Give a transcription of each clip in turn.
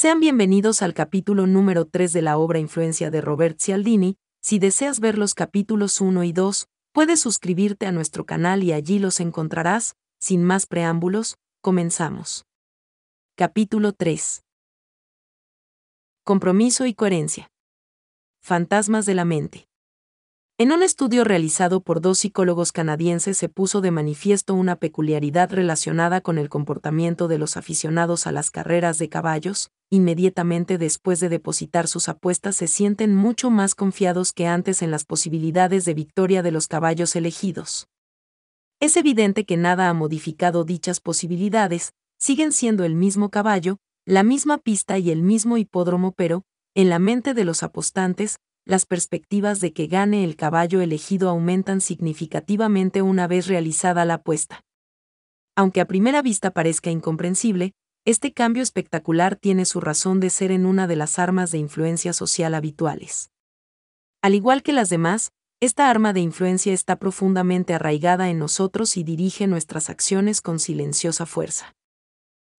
Sean bienvenidos al capítulo número 3 de la obra Influencia de Robert Cialdini. Si deseas ver los capítulos 1 y 2, puedes suscribirte a nuestro canal y allí los encontrarás. Sin más preámbulos, comenzamos. Capítulo 3. Compromiso y coherencia. Fantasmas de la mente. En un estudio realizado por dos psicólogos canadienses se puso de manifiesto una peculiaridad relacionada con el comportamiento de los aficionados a las carreras de caballos, inmediatamente después de depositar sus apuestas se sienten mucho más confiados que antes en las posibilidades de victoria de los caballos elegidos. Es evidente que nada ha modificado dichas posibilidades, siguen siendo el mismo caballo, la misma pista y el mismo hipódromo, pero, en la mente de los apostantes, las perspectivas de que gane el caballo elegido aumentan significativamente una vez realizada la apuesta. Aunque a primera vista parezca incomprensible, este cambio espectacular tiene su razón de ser en una de las armas de influencia social habituales. Al igual que las demás, esta arma de influencia está profundamente arraigada en nosotros y dirige nuestras acciones con silenciosa fuerza.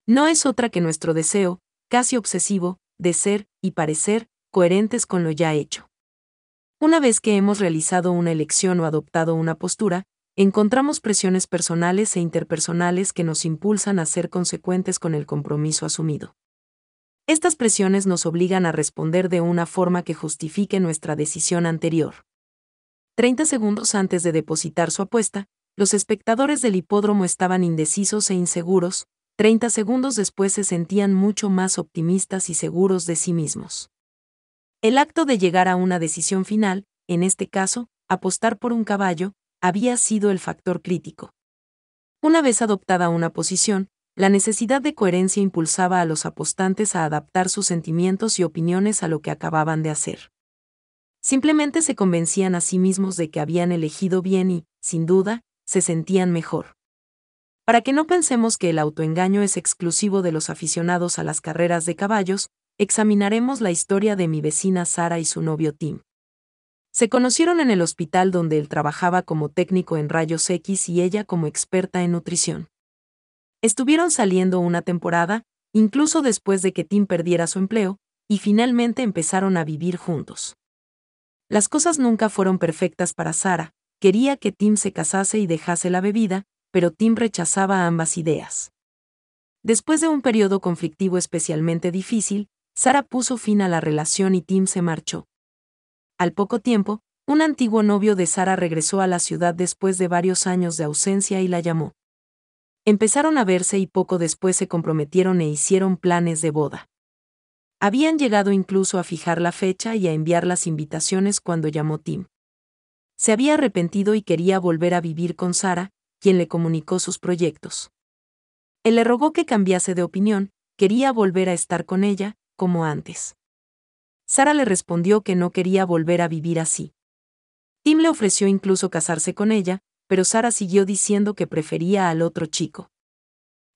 No es otra que nuestro deseo, casi obsesivo, de ser, y parecer, coherentes con lo ya hecho. Una vez que hemos realizado una elección o adoptado una postura, encontramos presiones personales e interpersonales que nos impulsan a ser consecuentes con el compromiso asumido. Estas presiones nos obligan a responder de una forma que justifique nuestra decisión anterior. 30 segundos antes de depositar su apuesta, los espectadores del hipódromo estaban indecisos e inseguros, 30 segundos después se sentían mucho más optimistas y seguros de sí mismos. El acto de llegar a una decisión final, en este caso, apostar por un caballo, había sido el factor crítico. Una vez adoptada una posición, la necesidad de coherencia impulsaba a los apostantes a adaptar sus sentimientos y opiniones a lo que acababan de hacer. Simplemente se convencían a sí mismos de que habían elegido bien y, sin duda, se sentían mejor. Para que no pensemos que el autoengaño es exclusivo de los aficionados a las carreras de caballos, examinaremos la historia de mi vecina Sara y su novio Tim. Se conocieron en el hospital donde él trabajaba como técnico en rayos X y ella como experta en nutrición. Estuvieron saliendo una temporada, incluso después de que Tim perdiera su empleo, y finalmente empezaron a vivir juntos. Las cosas nunca fueron perfectas para Sara, quería que Tim se casase y dejase la bebida, pero Tim rechazaba ambas ideas. Después de un periodo conflictivo especialmente difícil, Sara puso fin a la relación y Tim se marchó. Al poco tiempo, un antiguo novio de Sara regresó a la ciudad después de varios años de ausencia y la llamó. Empezaron a verse y poco después se comprometieron e hicieron planes de boda. Habían llegado incluso a fijar la fecha y a enviar las invitaciones cuando llamó Tim. Se había arrepentido y quería volver a vivir con Sara, quien le comunicó sus proyectos. Él le rogó que cambiase de opinión, quería volver a estar con ella, como antes. Sara le respondió que no quería volver a vivir así. Tim le ofreció incluso casarse con ella, pero Sara siguió diciendo que prefería al otro chico.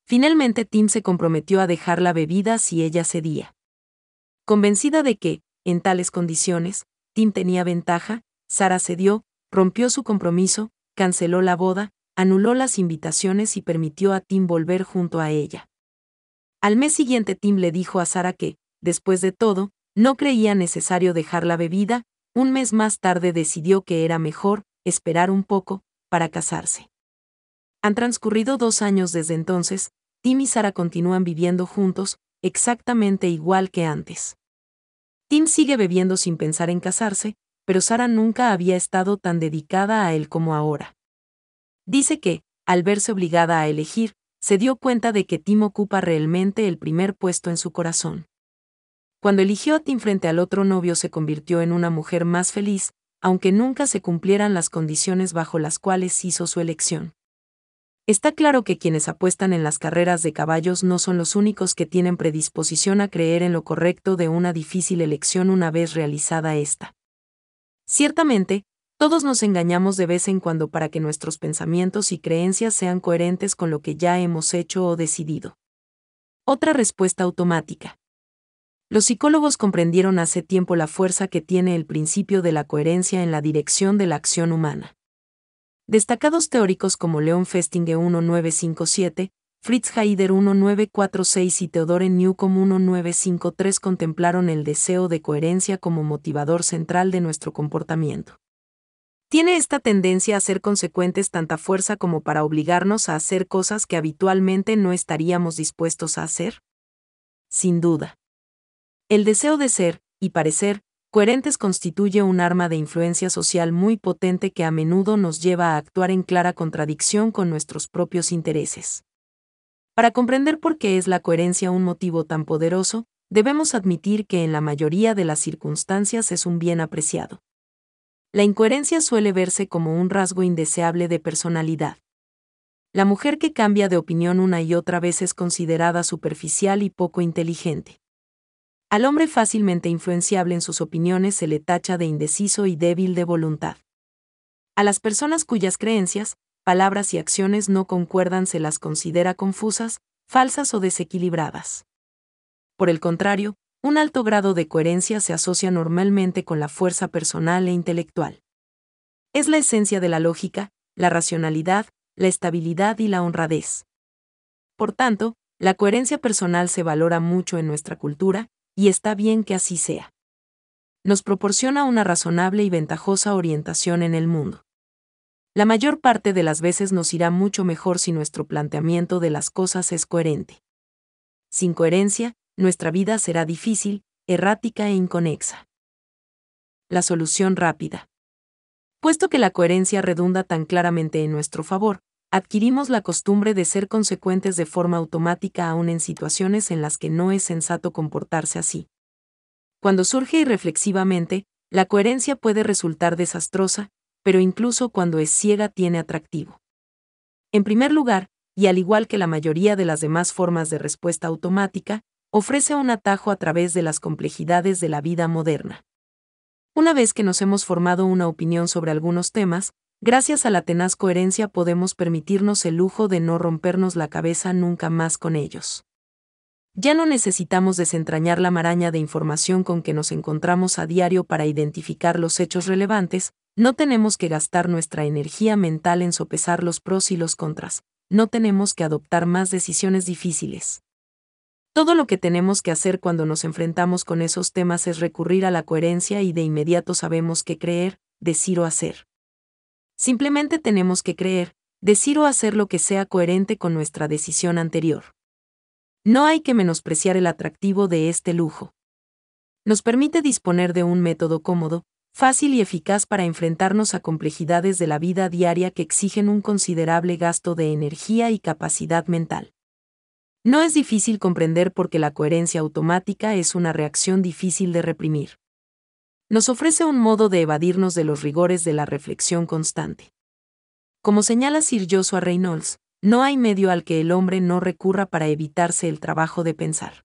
Finalmente Tim se comprometió a dejar la bebida si ella cedía. Convencida de que, en tales condiciones, Tim tenía ventaja, Sara cedió, rompió su compromiso, canceló la boda, anuló las invitaciones y permitió a Tim volver junto a ella. Al mes siguiente Tim le dijo a Sara que, después de todo, no creía necesario dejar la bebida, un mes más tarde decidió que era mejor esperar un poco para casarse. Han transcurrido dos años desde entonces, Tim y Sara continúan viviendo juntos, exactamente igual que antes. Tim sigue bebiendo sin pensar en casarse, pero Sara nunca había estado tan dedicada a él como ahora. Dice que, al verse obligada a elegir, se dio cuenta de que Tim ocupa realmente el primer puesto en su corazón. Cuando eligió a Tim frente al otro novio se convirtió en una mujer más feliz, aunque nunca se cumplieran las condiciones bajo las cuales hizo su elección. Está claro que quienes apuestan en las carreras de caballos no son los únicos que tienen predisposición a creer en lo correcto de una difícil elección una vez realizada esta. Ciertamente, todos nos engañamos de vez en cuando para que nuestros pensamientos y creencias sean coherentes con lo que ya hemos hecho o decidido. Otra respuesta automática. Los psicólogos comprendieron hace tiempo la fuerza que tiene el principio de la coherencia en la dirección de la acción humana. Destacados teóricos como Leon Festinge 1957, Fritz Heider 1946 y Theodore Newcomb 1953 contemplaron el deseo de coherencia como motivador central de nuestro comportamiento. Tiene esta tendencia a ser consecuentes tanta fuerza como para obligarnos a hacer cosas que habitualmente no estaríamos dispuestos a hacer? Sin duda. El deseo de ser, y parecer, coherentes constituye un arma de influencia social muy potente que a menudo nos lleva a actuar en clara contradicción con nuestros propios intereses. Para comprender por qué es la coherencia un motivo tan poderoso, debemos admitir que en la mayoría de las circunstancias es un bien apreciado. La incoherencia suele verse como un rasgo indeseable de personalidad. La mujer que cambia de opinión una y otra vez es considerada superficial y poco inteligente. Al hombre fácilmente influenciable en sus opiniones se le tacha de indeciso y débil de voluntad. A las personas cuyas creencias, palabras y acciones no concuerdan se las considera confusas, falsas o desequilibradas. Por el contrario, un alto grado de coherencia se asocia normalmente con la fuerza personal e intelectual. Es la esencia de la lógica, la racionalidad, la estabilidad y la honradez. Por tanto, la coherencia personal se valora mucho en nuestra cultura, y está bien que así sea. Nos proporciona una razonable y ventajosa orientación en el mundo. La mayor parte de las veces nos irá mucho mejor si nuestro planteamiento de las cosas es coherente. Sin coherencia, nuestra vida será difícil, errática e inconexa. La solución rápida. Puesto que la coherencia redunda tan claramente en nuestro favor, adquirimos la costumbre de ser consecuentes de forma automática aún en situaciones en las que no es sensato comportarse así. Cuando surge irreflexivamente, la coherencia puede resultar desastrosa, pero incluso cuando es ciega tiene atractivo. En primer lugar, y al igual que la mayoría de las demás formas de respuesta automática, ofrece un atajo a través de las complejidades de la vida moderna. Una vez que nos hemos formado una opinión sobre algunos temas, Gracias a la tenaz coherencia podemos permitirnos el lujo de no rompernos la cabeza nunca más con ellos. Ya no necesitamos desentrañar la maraña de información con que nos encontramos a diario para identificar los hechos relevantes, no tenemos que gastar nuestra energía mental en sopesar los pros y los contras, no tenemos que adoptar más decisiones difíciles. Todo lo que tenemos que hacer cuando nos enfrentamos con esos temas es recurrir a la coherencia y de inmediato sabemos qué creer, decir o hacer. Simplemente tenemos que creer, decir o hacer lo que sea coherente con nuestra decisión anterior. No hay que menospreciar el atractivo de este lujo. Nos permite disponer de un método cómodo, fácil y eficaz para enfrentarnos a complejidades de la vida diaria que exigen un considerable gasto de energía y capacidad mental. No es difícil comprender por qué la coherencia automática es una reacción difícil de reprimir nos ofrece un modo de evadirnos de los rigores de la reflexión constante. Como señala Sir Joshua Reynolds, no hay medio al que el hombre no recurra para evitarse el trabajo de pensar.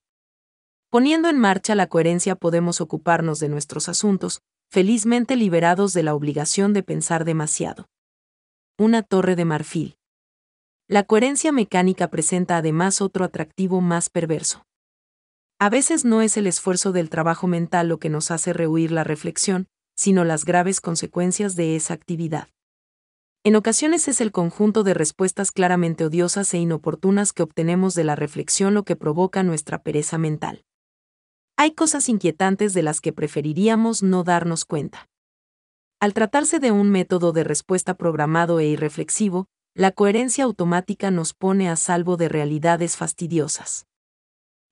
Poniendo en marcha la coherencia podemos ocuparnos de nuestros asuntos, felizmente liberados de la obligación de pensar demasiado. Una torre de marfil. La coherencia mecánica presenta además otro atractivo más perverso. A veces no es el esfuerzo del trabajo mental lo que nos hace rehuir la reflexión, sino las graves consecuencias de esa actividad. En ocasiones es el conjunto de respuestas claramente odiosas e inoportunas que obtenemos de la reflexión lo que provoca nuestra pereza mental. Hay cosas inquietantes de las que preferiríamos no darnos cuenta. Al tratarse de un método de respuesta programado e irreflexivo, la coherencia automática nos pone a salvo de realidades fastidiosas.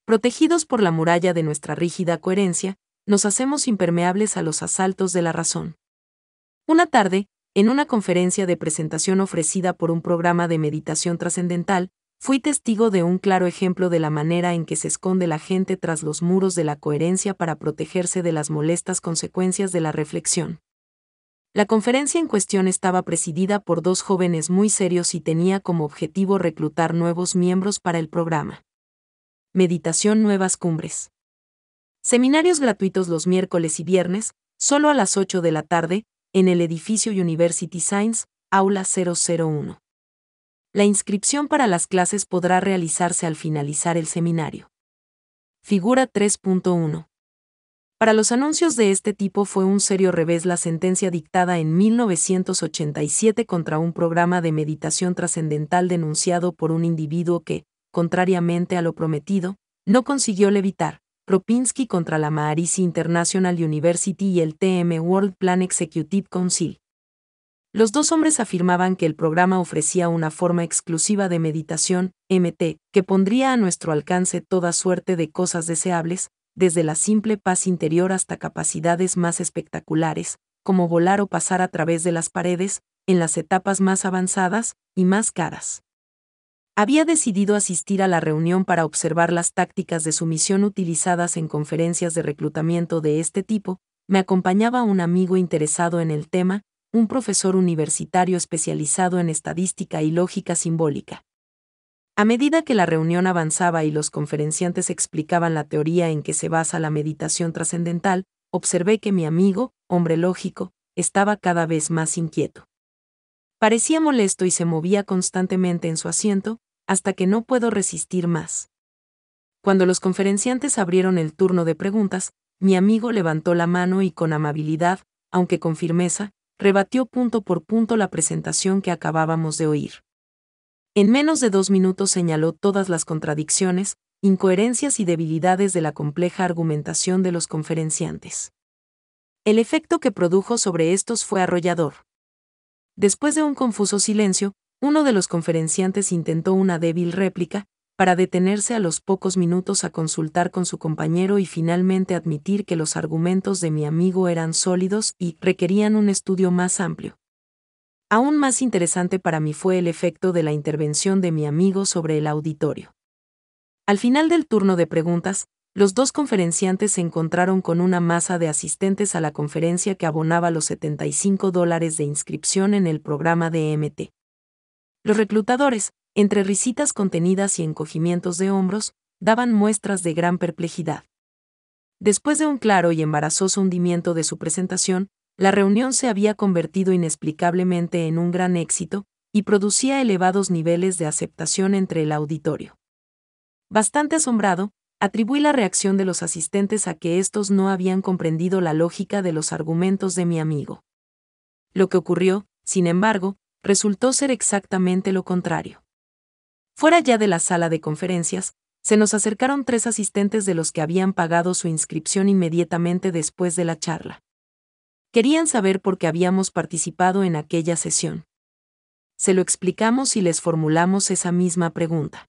Protegidos por la muralla de nuestra rígida coherencia, nos hacemos impermeables a los asaltos de la razón. Una tarde, en una conferencia de presentación ofrecida por un programa de meditación trascendental, fui testigo de un claro ejemplo de la manera en que se esconde la gente tras los muros de la coherencia para protegerse de las molestas consecuencias de la reflexión. La conferencia en cuestión estaba presidida por dos jóvenes muy serios y tenía como objetivo reclutar nuevos miembros para el programa. Meditación Nuevas Cumbres. Seminarios gratuitos los miércoles y viernes, solo a las 8 de la tarde, en el edificio University Science, aula 001. La inscripción para las clases podrá realizarse al finalizar el seminario. Figura 3.1. Para los anuncios de este tipo fue un serio revés la sentencia dictada en 1987 contra un programa de meditación trascendental denunciado por un individuo que, contrariamente a lo prometido, no consiguió levitar. Propinsky contra la Maharishi International University y el TM World Plan Executive Council. Los dos hombres afirmaban que el programa ofrecía una forma exclusiva de meditación, MT, que pondría a nuestro alcance toda suerte de cosas deseables, desde la simple paz interior hasta capacidades más espectaculares, como volar o pasar a través de las paredes, en las etapas más avanzadas y más caras había decidido asistir a la reunión para observar las tácticas de sumisión utilizadas en conferencias de reclutamiento de este tipo, me acompañaba un amigo interesado en el tema, un profesor universitario especializado en estadística y lógica simbólica. A medida que la reunión avanzaba y los conferenciantes explicaban la teoría en que se basa la meditación trascendental, observé que mi amigo, hombre lógico, estaba cada vez más inquieto. Parecía molesto y se movía constantemente en su asiento, hasta que no puedo resistir más. Cuando los conferenciantes abrieron el turno de preguntas, mi amigo levantó la mano y con amabilidad, aunque con firmeza, rebatió punto por punto la presentación que acabábamos de oír. En menos de dos minutos señaló todas las contradicciones, incoherencias y debilidades de la compleja argumentación de los conferenciantes. El efecto que produjo sobre estos fue arrollador. Después de un confuso silencio, uno de los conferenciantes intentó una débil réplica, para detenerse a los pocos minutos a consultar con su compañero y finalmente admitir que los argumentos de mi amigo eran sólidos y requerían un estudio más amplio. Aún más interesante para mí fue el efecto de la intervención de mi amigo sobre el auditorio. Al final del turno de preguntas, los dos conferenciantes se encontraron con una masa de asistentes a la conferencia que abonaba los 75 dólares de inscripción en el programa de MT. Los reclutadores, entre risitas contenidas y encogimientos de hombros, daban muestras de gran perplejidad. Después de un claro y embarazoso hundimiento de su presentación, la reunión se había convertido inexplicablemente en un gran éxito, y producía elevados niveles de aceptación entre el auditorio. Bastante asombrado, atribuí la reacción de los asistentes a que estos no habían comprendido la lógica de los argumentos de mi amigo. Lo que ocurrió, sin embargo, resultó ser exactamente lo contrario. Fuera ya de la sala de conferencias, se nos acercaron tres asistentes de los que habían pagado su inscripción inmediatamente después de la charla. Querían saber por qué habíamos participado en aquella sesión. Se lo explicamos y les formulamos esa misma pregunta.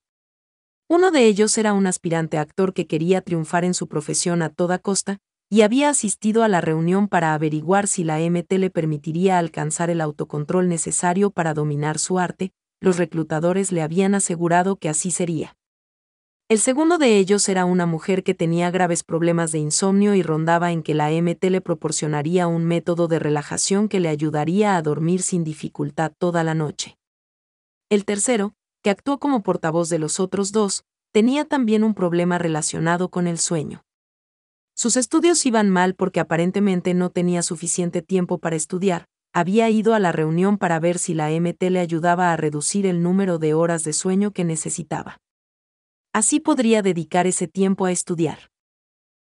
Uno de ellos era un aspirante actor que quería triunfar en su profesión a toda costa y había asistido a la reunión para averiguar si la MT le permitiría alcanzar el autocontrol necesario para dominar su arte, los reclutadores le habían asegurado que así sería. El segundo de ellos era una mujer que tenía graves problemas de insomnio y rondaba en que la MT le proporcionaría un método de relajación que le ayudaría a dormir sin dificultad toda la noche. El tercero, que actuó como portavoz de los otros dos, tenía también un problema relacionado con el sueño. Sus estudios iban mal porque aparentemente no tenía suficiente tiempo para estudiar, había ido a la reunión para ver si la MT le ayudaba a reducir el número de horas de sueño que necesitaba. Así podría dedicar ese tiempo a estudiar.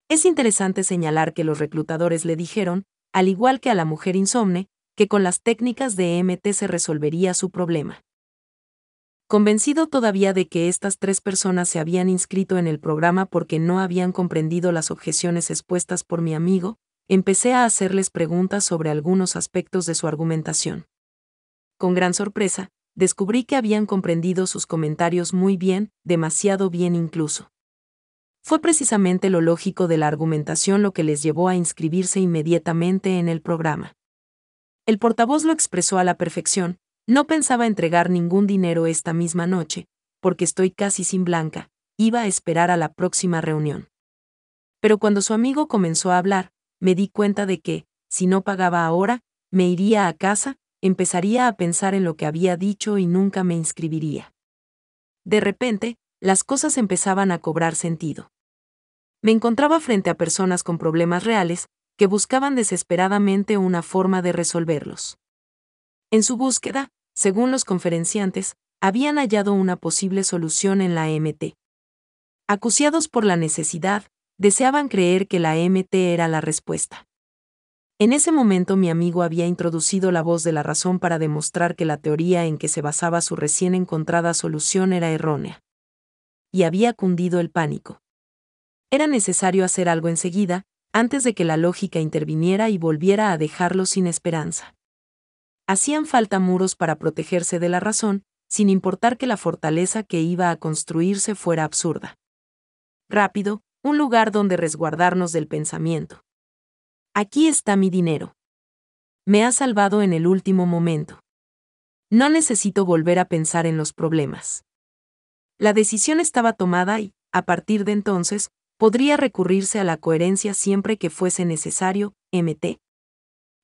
Es interesante señalar que los reclutadores le dijeron, al igual que a la mujer insomne, que con las técnicas de MT se resolvería su problema convencido todavía de que estas tres personas se habían inscrito en el programa porque no habían comprendido las objeciones expuestas por mi amigo, empecé a hacerles preguntas sobre algunos aspectos de su argumentación. Con gran sorpresa, descubrí que habían comprendido sus comentarios muy bien, demasiado bien incluso. Fue precisamente lo lógico de la argumentación lo que les llevó a inscribirse inmediatamente en el programa. El portavoz lo expresó a la perfección, no pensaba entregar ningún dinero esta misma noche, porque estoy casi sin blanca, iba a esperar a la próxima reunión. Pero cuando su amigo comenzó a hablar, me di cuenta de que, si no pagaba ahora, me iría a casa, empezaría a pensar en lo que había dicho y nunca me inscribiría. De repente, las cosas empezaban a cobrar sentido. Me encontraba frente a personas con problemas reales, que buscaban desesperadamente una forma de resolverlos. En su búsqueda, según los conferenciantes, habían hallado una posible solución en la MT. Acuciados por la necesidad, deseaban creer que la MT era la respuesta. En ese momento mi amigo había introducido la voz de la razón para demostrar que la teoría en que se basaba su recién encontrada solución era errónea. Y había cundido el pánico. Era necesario hacer algo enseguida, antes de que la lógica interviniera y volviera a dejarlo sin esperanza. Hacían falta muros para protegerse de la razón, sin importar que la fortaleza que iba a construirse fuera absurda. Rápido, un lugar donde resguardarnos del pensamiento. Aquí está mi dinero. Me ha salvado en el último momento. No necesito volver a pensar en los problemas. La decisión estaba tomada y, a partir de entonces, podría recurrirse a la coherencia siempre que fuese necesario, MT.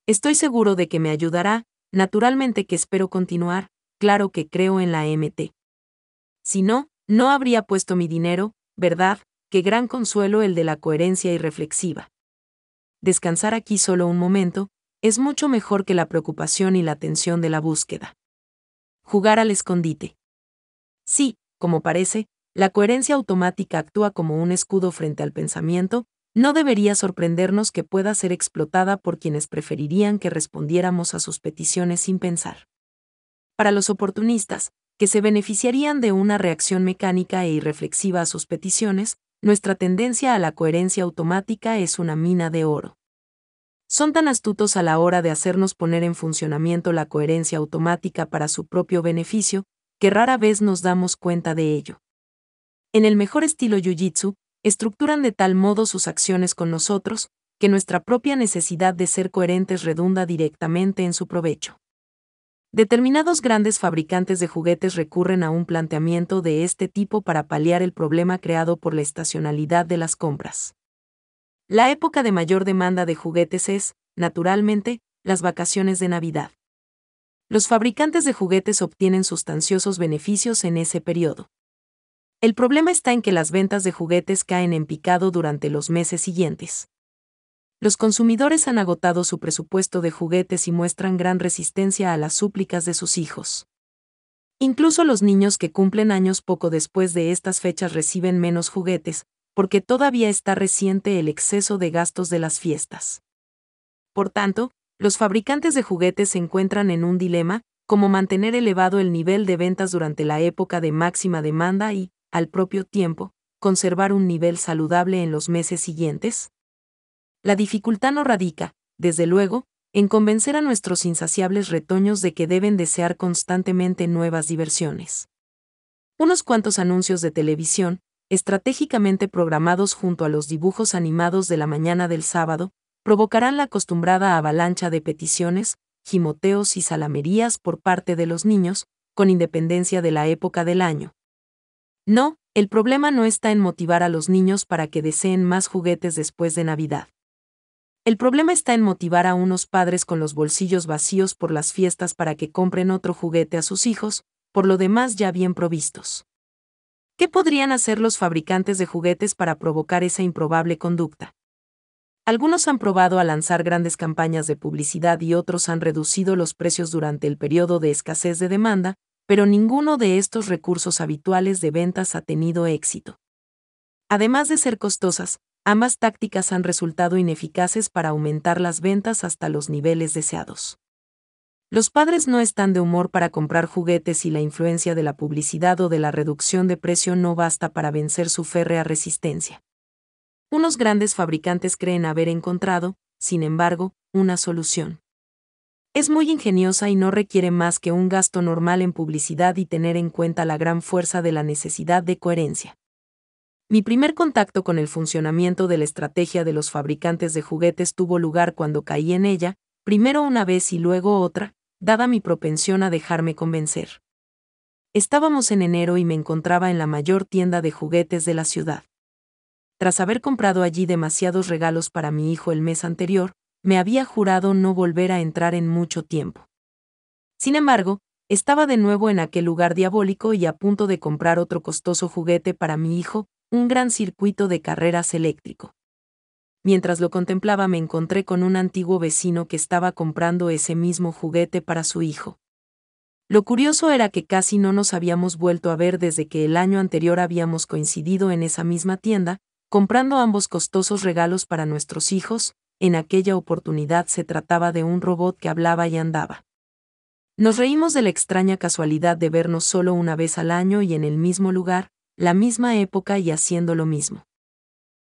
Estoy seguro de que me ayudará, Naturalmente que espero continuar, claro que creo en la MT. Si no, no habría puesto mi dinero, ¿verdad? Qué gran consuelo el de la coherencia irreflexiva. Descansar aquí solo un momento, es mucho mejor que la preocupación y la tensión de la búsqueda. Jugar al escondite. Sí, como parece, la coherencia automática actúa como un escudo frente al pensamiento, no debería sorprendernos que pueda ser explotada por quienes preferirían que respondiéramos a sus peticiones sin pensar. Para los oportunistas, que se beneficiarían de una reacción mecánica e irreflexiva a sus peticiones, nuestra tendencia a la coherencia automática es una mina de oro. Son tan astutos a la hora de hacernos poner en funcionamiento la coherencia automática para su propio beneficio, que rara vez nos damos cuenta de ello. En el mejor estilo Jiu-Jitsu, estructuran de tal modo sus acciones con nosotros, que nuestra propia necesidad de ser coherentes redunda directamente en su provecho. Determinados grandes fabricantes de juguetes recurren a un planteamiento de este tipo para paliar el problema creado por la estacionalidad de las compras. La época de mayor demanda de juguetes es, naturalmente, las vacaciones de Navidad. Los fabricantes de juguetes obtienen sustanciosos beneficios en ese periodo. El problema está en que las ventas de juguetes caen en picado durante los meses siguientes. Los consumidores han agotado su presupuesto de juguetes y muestran gran resistencia a las súplicas de sus hijos. Incluso los niños que cumplen años poco después de estas fechas reciben menos juguetes, porque todavía está reciente el exceso de gastos de las fiestas. Por tanto, los fabricantes de juguetes se encuentran en un dilema, como mantener elevado el nivel de ventas durante la época de máxima demanda y, al propio tiempo, conservar un nivel saludable en los meses siguientes? La dificultad no radica, desde luego, en convencer a nuestros insaciables retoños de que deben desear constantemente nuevas diversiones. Unos cuantos anuncios de televisión, estratégicamente programados junto a los dibujos animados de la mañana del sábado, provocarán la acostumbrada avalancha de peticiones, gimoteos y salamerías por parte de los niños, con independencia de la época del año. No, el problema no está en motivar a los niños para que deseen más juguetes después de Navidad. El problema está en motivar a unos padres con los bolsillos vacíos por las fiestas para que compren otro juguete a sus hijos, por lo demás ya bien provistos. ¿Qué podrían hacer los fabricantes de juguetes para provocar esa improbable conducta? Algunos han probado a lanzar grandes campañas de publicidad y otros han reducido los precios durante el periodo de escasez de demanda, pero ninguno de estos recursos habituales de ventas ha tenido éxito. Además de ser costosas, ambas tácticas han resultado ineficaces para aumentar las ventas hasta los niveles deseados. Los padres no están de humor para comprar juguetes y la influencia de la publicidad o de la reducción de precio no basta para vencer su férrea resistencia. Unos grandes fabricantes creen haber encontrado, sin embargo, una solución. Es muy ingeniosa y no requiere más que un gasto normal en publicidad y tener en cuenta la gran fuerza de la necesidad de coherencia. Mi primer contacto con el funcionamiento de la estrategia de los fabricantes de juguetes tuvo lugar cuando caí en ella, primero una vez y luego otra, dada mi propensión a dejarme convencer. Estábamos en enero y me encontraba en la mayor tienda de juguetes de la ciudad. Tras haber comprado allí demasiados regalos para mi hijo el mes anterior, me había jurado no volver a entrar en mucho tiempo. Sin embargo, estaba de nuevo en aquel lugar diabólico y a punto de comprar otro costoso juguete para mi hijo, un gran circuito de carreras eléctrico. Mientras lo contemplaba me encontré con un antiguo vecino que estaba comprando ese mismo juguete para su hijo. Lo curioso era que casi no nos habíamos vuelto a ver desde que el año anterior habíamos coincidido en esa misma tienda, comprando ambos costosos regalos para nuestros hijos, en aquella oportunidad se trataba de un robot que hablaba y andaba. Nos reímos de la extraña casualidad de vernos solo una vez al año y en el mismo lugar, la misma época y haciendo lo mismo.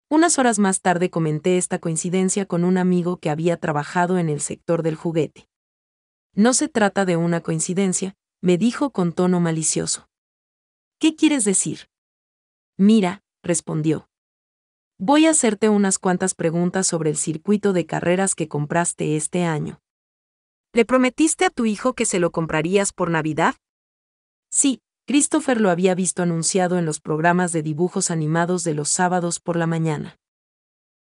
Unas horas más tarde comenté esta coincidencia con un amigo que había trabajado en el sector del juguete. No se trata de una coincidencia, me dijo con tono malicioso. ¿Qué quieres decir? Mira, respondió. Voy a hacerte unas cuantas preguntas sobre el circuito de carreras que compraste este año. ¿Le prometiste a tu hijo que se lo comprarías por Navidad? Sí, Christopher lo había visto anunciado en los programas de dibujos animados de los sábados por la mañana.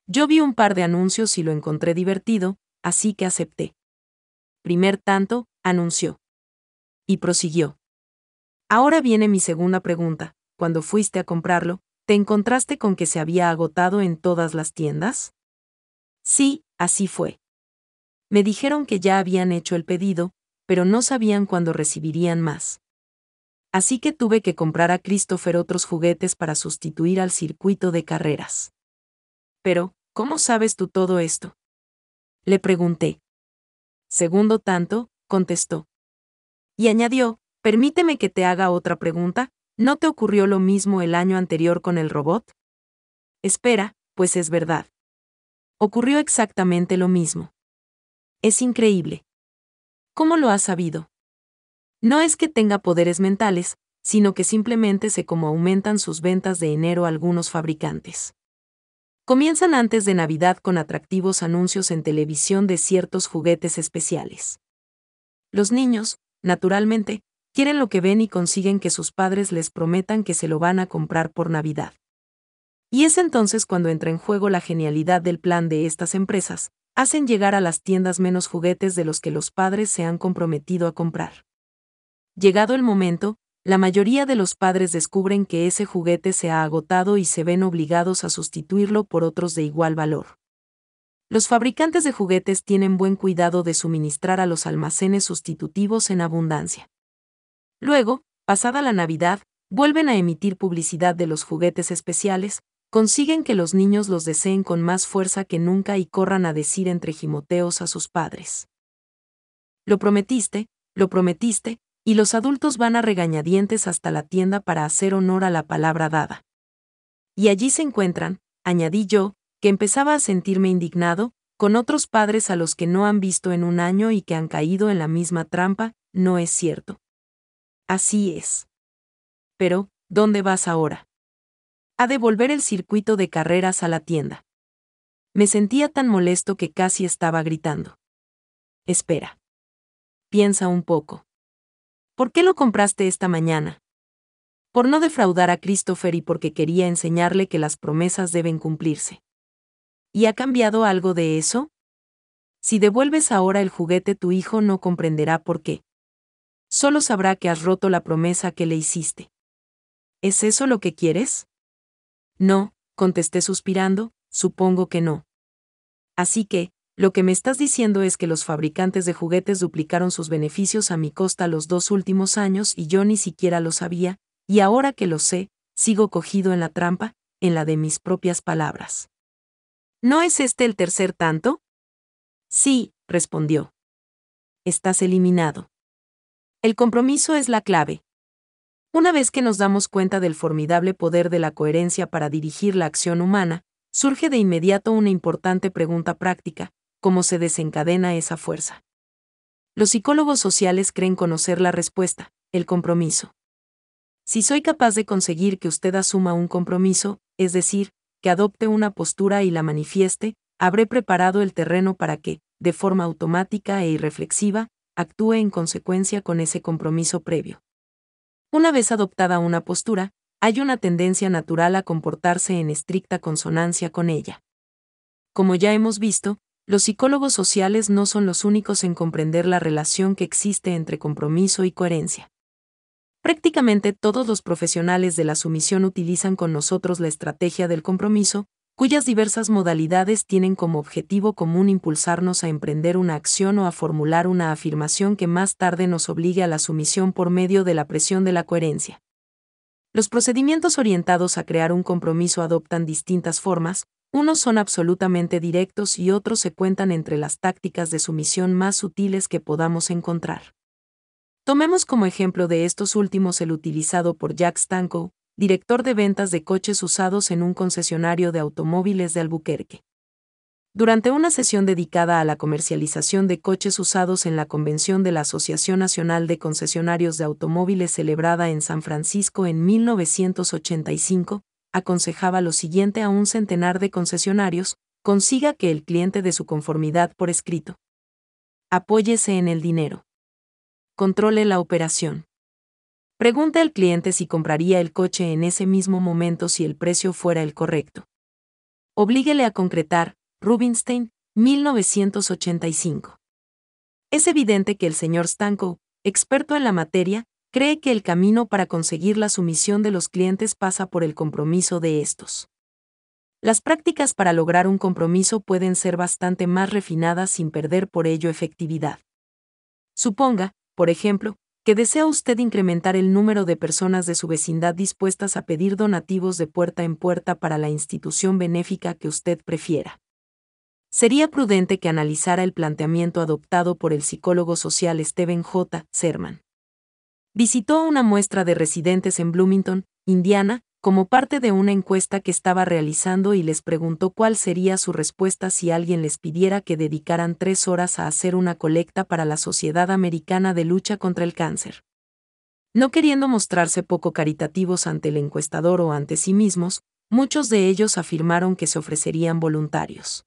Yo vi un par de anuncios y lo encontré divertido, así que acepté. Primer tanto, anunció. Y prosiguió. Ahora viene mi segunda pregunta. Cuando fuiste a comprarlo, ¿Te encontraste con que se había agotado en todas las tiendas? Sí, así fue. Me dijeron que ya habían hecho el pedido, pero no sabían cuándo recibirían más. Así que tuve que comprar a Christopher otros juguetes para sustituir al circuito de carreras. Pero, ¿cómo sabes tú todo esto? Le pregunté. Segundo tanto, contestó. Y añadió, permíteme que te haga otra pregunta, ¿No te ocurrió lo mismo el año anterior con el robot? Espera, pues es verdad. Ocurrió exactamente lo mismo. Es increíble. ¿Cómo lo has sabido? No es que tenga poderes mentales, sino que simplemente sé cómo aumentan sus ventas de enero algunos fabricantes. Comienzan antes de Navidad con atractivos anuncios en televisión de ciertos juguetes especiales. Los niños, naturalmente, quieren lo que ven y consiguen que sus padres les prometan que se lo van a comprar por Navidad. Y es entonces cuando entra en juego la genialidad del plan de estas empresas, hacen llegar a las tiendas menos juguetes de los que los padres se han comprometido a comprar. Llegado el momento, la mayoría de los padres descubren que ese juguete se ha agotado y se ven obligados a sustituirlo por otros de igual valor. Los fabricantes de juguetes tienen buen cuidado de suministrar a los almacenes sustitutivos en abundancia. Luego, pasada la Navidad, vuelven a emitir publicidad de los juguetes especiales, consiguen que los niños los deseen con más fuerza que nunca y corran a decir entre gimoteos a sus padres. Lo prometiste, lo prometiste, y los adultos van a regañadientes hasta la tienda para hacer honor a la palabra dada. Y allí se encuentran, añadí yo, que empezaba a sentirme indignado, con otros padres a los que no han visto en un año y que han caído en la misma trampa, no es cierto. Así es. Pero, ¿dónde vas ahora? A devolver el circuito de carreras a la tienda. Me sentía tan molesto que casi estaba gritando. Espera. Piensa un poco. ¿Por qué lo compraste esta mañana? Por no defraudar a Christopher y porque quería enseñarle que las promesas deben cumplirse. ¿Y ha cambiado algo de eso? Si devuelves ahora el juguete tu hijo no comprenderá por qué solo sabrá que has roto la promesa que le hiciste. ¿Es eso lo que quieres? No, contesté suspirando, supongo que no. Así que, lo que me estás diciendo es que los fabricantes de juguetes duplicaron sus beneficios a mi costa los dos últimos años y yo ni siquiera lo sabía, y ahora que lo sé, sigo cogido en la trampa, en la de mis propias palabras. ¿No es este el tercer tanto? Sí, respondió. Estás eliminado. El compromiso es la clave. Una vez que nos damos cuenta del formidable poder de la coherencia para dirigir la acción humana, surge de inmediato una importante pregunta práctica, ¿cómo se desencadena esa fuerza? Los psicólogos sociales creen conocer la respuesta, el compromiso. Si soy capaz de conseguir que usted asuma un compromiso, es decir, que adopte una postura y la manifieste, habré preparado el terreno para que, de forma automática e irreflexiva, actúe en consecuencia con ese compromiso previo. Una vez adoptada una postura, hay una tendencia natural a comportarse en estricta consonancia con ella. Como ya hemos visto, los psicólogos sociales no son los únicos en comprender la relación que existe entre compromiso y coherencia. Prácticamente todos los profesionales de la sumisión utilizan con nosotros la estrategia del compromiso, cuyas diversas modalidades tienen como objetivo común impulsarnos a emprender una acción o a formular una afirmación que más tarde nos obligue a la sumisión por medio de la presión de la coherencia. Los procedimientos orientados a crear un compromiso adoptan distintas formas, unos son absolutamente directos y otros se cuentan entre las tácticas de sumisión más sutiles que podamos encontrar. Tomemos como ejemplo de estos últimos el utilizado por Jack Stanko, director de ventas de coches usados en un concesionario de automóviles de Albuquerque. Durante una sesión dedicada a la comercialización de coches usados en la convención de la Asociación Nacional de Concesionarios de Automóviles celebrada en San Francisco en 1985, aconsejaba lo siguiente a un centenar de concesionarios, consiga que el cliente dé su conformidad por escrito. Apóyese en el dinero. Controle la operación. Pregunte al cliente si compraría el coche en ese mismo momento si el precio fuera el correcto. Oblíguele a concretar, Rubinstein, 1985. Es evidente que el señor Stanko, experto en la materia, cree que el camino para conseguir la sumisión de los clientes pasa por el compromiso de estos. Las prácticas para lograr un compromiso pueden ser bastante más refinadas sin perder por ello efectividad. Suponga, por ejemplo, que desea usted incrementar el número de personas de su vecindad dispuestas a pedir donativos de puerta en puerta para la institución benéfica que usted prefiera. Sería prudente que analizara el planteamiento adoptado por el psicólogo social Steven J. Serman. Visitó una muestra de residentes en Bloomington, Indiana, como parte de una encuesta que estaba realizando y les preguntó cuál sería su respuesta si alguien les pidiera que dedicaran tres horas a hacer una colecta para la Sociedad Americana de Lucha contra el Cáncer. No queriendo mostrarse poco caritativos ante el encuestador o ante sí mismos, muchos de ellos afirmaron que se ofrecerían voluntarios.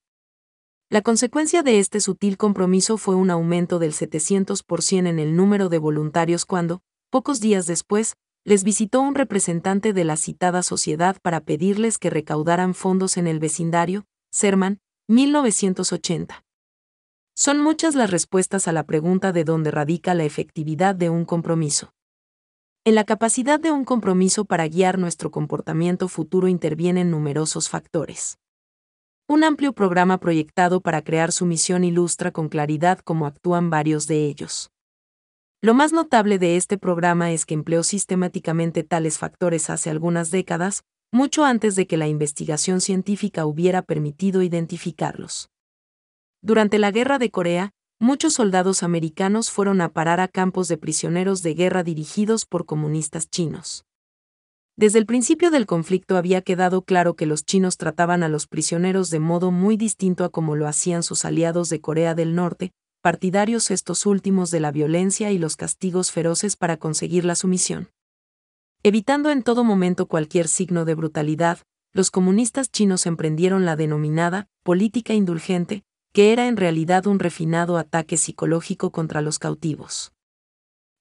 La consecuencia de este sutil compromiso fue un aumento del 700% en el número de voluntarios cuando, pocos días después, les visitó un representante de la citada sociedad para pedirles que recaudaran fondos en el vecindario, Serman, 1980. Son muchas las respuestas a la pregunta de dónde radica la efectividad de un compromiso. En la capacidad de un compromiso para guiar nuestro comportamiento futuro intervienen numerosos factores. Un amplio programa proyectado para crear su misión ilustra con claridad cómo actúan varios de ellos. Lo más notable de este programa es que empleó sistemáticamente tales factores hace algunas décadas, mucho antes de que la investigación científica hubiera permitido identificarlos. Durante la Guerra de Corea, muchos soldados americanos fueron a parar a campos de prisioneros de guerra dirigidos por comunistas chinos. Desde el principio del conflicto había quedado claro que los chinos trataban a los prisioneros de modo muy distinto a como lo hacían sus aliados de Corea del Norte, partidarios estos últimos de la violencia y los castigos feroces para conseguir la sumisión. Evitando en todo momento cualquier signo de brutalidad, los comunistas chinos emprendieron la denominada política indulgente, que era en realidad un refinado ataque psicológico contra los cautivos.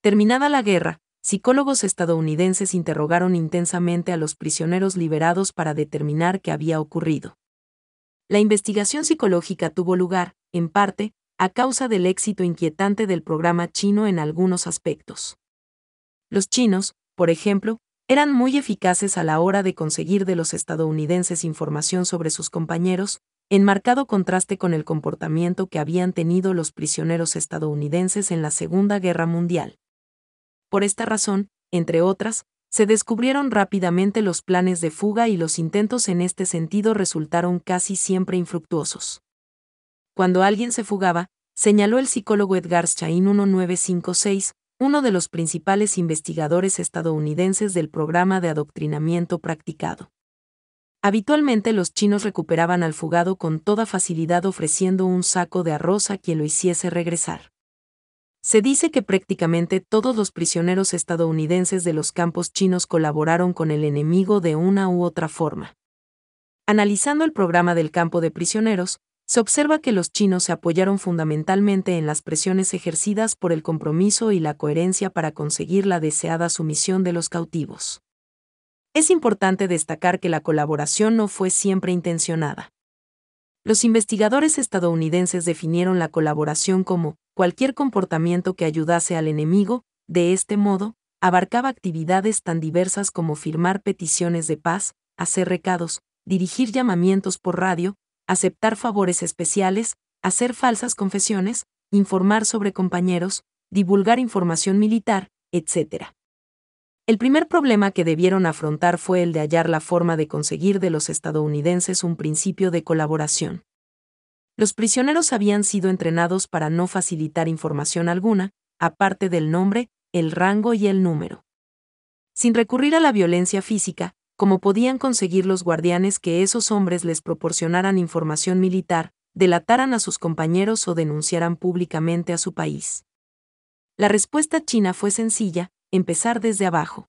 Terminada la guerra, psicólogos estadounidenses interrogaron intensamente a los prisioneros liberados para determinar qué había ocurrido. La investigación psicológica tuvo lugar, en parte, a causa del éxito inquietante del programa chino en algunos aspectos. Los chinos, por ejemplo, eran muy eficaces a la hora de conseguir de los estadounidenses información sobre sus compañeros, en marcado contraste con el comportamiento que habían tenido los prisioneros estadounidenses en la Segunda Guerra Mundial. Por esta razón, entre otras, se descubrieron rápidamente los planes de fuga y los intentos en este sentido resultaron casi siempre infructuosos cuando alguien se fugaba, señaló el psicólogo Edgar Schein 1956, uno de los principales investigadores estadounidenses del programa de adoctrinamiento practicado. Habitualmente los chinos recuperaban al fugado con toda facilidad ofreciendo un saco de arroz a quien lo hiciese regresar. Se dice que prácticamente todos los prisioneros estadounidenses de los campos chinos colaboraron con el enemigo de una u otra forma. Analizando el programa del campo de prisioneros, se observa que los chinos se apoyaron fundamentalmente en las presiones ejercidas por el compromiso y la coherencia para conseguir la deseada sumisión de los cautivos. Es importante destacar que la colaboración no fue siempre intencionada. Los investigadores estadounidenses definieron la colaboración como cualquier comportamiento que ayudase al enemigo, de este modo, abarcaba actividades tan diversas como firmar peticiones de paz, hacer recados, dirigir llamamientos por radio, aceptar favores especiales, hacer falsas confesiones, informar sobre compañeros, divulgar información militar, etc. El primer problema que debieron afrontar fue el de hallar la forma de conseguir de los estadounidenses un principio de colaboración. Los prisioneros habían sido entrenados para no facilitar información alguna, aparte del nombre, el rango y el número. Sin recurrir a la violencia física, cómo podían conseguir los guardianes que esos hombres les proporcionaran información militar, delataran a sus compañeros o denunciaran públicamente a su país. La respuesta china fue sencilla, empezar desde abajo.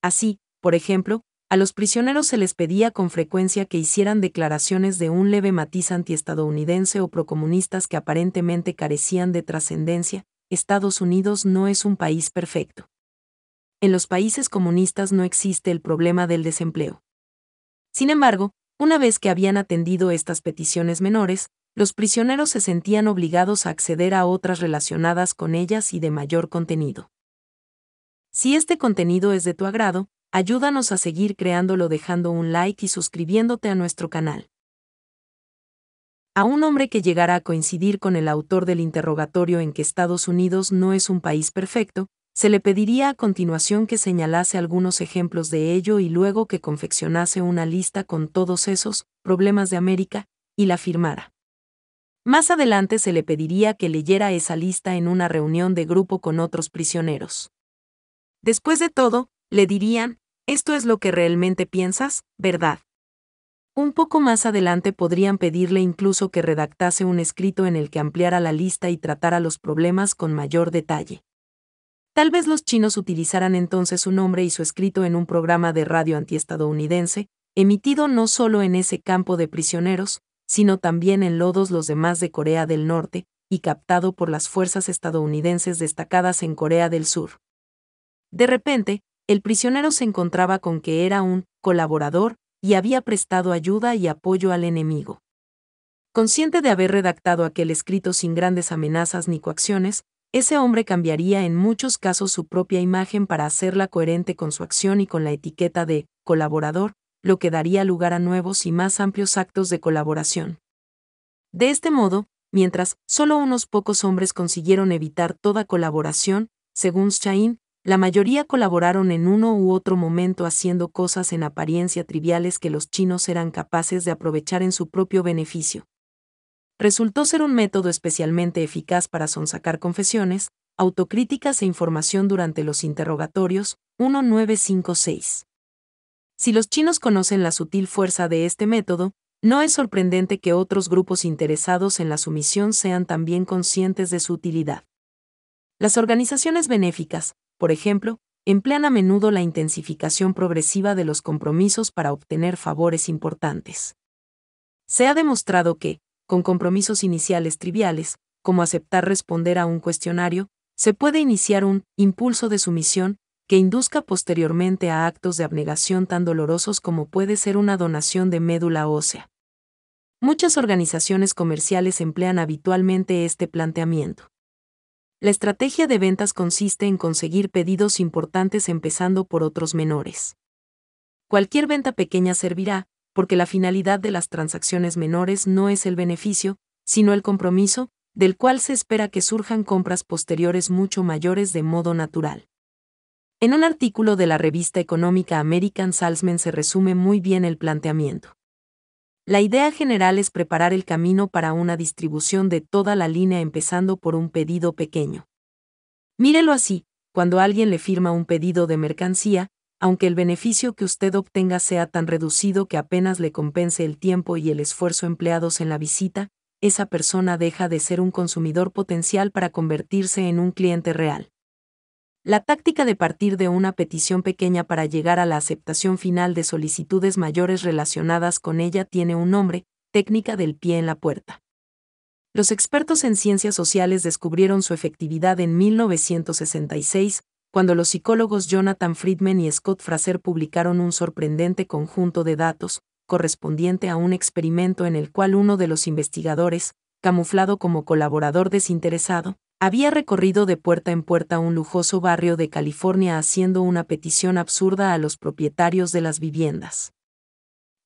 Así, por ejemplo, a los prisioneros se les pedía con frecuencia que hicieran declaraciones de un leve matiz antiestadounidense o procomunistas que aparentemente carecían de trascendencia, Estados Unidos no es un país perfecto en los países comunistas no existe el problema del desempleo. Sin embargo, una vez que habían atendido estas peticiones menores, los prisioneros se sentían obligados a acceder a otras relacionadas con ellas y de mayor contenido. Si este contenido es de tu agrado, ayúdanos a seguir creándolo dejando un like y suscribiéndote a nuestro canal. A un hombre que llegara a coincidir con el autor del interrogatorio en que Estados Unidos no es un país perfecto, se le pediría a continuación que señalase algunos ejemplos de ello y luego que confeccionase una lista con todos esos problemas de América y la firmara. Más adelante se le pediría que leyera esa lista en una reunión de grupo con otros prisioneros. Después de todo, le dirían, esto es lo que realmente piensas, ¿verdad? Un poco más adelante podrían pedirle incluso que redactase un escrito en el que ampliara la lista y tratara los problemas con mayor detalle. Tal vez los chinos utilizaran entonces su nombre y su escrito en un programa de radio antiestadounidense, emitido no solo en ese campo de prisioneros, sino también en lodos los demás de Corea del Norte, y captado por las fuerzas estadounidenses destacadas en Corea del Sur. De repente, el prisionero se encontraba con que era un colaborador y había prestado ayuda y apoyo al enemigo. Consciente de haber redactado aquel escrito sin grandes amenazas ni coacciones, ese hombre cambiaría en muchos casos su propia imagen para hacerla coherente con su acción y con la etiqueta de colaborador, lo que daría lugar a nuevos y más amplios actos de colaboración. De este modo, mientras solo unos pocos hombres consiguieron evitar toda colaboración, según Shain, la mayoría colaboraron en uno u otro momento haciendo cosas en apariencia triviales que los chinos eran capaces de aprovechar en su propio beneficio resultó ser un método especialmente eficaz para sonsacar confesiones, autocríticas e información durante los interrogatorios 1956. Si los chinos conocen la sutil fuerza de este método, no es sorprendente que otros grupos interesados en la sumisión sean también conscientes de su utilidad. Las organizaciones benéficas, por ejemplo, emplean a menudo la intensificación progresiva de los compromisos para obtener favores importantes. Se ha demostrado que, con compromisos iniciales triviales, como aceptar responder a un cuestionario, se puede iniciar un impulso de sumisión que induzca posteriormente a actos de abnegación tan dolorosos como puede ser una donación de médula ósea. Muchas organizaciones comerciales emplean habitualmente este planteamiento. La estrategia de ventas consiste en conseguir pedidos importantes empezando por otros menores. Cualquier venta pequeña servirá, porque la finalidad de las transacciones menores no es el beneficio, sino el compromiso, del cual se espera que surjan compras posteriores mucho mayores de modo natural. En un artículo de la revista económica American Salesman se resume muy bien el planteamiento. La idea general es preparar el camino para una distribución de toda la línea empezando por un pedido pequeño. Mírelo así, cuando alguien le firma un pedido de mercancía, aunque el beneficio que usted obtenga sea tan reducido que apenas le compense el tiempo y el esfuerzo empleados en la visita, esa persona deja de ser un consumidor potencial para convertirse en un cliente real. La táctica de partir de una petición pequeña para llegar a la aceptación final de solicitudes mayores relacionadas con ella tiene un nombre, técnica del pie en la puerta. Los expertos en ciencias sociales descubrieron su efectividad en 1966, cuando los psicólogos Jonathan Friedman y Scott Fraser publicaron un sorprendente conjunto de datos, correspondiente a un experimento en el cual uno de los investigadores, camuflado como colaborador desinteresado, había recorrido de puerta en puerta un lujoso barrio de California haciendo una petición absurda a los propietarios de las viviendas.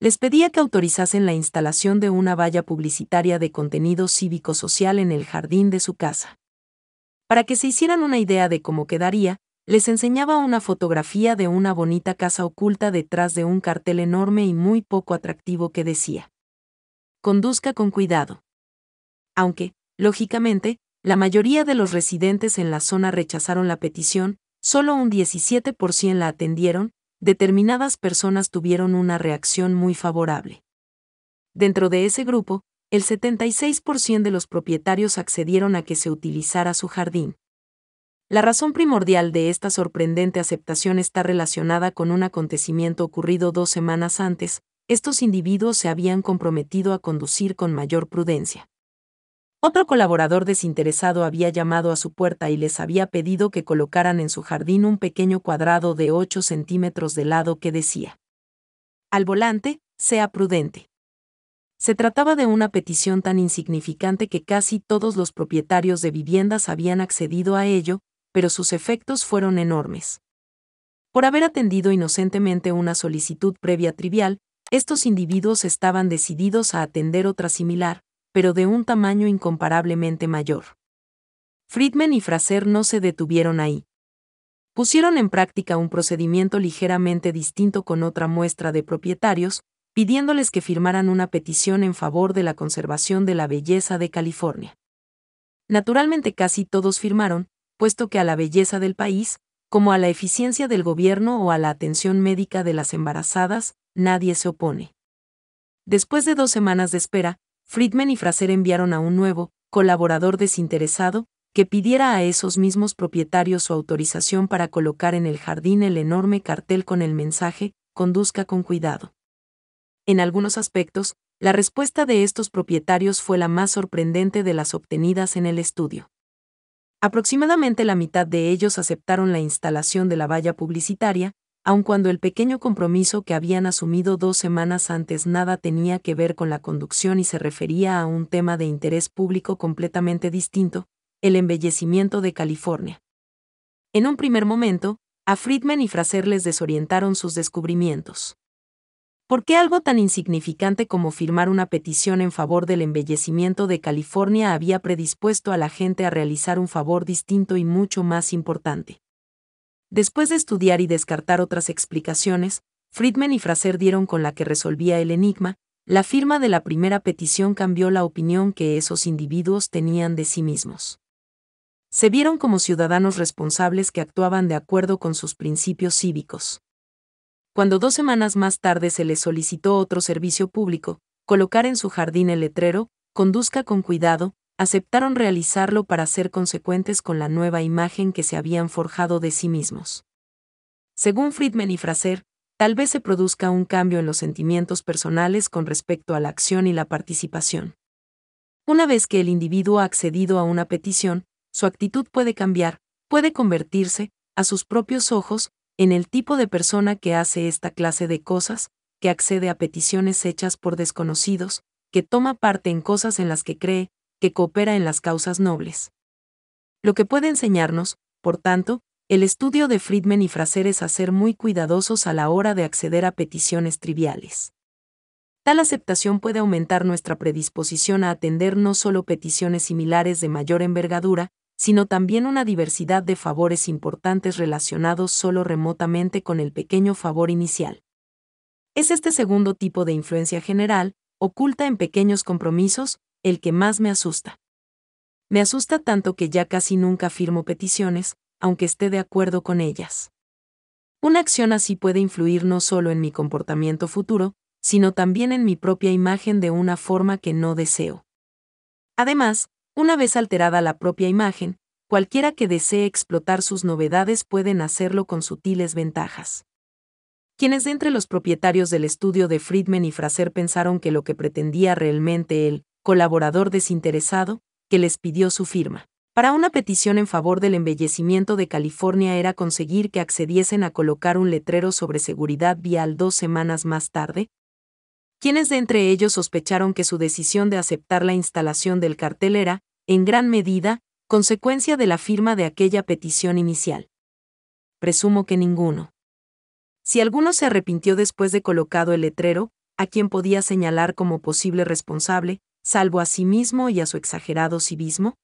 Les pedía que autorizasen la instalación de una valla publicitaria de contenido cívico-social en el jardín de su casa. Para que se hicieran una idea de cómo quedaría, les enseñaba una fotografía de una bonita casa oculta detrás de un cartel enorme y muy poco atractivo que decía, Conduzca con cuidado. Aunque, lógicamente, la mayoría de los residentes en la zona rechazaron la petición, solo un 17% la atendieron, determinadas personas tuvieron una reacción muy favorable. Dentro de ese grupo, el 76% de los propietarios accedieron a que se utilizara su jardín. La razón primordial de esta sorprendente aceptación está relacionada con un acontecimiento ocurrido dos semanas antes, estos individuos se habían comprometido a conducir con mayor prudencia. Otro colaborador desinteresado había llamado a su puerta y les había pedido que colocaran en su jardín un pequeño cuadrado de 8 centímetros de lado que decía, Al volante, sea prudente. Se trataba de una petición tan insignificante que casi todos los propietarios de viviendas habían accedido a ello, pero sus efectos fueron enormes. Por haber atendido inocentemente una solicitud previa trivial, estos individuos estaban decididos a atender otra similar, pero de un tamaño incomparablemente mayor. Friedman y Fraser no se detuvieron ahí. Pusieron en práctica un procedimiento ligeramente distinto con otra muestra de propietarios, pidiéndoles que firmaran una petición en favor de la conservación de la belleza de California. Naturalmente casi todos firmaron, puesto que a la belleza del país, como a la eficiencia del gobierno o a la atención médica de las embarazadas, nadie se opone. Después de dos semanas de espera, Friedman y Fraser enviaron a un nuevo, colaborador desinteresado, que pidiera a esos mismos propietarios su autorización para colocar en el jardín el enorme cartel con el mensaje, conduzca con cuidado. En algunos aspectos, la respuesta de estos propietarios fue la más sorprendente de las obtenidas en el estudio. Aproximadamente la mitad de ellos aceptaron la instalación de la valla publicitaria, aun cuando el pequeño compromiso que habían asumido dos semanas antes nada tenía que ver con la conducción y se refería a un tema de interés público completamente distinto, el embellecimiento de California. En un primer momento, a Friedman y Fraser les desorientaron sus descubrimientos. ¿Por qué algo tan insignificante como firmar una petición en favor del embellecimiento de California había predispuesto a la gente a realizar un favor distinto y mucho más importante? Después de estudiar y descartar otras explicaciones, Friedman y Fraser dieron con la que resolvía el enigma, la firma de la primera petición cambió la opinión que esos individuos tenían de sí mismos. Se vieron como ciudadanos responsables que actuaban de acuerdo con sus principios cívicos cuando dos semanas más tarde se le solicitó otro servicio público, colocar en su jardín el letrero, conduzca con cuidado, aceptaron realizarlo para ser consecuentes con la nueva imagen que se habían forjado de sí mismos. Según Friedman y Fraser, tal vez se produzca un cambio en los sentimientos personales con respecto a la acción y la participación. Una vez que el individuo ha accedido a una petición, su actitud puede cambiar, puede convertirse, a sus propios ojos, en el tipo de persona que hace esta clase de cosas, que accede a peticiones hechas por desconocidos, que toma parte en cosas en las que cree, que coopera en las causas nobles. Lo que puede enseñarnos, por tanto, el estudio de Friedman y Fraser es a ser muy cuidadosos a la hora de acceder a peticiones triviales. Tal aceptación puede aumentar nuestra predisposición a atender no solo peticiones similares de mayor envergadura, sino también una diversidad de favores importantes relacionados solo remotamente con el pequeño favor inicial. Es este segundo tipo de influencia general, oculta en pequeños compromisos, el que más me asusta. Me asusta tanto que ya casi nunca firmo peticiones, aunque esté de acuerdo con ellas. Una acción así puede influir no solo en mi comportamiento futuro, sino también en mi propia imagen de una forma que no deseo. Además, una vez alterada la propia imagen, cualquiera que desee explotar sus novedades pueden hacerlo con sutiles ventajas. Quienes de entre los propietarios del estudio de Friedman y Fraser pensaron que lo que pretendía realmente el colaborador desinteresado, que les pidió su firma. Para una petición en favor del embellecimiento de California era conseguir que accediesen a colocar un letrero sobre seguridad vial dos semanas más tarde, quienes de entre ellos sospecharon que su decisión de aceptar la instalación del cartel era, en gran medida, consecuencia de la firma de aquella petición inicial. Presumo que ninguno. Si alguno se arrepintió después de colocado el letrero, a quien podía señalar como posible responsable, salvo a sí mismo y a su exagerado civismo?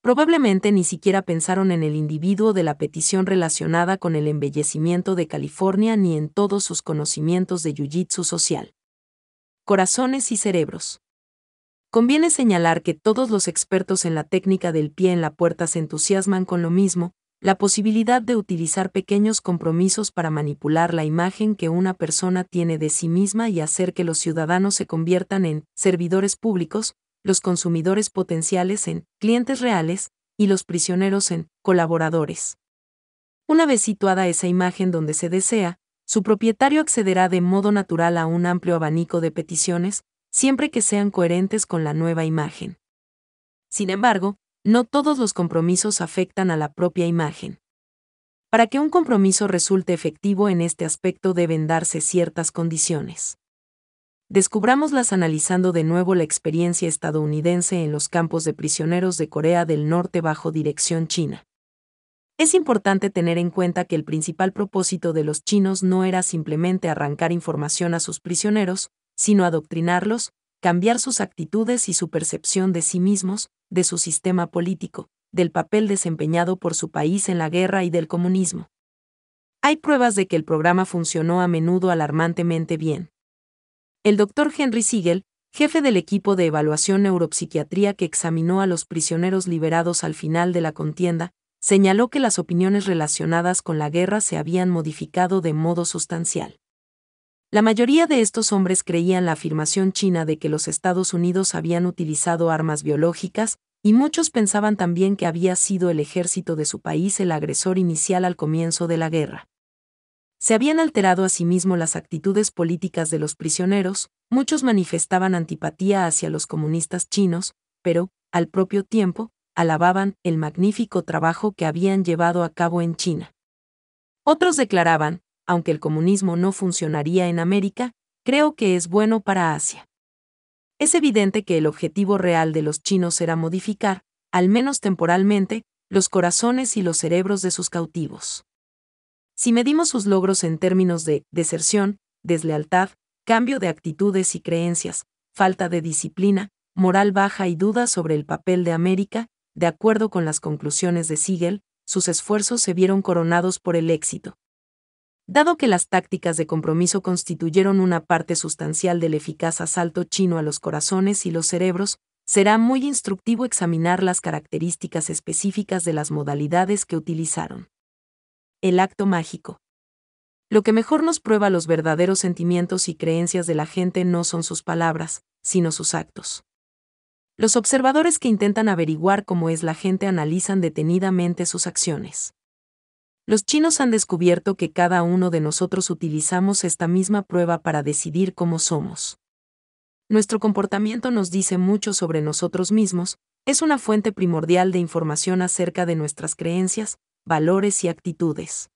Probablemente ni siquiera pensaron en el individuo de la petición relacionada con el embellecimiento de California ni en todos sus conocimientos de jiu-jitsu social corazones y cerebros. Conviene señalar que todos los expertos en la técnica del pie en la puerta se entusiasman con lo mismo, la posibilidad de utilizar pequeños compromisos para manipular la imagen que una persona tiene de sí misma y hacer que los ciudadanos se conviertan en servidores públicos, los consumidores potenciales en clientes reales y los prisioneros en colaboradores. Una vez situada esa imagen donde se desea, su propietario accederá de modo natural a un amplio abanico de peticiones, siempre que sean coherentes con la nueva imagen. Sin embargo, no todos los compromisos afectan a la propia imagen. Para que un compromiso resulte efectivo en este aspecto deben darse ciertas condiciones. Descubramoslas analizando de nuevo la experiencia estadounidense en los campos de prisioneros de Corea del Norte bajo dirección china. Es importante tener en cuenta que el principal propósito de los chinos no era simplemente arrancar información a sus prisioneros, sino adoctrinarlos, cambiar sus actitudes y su percepción de sí mismos, de su sistema político, del papel desempeñado por su país en la guerra y del comunismo. Hay pruebas de que el programa funcionó a menudo alarmantemente bien. El doctor Henry Siegel, jefe del equipo de evaluación neuropsiquiatría que examinó a los prisioneros liberados al final de la contienda, señaló que las opiniones relacionadas con la guerra se habían modificado de modo sustancial. La mayoría de estos hombres creían la afirmación china de que los Estados Unidos habían utilizado armas biológicas, y muchos pensaban también que había sido el ejército de su país el agresor inicial al comienzo de la guerra. Se habían alterado asimismo las actitudes políticas de los prisioneros, muchos manifestaban antipatía hacia los comunistas chinos, pero, al propio tiempo, alababan el magnífico trabajo que habían llevado a cabo en China. Otros declaraban, aunque el comunismo no funcionaría en América, creo que es bueno para Asia. Es evidente que el objetivo real de los chinos era modificar, al menos temporalmente, los corazones y los cerebros de sus cautivos. Si medimos sus logros en términos de deserción, deslealtad, cambio de actitudes y creencias, falta de disciplina, moral baja y duda sobre el papel de América, de acuerdo con las conclusiones de Siegel, sus esfuerzos se vieron coronados por el éxito. Dado que las tácticas de compromiso constituyeron una parte sustancial del eficaz asalto chino a los corazones y los cerebros, será muy instructivo examinar las características específicas de las modalidades que utilizaron. El acto mágico. Lo que mejor nos prueba los verdaderos sentimientos y creencias de la gente no son sus palabras, sino sus actos. Los observadores que intentan averiguar cómo es la gente analizan detenidamente sus acciones. Los chinos han descubierto que cada uno de nosotros utilizamos esta misma prueba para decidir cómo somos. Nuestro comportamiento nos dice mucho sobre nosotros mismos, es una fuente primordial de información acerca de nuestras creencias, valores y actitudes.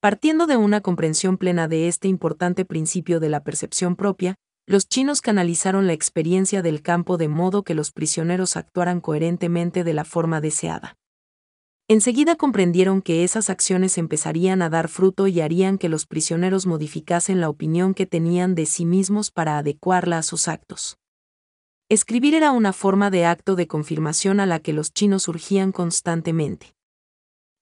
Partiendo de una comprensión plena de este importante principio de la percepción propia, los chinos canalizaron la experiencia del campo de modo que los prisioneros actuaran coherentemente de la forma deseada. Enseguida comprendieron que esas acciones empezarían a dar fruto y harían que los prisioneros modificasen la opinión que tenían de sí mismos para adecuarla a sus actos. Escribir era una forma de acto de confirmación a la que los chinos surgían constantemente.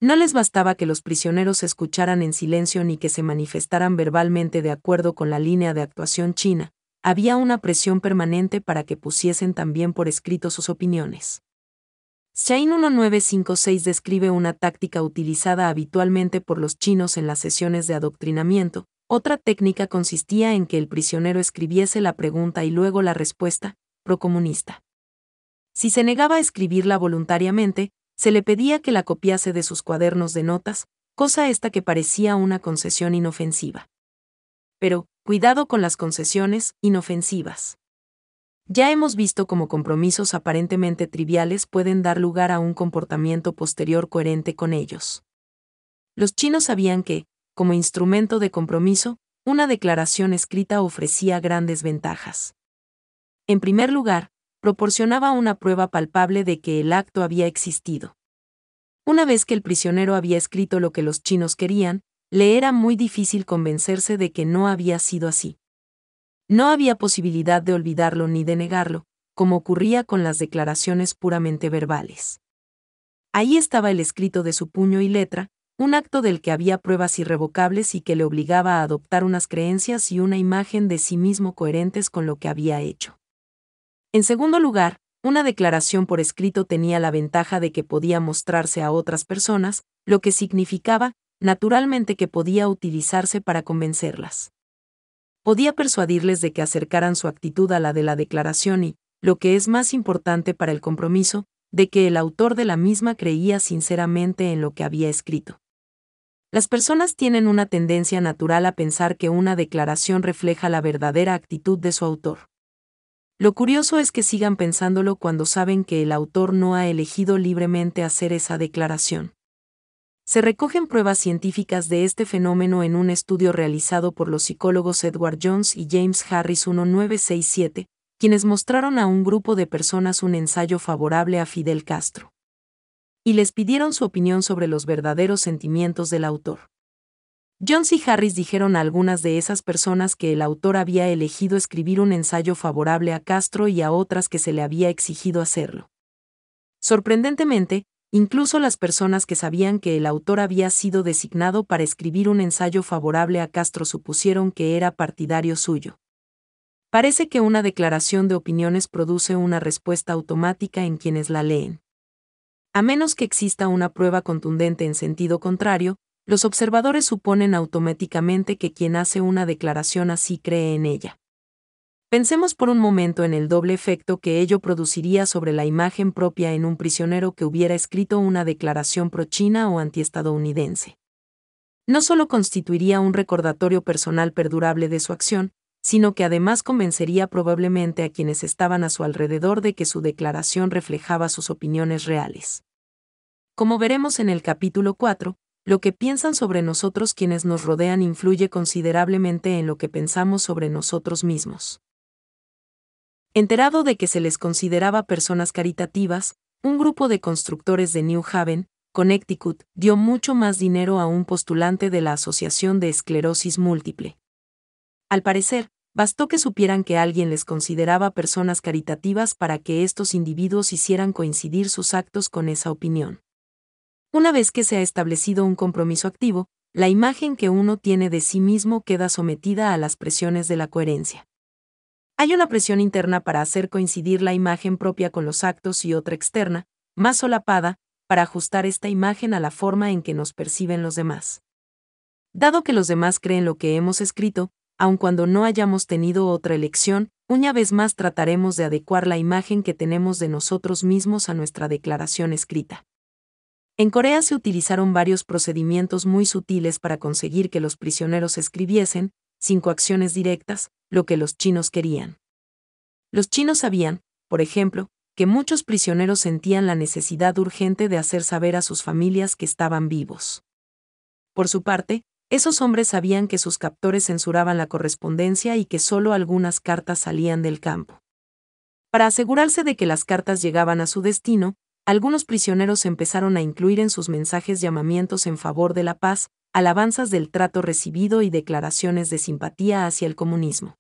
No les bastaba que los prisioneros escucharan en silencio ni que se manifestaran verbalmente de acuerdo con la línea de actuación china, había una presión permanente para que pusiesen también por escrito sus opiniones. Shane 1956 describe una táctica utilizada habitualmente por los chinos en las sesiones de adoctrinamiento. Otra técnica consistía en que el prisionero escribiese la pregunta y luego la respuesta, procomunista. Si se negaba a escribirla voluntariamente, se le pedía que la copiase de sus cuadernos de notas, cosa esta que parecía una concesión inofensiva. Pero, Cuidado con las concesiones inofensivas. Ya hemos visto cómo compromisos aparentemente triviales pueden dar lugar a un comportamiento posterior coherente con ellos. Los chinos sabían que, como instrumento de compromiso, una declaración escrita ofrecía grandes ventajas. En primer lugar, proporcionaba una prueba palpable de que el acto había existido. Una vez que el prisionero había escrito lo que los chinos querían, le era muy difícil convencerse de que no había sido así. No había posibilidad de olvidarlo ni de negarlo, como ocurría con las declaraciones puramente verbales. Ahí estaba el escrito de su puño y letra, un acto del que había pruebas irrevocables y que le obligaba a adoptar unas creencias y una imagen de sí mismo coherentes con lo que había hecho. En segundo lugar, una declaración por escrito tenía la ventaja de que podía mostrarse a otras personas, lo que significaba naturalmente que podía utilizarse para convencerlas. Podía persuadirles de que acercaran su actitud a la de la declaración y, lo que es más importante para el compromiso, de que el autor de la misma creía sinceramente en lo que había escrito. Las personas tienen una tendencia natural a pensar que una declaración refleja la verdadera actitud de su autor. Lo curioso es que sigan pensándolo cuando saben que el autor no ha elegido libremente hacer esa declaración. Se recogen pruebas científicas de este fenómeno en un estudio realizado por los psicólogos Edward Jones y James Harris 1967, quienes mostraron a un grupo de personas un ensayo favorable a Fidel Castro. Y les pidieron su opinión sobre los verdaderos sentimientos del autor. Jones y Harris dijeron a algunas de esas personas que el autor había elegido escribir un ensayo favorable a Castro y a otras que se le había exigido hacerlo. Sorprendentemente, Incluso las personas que sabían que el autor había sido designado para escribir un ensayo favorable a Castro supusieron que era partidario suyo. Parece que una declaración de opiniones produce una respuesta automática en quienes la leen. A menos que exista una prueba contundente en sentido contrario, los observadores suponen automáticamente que quien hace una declaración así cree en ella. Pensemos por un momento en el doble efecto que ello produciría sobre la imagen propia en un prisionero que hubiera escrito una declaración pro-China o antiestadounidense. No solo constituiría un recordatorio personal perdurable de su acción, sino que además convencería probablemente a quienes estaban a su alrededor de que su declaración reflejaba sus opiniones reales. Como veremos en el capítulo 4, lo que piensan sobre nosotros quienes nos rodean influye considerablemente en lo que pensamos sobre nosotros mismos. Enterado de que se les consideraba personas caritativas, un grupo de constructores de New Haven, Connecticut, dio mucho más dinero a un postulante de la Asociación de Esclerosis Múltiple. Al parecer, bastó que supieran que alguien les consideraba personas caritativas para que estos individuos hicieran coincidir sus actos con esa opinión. Una vez que se ha establecido un compromiso activo, la imagen que uno tiene de sí mismo queda sometida a las presiones de la coherencia. Hay una presión interna para hacer coincidir la imagen propia con los actos y otra externa, más solapada, para ajustar esta imagen a la forma en que nos perciben los demás. Dado que los demás creen lo que hemos escrito, aun cuando no hayamos tenido otra elección, una vez más trataremos de adecuar la imagen que tenemos de nosotros mismos a nuestra declaración escrita. En Corea se utilizaron varios procedimientos muy sutiles para conseguir que los prisioneros escribiesen, cinco acciones directas, lo que los chinos querían. Los chinos sabían, por ejemplo, que muchos prisioneros sentían la necesidad urgente de hacer saber a sus familias que estaban vivos. Por su parte, esos hombres sabían que sus captores censuraban la correspondencia y que solo algunas cartas salían del campo. Para asegurarse de que las cartas llegaban a su destino, algunos prisioneros empezaron a incluir en sus mensajes llamamientos en favor de la paz, alabanzas del trato recibido y declaraciones de simpatía hacia el comunismo.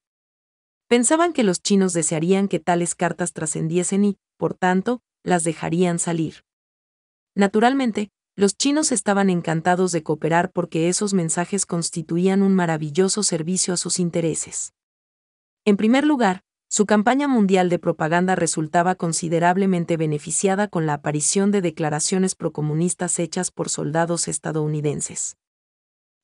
Pensaban que los chinos desearían que tales cartas trascendiesen y, por tanto, las dejarían salir. Naturalmente, los chinos estaban encantados de cooperar porque esos mensajes constituían un maravilloso servicio a sus intereses. En primer lugar, su campaña mundial de propaganda resultaba considerablemente beneficiada con la aparición de declaraciones procomunistas hechas por soldados estadounidenses.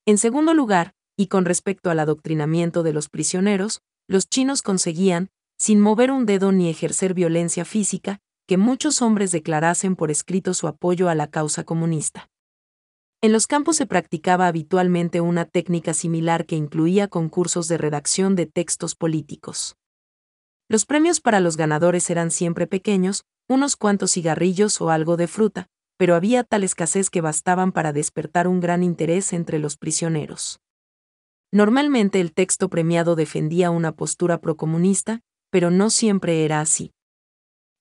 En segundo lugar, y con respecto al adoctrinamiento de los prisioneros, los chinos conseguían, sin mover un dedo ni ejercer violencia física, que muchos hombres declarasen por escrito su apoyo a la causa comunista. En los campos se practicaba habitualmente una técnica similar que incluía concursos de redacción de textos políticos. Los premios para los ganadores eran siempre pequeños, unos cuantos cigarrillos o algo de fruta, pero había tal escasez que bastaban para despertar un gran interés entre los prisioneros. Normalmente el texto premiado defendía una postura procomunista, pero no siempre era así.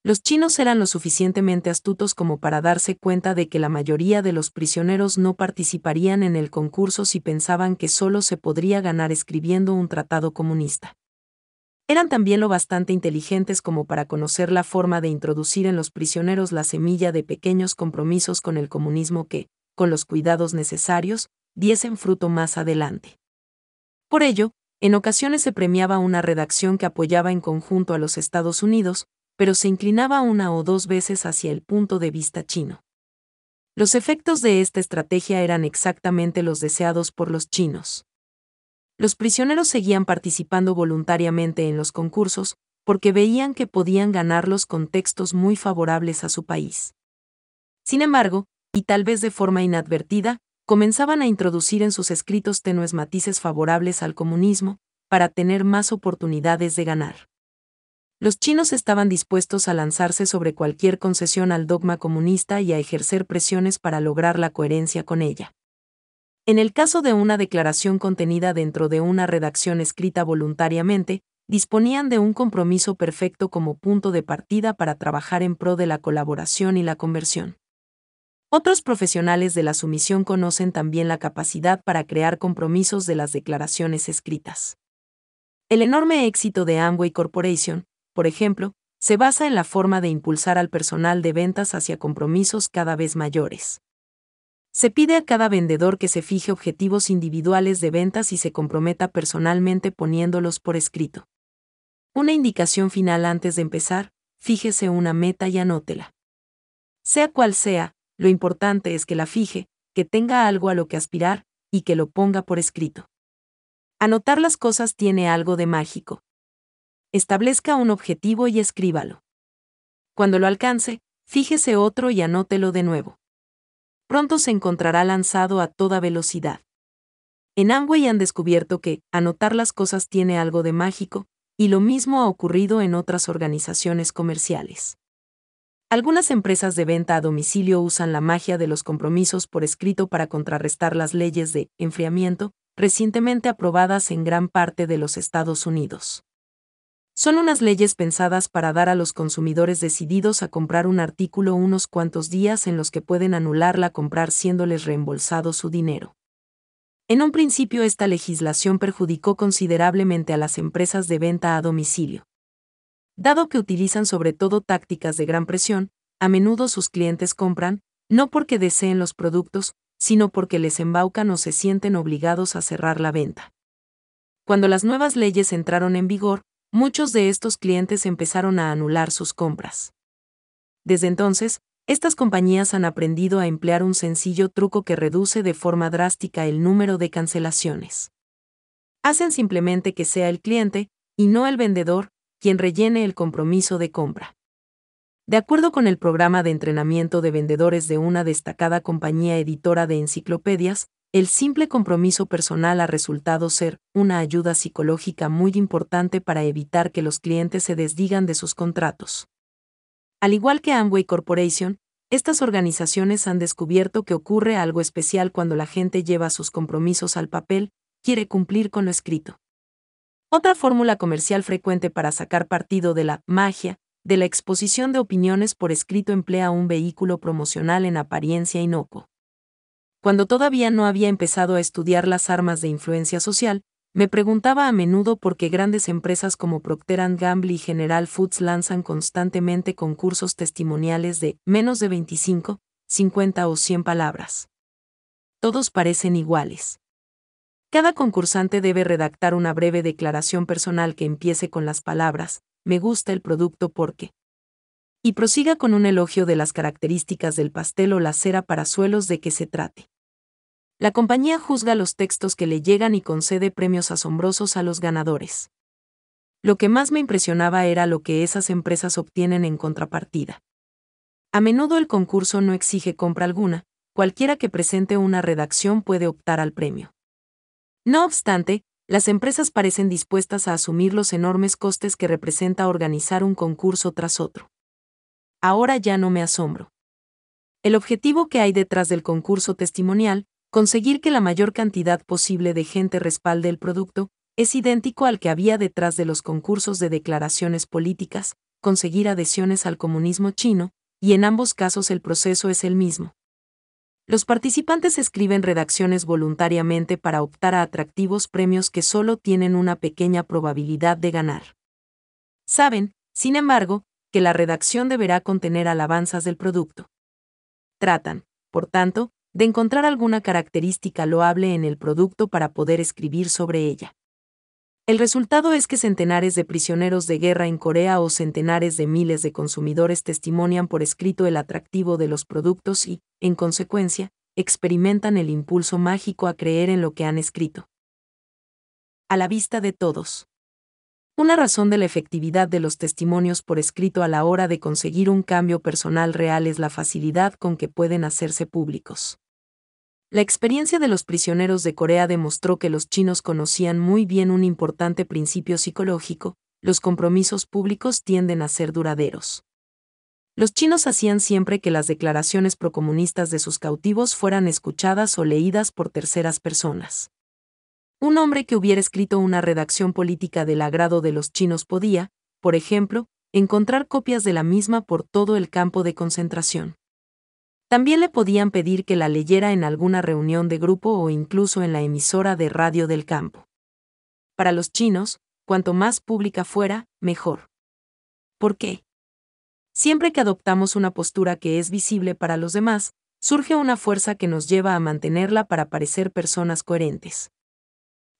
Los chinos eran lo suficientemente astutos como para darse cuenta de que la mayoría de los prisioneros no participarían en el concurso si pensaban que solo se podría ganar escribiendo un tratado comunista eran también lo bastante inteligentes como para conocer la forma de introducir en los prisioneros la semilla de pequeños compromisos con el comunismo que, con los cuidados necesarios, diesen fruto más adelante. Por ello, en ocasiones se premiaba una redacción que apoyaba en conjunto a los Estados Unidos, pero se inclinaba una o dos veces hacia el punto de vista chino. Los efectos de esta estrategia eran exactamente los deseados por los chinos los prisioneros seguían participando voluntariamente en los concursos, porque veían que podían ganar los contextos muy favorables a su país. Sin embargo, y tal vez de forma inadvertida, comenzaban a introducir en sus escritos tenues matices favorables al comunismo, para tener más oportunidades de ganar. Los chinos estaban dispuestos a lanzarse sobre cualquier concesión al dogma comunista y a ejercer presiones para lograr la coherencia con ella. En el caso de una declaración contenida dentro de una redacción escrita voluntariamente, disponían de un compromiso perfecto como punto de partida para trabajar en pro de la colaboración y la conversión. Otros profesionales de la sumisión conocen también la capacidad para crear compromisos de las declaraciones escritas. El enorme éxito de Amway Corporation, por ejemplo, se basa en la forma de impulsar al personal de ventas hacia compromisos cada vez mayores. Se pide a cada vendedor que se fije objetivos individuales de ventas y se comprometa personalmente poniéndolos por escrito. Una indicación final antes de empezar, fíjese una meta y anótela. Sea cual sea, lo importante es que la fije, que tenga algo a lo que aspirar, y que lo ponga por escrito. Anotar las cosas tiene algo de mágico. Establezca un objetivo y escríbalo. Cuando lo alcance, fíjese otro y anótelo de nuevo pronto se encontrará lanzado a toda velocidad. En Amway han descubierto que anotar las cosas tiene algo de mágico, y lo mismo ha ocurrido en otras organizaciones comerciales. Algunas empresas de venta a domicilio usan la magia de los compromisos por escrito para contrarrestar las leyes de enfriamiento, recientemente aprobadas en gran parte de los Estados Unidos. Son unas leyes pensadas para dar a los consumidores decididos a comprar un artículo unos cuantos días en los que pueden anularla comprar siéndoles reembolsado su dinero. En un principio esta legislación perjudicó considerablemente a las empresas de venta a domicilio. Dado que utilizan sobre todo tácticas de gran presión, a menudo sus clientes compran, no porque deseen los productos, sino porque les embaucan o se sienten obligados a cerrar la venta. Cuando las nuevas leyes entraron en vigor, muchos de estos clientes empezaron a anular sus compras. Desde entonces, estas compañías han aprendido a emplear un sencillo truco que reduce de forma drástica el número de cancelaciones. Hacen simplemente que sea el cliente, y no el vendedor, quien rellene el compromiso de compra. De acuerdo con el programa de entrenamiento de vendedores de una destacada compañía editora de enciclopedias, el simple compromiso personal ha resultado ser una ayuda psicológica muy importante para evitar que los clientes se desdigan de sus contratos. Al igual que Amway Corporation, estas organizaciones han descubierto que ocurre algo especial cuando la gente lleva sus compromisos al papel, quiere cumplir con lo escrito. Otra fórmula comercial frecuente para sacar partido de la magia de la exposición de opiniones por escrito emplea un vehículo promocional en apariencia inocuo cuando todavía no había empezado a estudiar las armas de influencia social, me preguntaba a menudo por qué grandes empresas como Procter Gamble y General Foods lanzan constantemente concursos testimoniales de menos de 25, 50 o 100 palabras. Todos parecen iguales. Cada concursante debe redactar una breve declaración personal que empiece con las palabras, me gusta el producto porque, y prosiga con un elogio de las características del pastel o la cera para suelos de que se trate. La compañía juzga los textos que le llegan y concede premios asombrosos a los ganadores. Lo que más me impresionaba era lo que esas empresas obtienen en contrapartida. A menudo el concurso no exige compra alguna, cualquiera que presente una redacción puede optar al premio. No obstante, las empresas parecen dispuestas a asumir los enormes costes que representa organizar un concurso tras otro ahora ya no me asombro. El objetivo que hay detrás del concurso testimonial, conseguir que la mayor cantidad posible de gente respalde el producto, es idéntico al que había detrás de los concursos de declaraciones políticas, conseguir adhesiones al comunismo chino, y en ambos casos el proceso es el mismo. Los participantes escriben redacciones voluntariamente para optar a atractivos premios que solo tienen una pequeña probabilidad de ganar. Saben, sin embargo, que la redacción deberá contener alabanzas del producto. Tratan, por tanto, de encontrar alguna característica loable en el producto para poder escribir sobre ella. El resultado es que centenares de prisioneros de guerra en Corea o centenares de miles de consumidores testimonian por escrito el atractivo de los productos y, en consecuencia, experimentan el impulso mágico a creer en lo que han escrito. A la vista de todos una razón de la efectividad de los testimonios por escrito a la hora de conseguir un cambio personal real es la facilidad con que pueden hacerse públicos. La experiencia de los prisioneros de Corea demostró que los chinos conocían muy bien un importante principio psicológico, los compromisos públicos tienden a ser duraderos. Los chinos hacían siempre que las declaraciones procomunistas de sus cautivos fueran escuchadas o leídas por terceras personas. Un hombre que hubiera escrito una redacción política del agrado de los chinos podía, por ejemplo, encontrar copias de la misma por todo el campo de concentración. También le podían pedir que la leyera en alguna reunión de grupo o incluso en la emisora de radio del campo. Para los chinos, cuanto más pública fuera, mejor. ¿Por qué? Siempre que adoptamos una postura que es visible para los demás, surge una fuerza que nos lleva a mantenerla para parecer personas coherentes.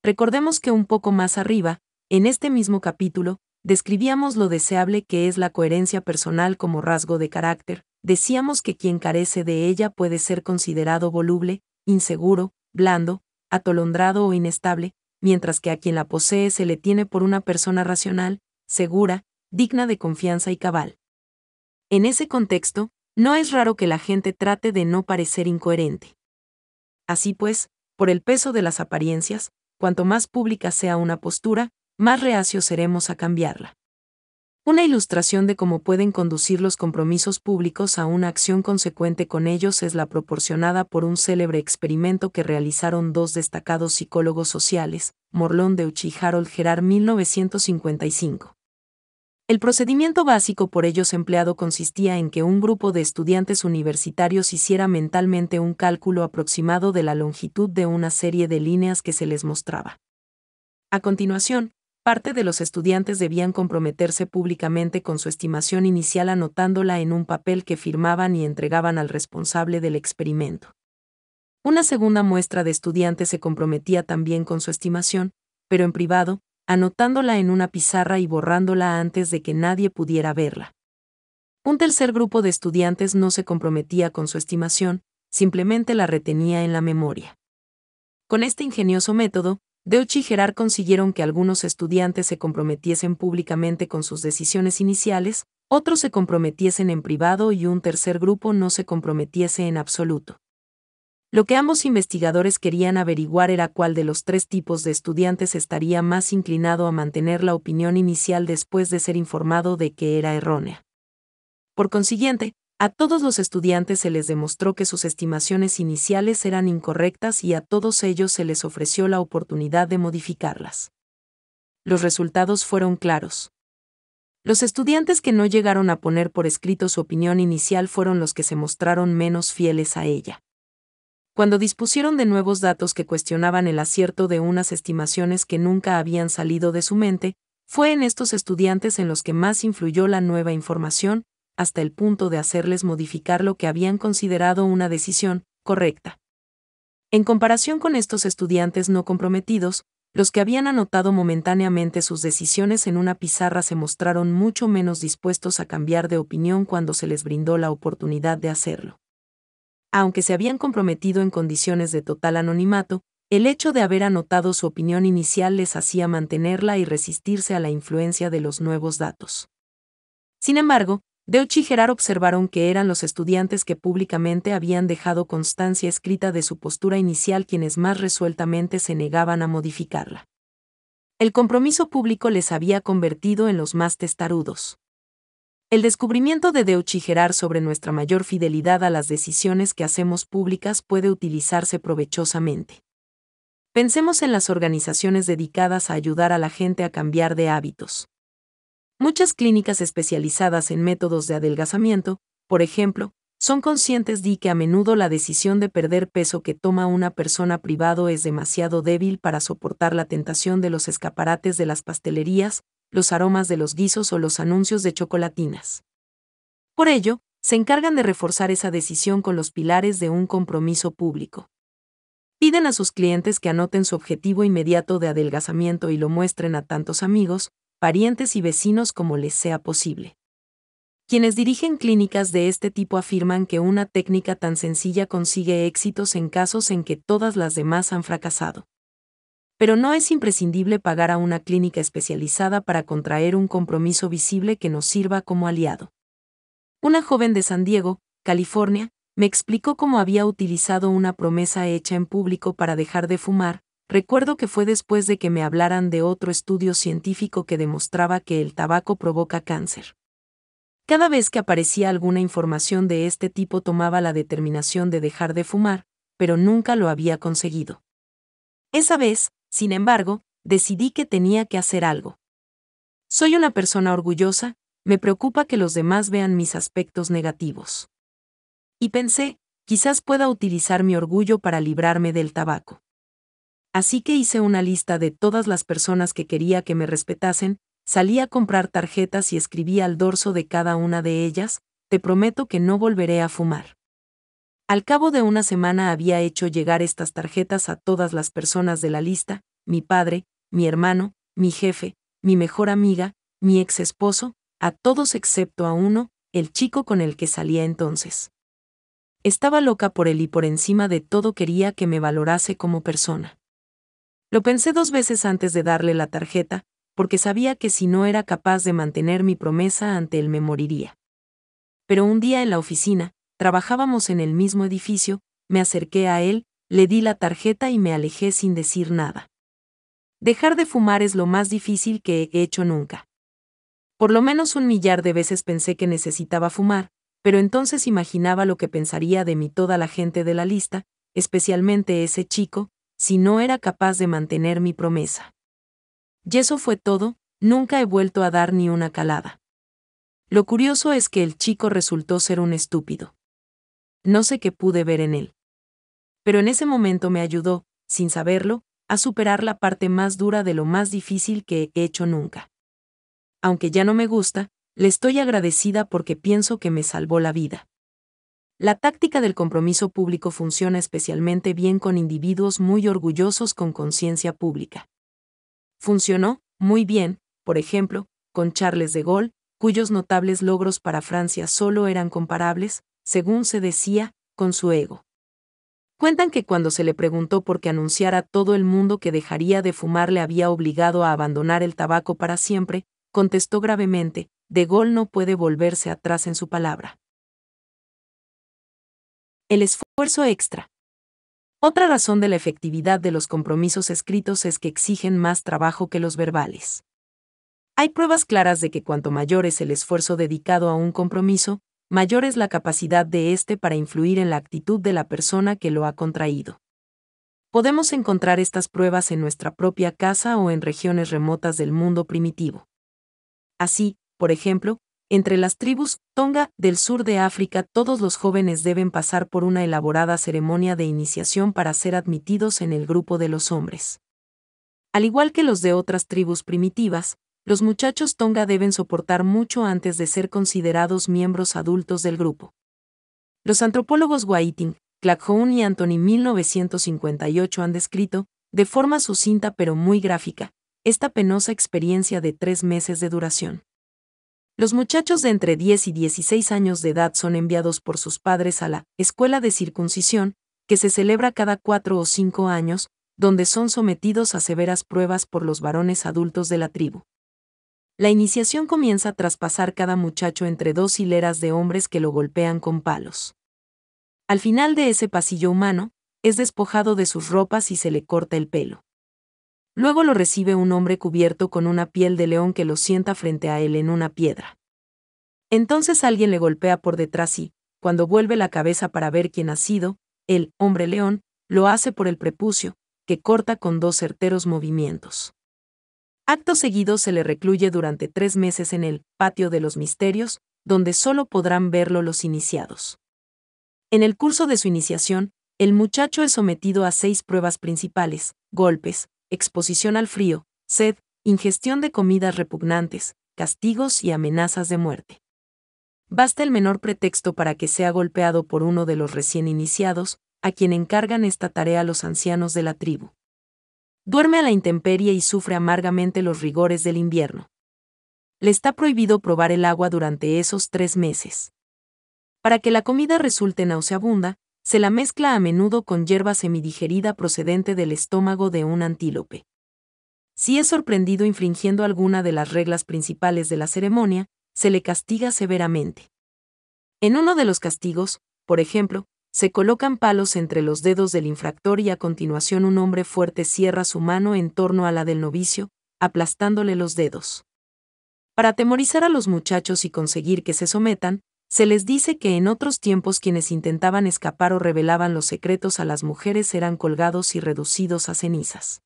Recordemos que un poco más arriba, en este mismo capítulo, describíamos lo deseable que es la coherencia personal como rasgo de carácter, decíamos que quien carece de ella puede ser considerado voluble, inseguro, blando, atolondrado o inestable, mientras que a quien la posee se le tiene por una persona racional, segura, digna de confianza y cabal. En ese contexto, no es raro que la gente trate de no parecer incoherente. Así pues, por el peso de las apariencias, cuanto más pública sea una postura, más reacios seremos a cambiarla. Una ilustración de cómo pueden conducir los compromisos públicos a una acción consecuente con ellos es la proporcionada por un célebre experimento que realizaron dos destacados psicólogos sociales, Morlón de y Harold Gerard 1955. El procedimiento básico por ellos empleado consistía en que un grupo de estudiantes universitarios hiciera mentalmente un cálculo aproximado de la longitud de una serie de líneas que se les mostraba. A continuación, parte de los estudiantes debían comprometerse públicamente con su estimación inicial anotándola en un papel que firmaban y entregaban al responsable del experimento. Una segunda muestra de estudiantes se comprometía también con su estimación, pero en privado, anotándola en una pizarra y borrándola antes de que nadie pudiera verla. Un tercer grupo de estudiantes no se comprometía con su estimación, simplemente la retenía en la memoria. Con este ingenioso método, Deutsch y Gerard consiguieron que algunos estudiantes se comprometiesen públicamente con sus decisiones iniciales, otros se comprometiesen en privado y un tercer grupo no se comprometiese en absoluto. Lo que ambos investigadores querían averiguar era cuál de los tres tipos de estudiantes estaría más inclinado a mantener la opinión inicial después de ser informado de que era errónea. Por consiguiente, a todos los estudiantes se les demostró que sus estimaciones iniciales eran incorrectas y a todos ellos se les ofreció la oportunidad de modificarlas. Los resultados fueron claros. Los estudiantes que no llegaron a poner por escrito su opinión inicial fueron los que se mostraron menos fieles a ella cuando dispusieron de nuevos datos que cuestionaban el acierto de unas estimaciones que nunca habían salido de su mente, fue en estos estudiantes en los que más influyó la nueva información, hasta el punto de hacerles modificar lo que habían considerado una decisión correcta. En comparación con estos estudiantes no comprometidos, los que habían anotado momentáneamente sus decisiones en una pizarra se mostraron mucho menos dispuestos a cambiar de opinión cuando se les brindó la oportunidad de hacerlo aunque se habían comprometido en condiciones de total anonimato, el hecho de haber anotado su opinión inicial les hacía mantenerla y resistirse a la influencia de los nuevos datos. Sin embargo, Deutsch y Gerard observaron que eran los estudiantes que públicamente habían dejado constancia escrita de su postura inicial quienes más resueltamente se negaban a modificarla. El compromiso público les había convertido en los más testarudos. El descubrimiento de Deuchigerar sobre nuestra mayor fidelidad a las decisiones que hacemos públicas puede utilizarse provechosamente. Pensemos en las organizaciones dedicadas a ayudar a la gente a cambiar de hábitos. Muchas clínicas especializadas en métodos de adelgazamiento, por ejemplo, son conscientes de que a menudo la decisión de perder peso que toma una persona privado es demasiado débil para soportar la tentación de los escaparates de las pastelerías, los aromas de los guisos o los anuncios de chocolatinas. Por ello, se encargan de reforzar esa decisión con los pilares de un compromiso público. Piden a sus clientes que anoten su objetivo inmediato de adelgazamiento y lo muestren a tantos amigos, parientes y vecinos como les sea posible. Quienes dirigen clínicas de este tipo afirman que una técnica tan sencilla consigue éxitos en casos en que todas las demás han fracasado pero no es imprescindible pagar a una clínica especializada para contraer un compromiso visible que nos sirva como aliado. Una joven de San Diego, California, me explicó cómo había utilizado una promesa hecha en público para dejar de fumar, recuerdo que fue después de que me hablaran de otro estudio científico que demostraba que el tabaco provoca cáncer. Cada vez que aparecía alguna información de este tipo tomaba la determinación de dejar de fumar, pero nunca lo había conseguido. Esa vez, sin embargo, decidí que tenía que hacer algo. Soy una persona orgullosa, me preocupa que los demás vean mis aspectos negativos. Y pensé, quizás pueda utilizar mi orgullo para librarme del tabaco. Así que hice una lista de todas las personas que quería que me respetasen, salí a comprar tarjetas y escribí al dorso de cada una de ellas, te prometo que no volveré a fumar. Al cabo de una semana había hecho llegar estas tarjetas a todas las personas de la lista, mi padre, mi hermano, mi jefe, mi mejor amiga, mi ex esposo, a todos excepto a uno, el chico con el que salía entonces. Estaba loca por él y por encima de todo quería que me valorase como persona. Lo pensé dos veces antes de darle la tarjeta, porque sabía que si no era capaz de mantener mi promesa ante él me moriría. Pero un día en la oficina, trabajábamos en el mismo edificio, me acerqué a él, le di la tarjeta y me alejé sin decir nada. Dejar de fumar es lo más difícil que he hecho nunca. Por lo menos un millar de veces pensé que necesitaba fumar, pero entonces imaginaba lo que pensaría de mí toda la gente de la lista, especialmente ese chico, si no era capaz de mantener mi promesa. Y eso fue todo, nunca he vuelto a dar ni una calada. Lo curioso es que el chico resultó ser un estúpido no sé qué pude ver en él. Pero en ese momento me ayudó, sin saberlo, a superar la parte más dura de lo más difícil que he hecho nunca. Aunque ya no me gusta, le estoy agradecida porque pienso que me salvó la vida. La táctica del compromiso público funciona especialmente bien con individuos muy orgullosos con conciencia pública. Funcionó, muy bien, por ejemplo, con Charles de Gaulle, cuyos notables logros para Francia solo eran comparables, según se decía, con su ego. Cuentan que cuando se le preguntó por qué anunciara a todo el mundo que dejaría de fumar le había obligado a abandonar el tabaco para siempre, contestó gravemente, De Gaulle no puede volverse atrás en su palabra. El esfuerzo extra. Otra razón de la efectividad de los compromisos escritos es que exigen más trabajo que los verbales. Hay pruebas claras de que cuanto mayor es el esfuerzo dedicado a un compromiso, mayor es la capacidad de éste para influir en la actitud de la persona que lo ha contraído. Podemos encontrar estas pruebas en nuestra propia casa o en regiones remotas del mundo primitivo. Así, por ejemplo, entre las tribus Tonga del sur de África todos los jóvenes deben pasar por una elaborada ceremonia de iniciación para ser admitidos en el grupo de los hombres. Al igual que los de otras tribus primitivas, los muchachos Tonga deben soportar mucho antes de ser considerados miembros adultos del grupo. Los antropólogos Waiting, Clackhoun y Anthony 1958 han descrito, de forma sucinta pero muy gráfica, esta penosa experiencia de tres meses de duración. Los muchachos de entre 10 y 16 años de edad son enviados por sus padres a la escuela de circuncisión, que se celebra cada cuatro o cinco años, donde son sometidos a severas pruebas por los varones adultos de la tribu. La iniciación comienza tras pasar cada muchacho entre dos hileras de hombres que lo golpean con palos. Al final de ese pasillo humano, es despojado de sus ropas y se le corta el pelo. Luego lo recibe un hombre cubierto con una piel de león que lo sienta frente a él en una piedra. Entonces alguien le golpea por detrás y, cuando vuelve la cabeza para ver quién ha sido, el hombre león lo hace por el prepucio, que corta con dos certeros movimientos. Acto seguido se le recluye durante tres meses en el Patio de los Misterios, donde solo podrán verlo los iniciados. En el curso de su iniciación, el muchacho es sometido a seis pruebas principales, golpes, exposición al frío, sed, ingestión de comidas repugnantes, castigos y amenazas de muerte. Basta el menor pretexto para que sea golpeado por uno de los recién iniciados, a quien encargan esta tarea los ancianos de la tribu duerme a la intemperie y sufre amargamente los rigores del invierno. Le está prohibido probar el agua durante esos tres meses. Para que la comida resulte nauseabunda, se la mezcla a menudo con hierba semidigerida procedente del estómago de un antílope. Si es sorprendido infringiendo alguna de las reglas principales de la ceremonia, se le castiga severamente. En uno de los castigos, por ejemplo, se colocan palos entre los dedos del infractor y a continuación un hombre fuerte cierra su mano en torno a la del novicio, aplastándole los dedos. Para atemorizar a los muchachos y conseguir que se sometan, se les dice que en otros tiempos quienes intentaban escapar o revelaban los secretos a las mujeres eran colgados y reducidos a cenizas.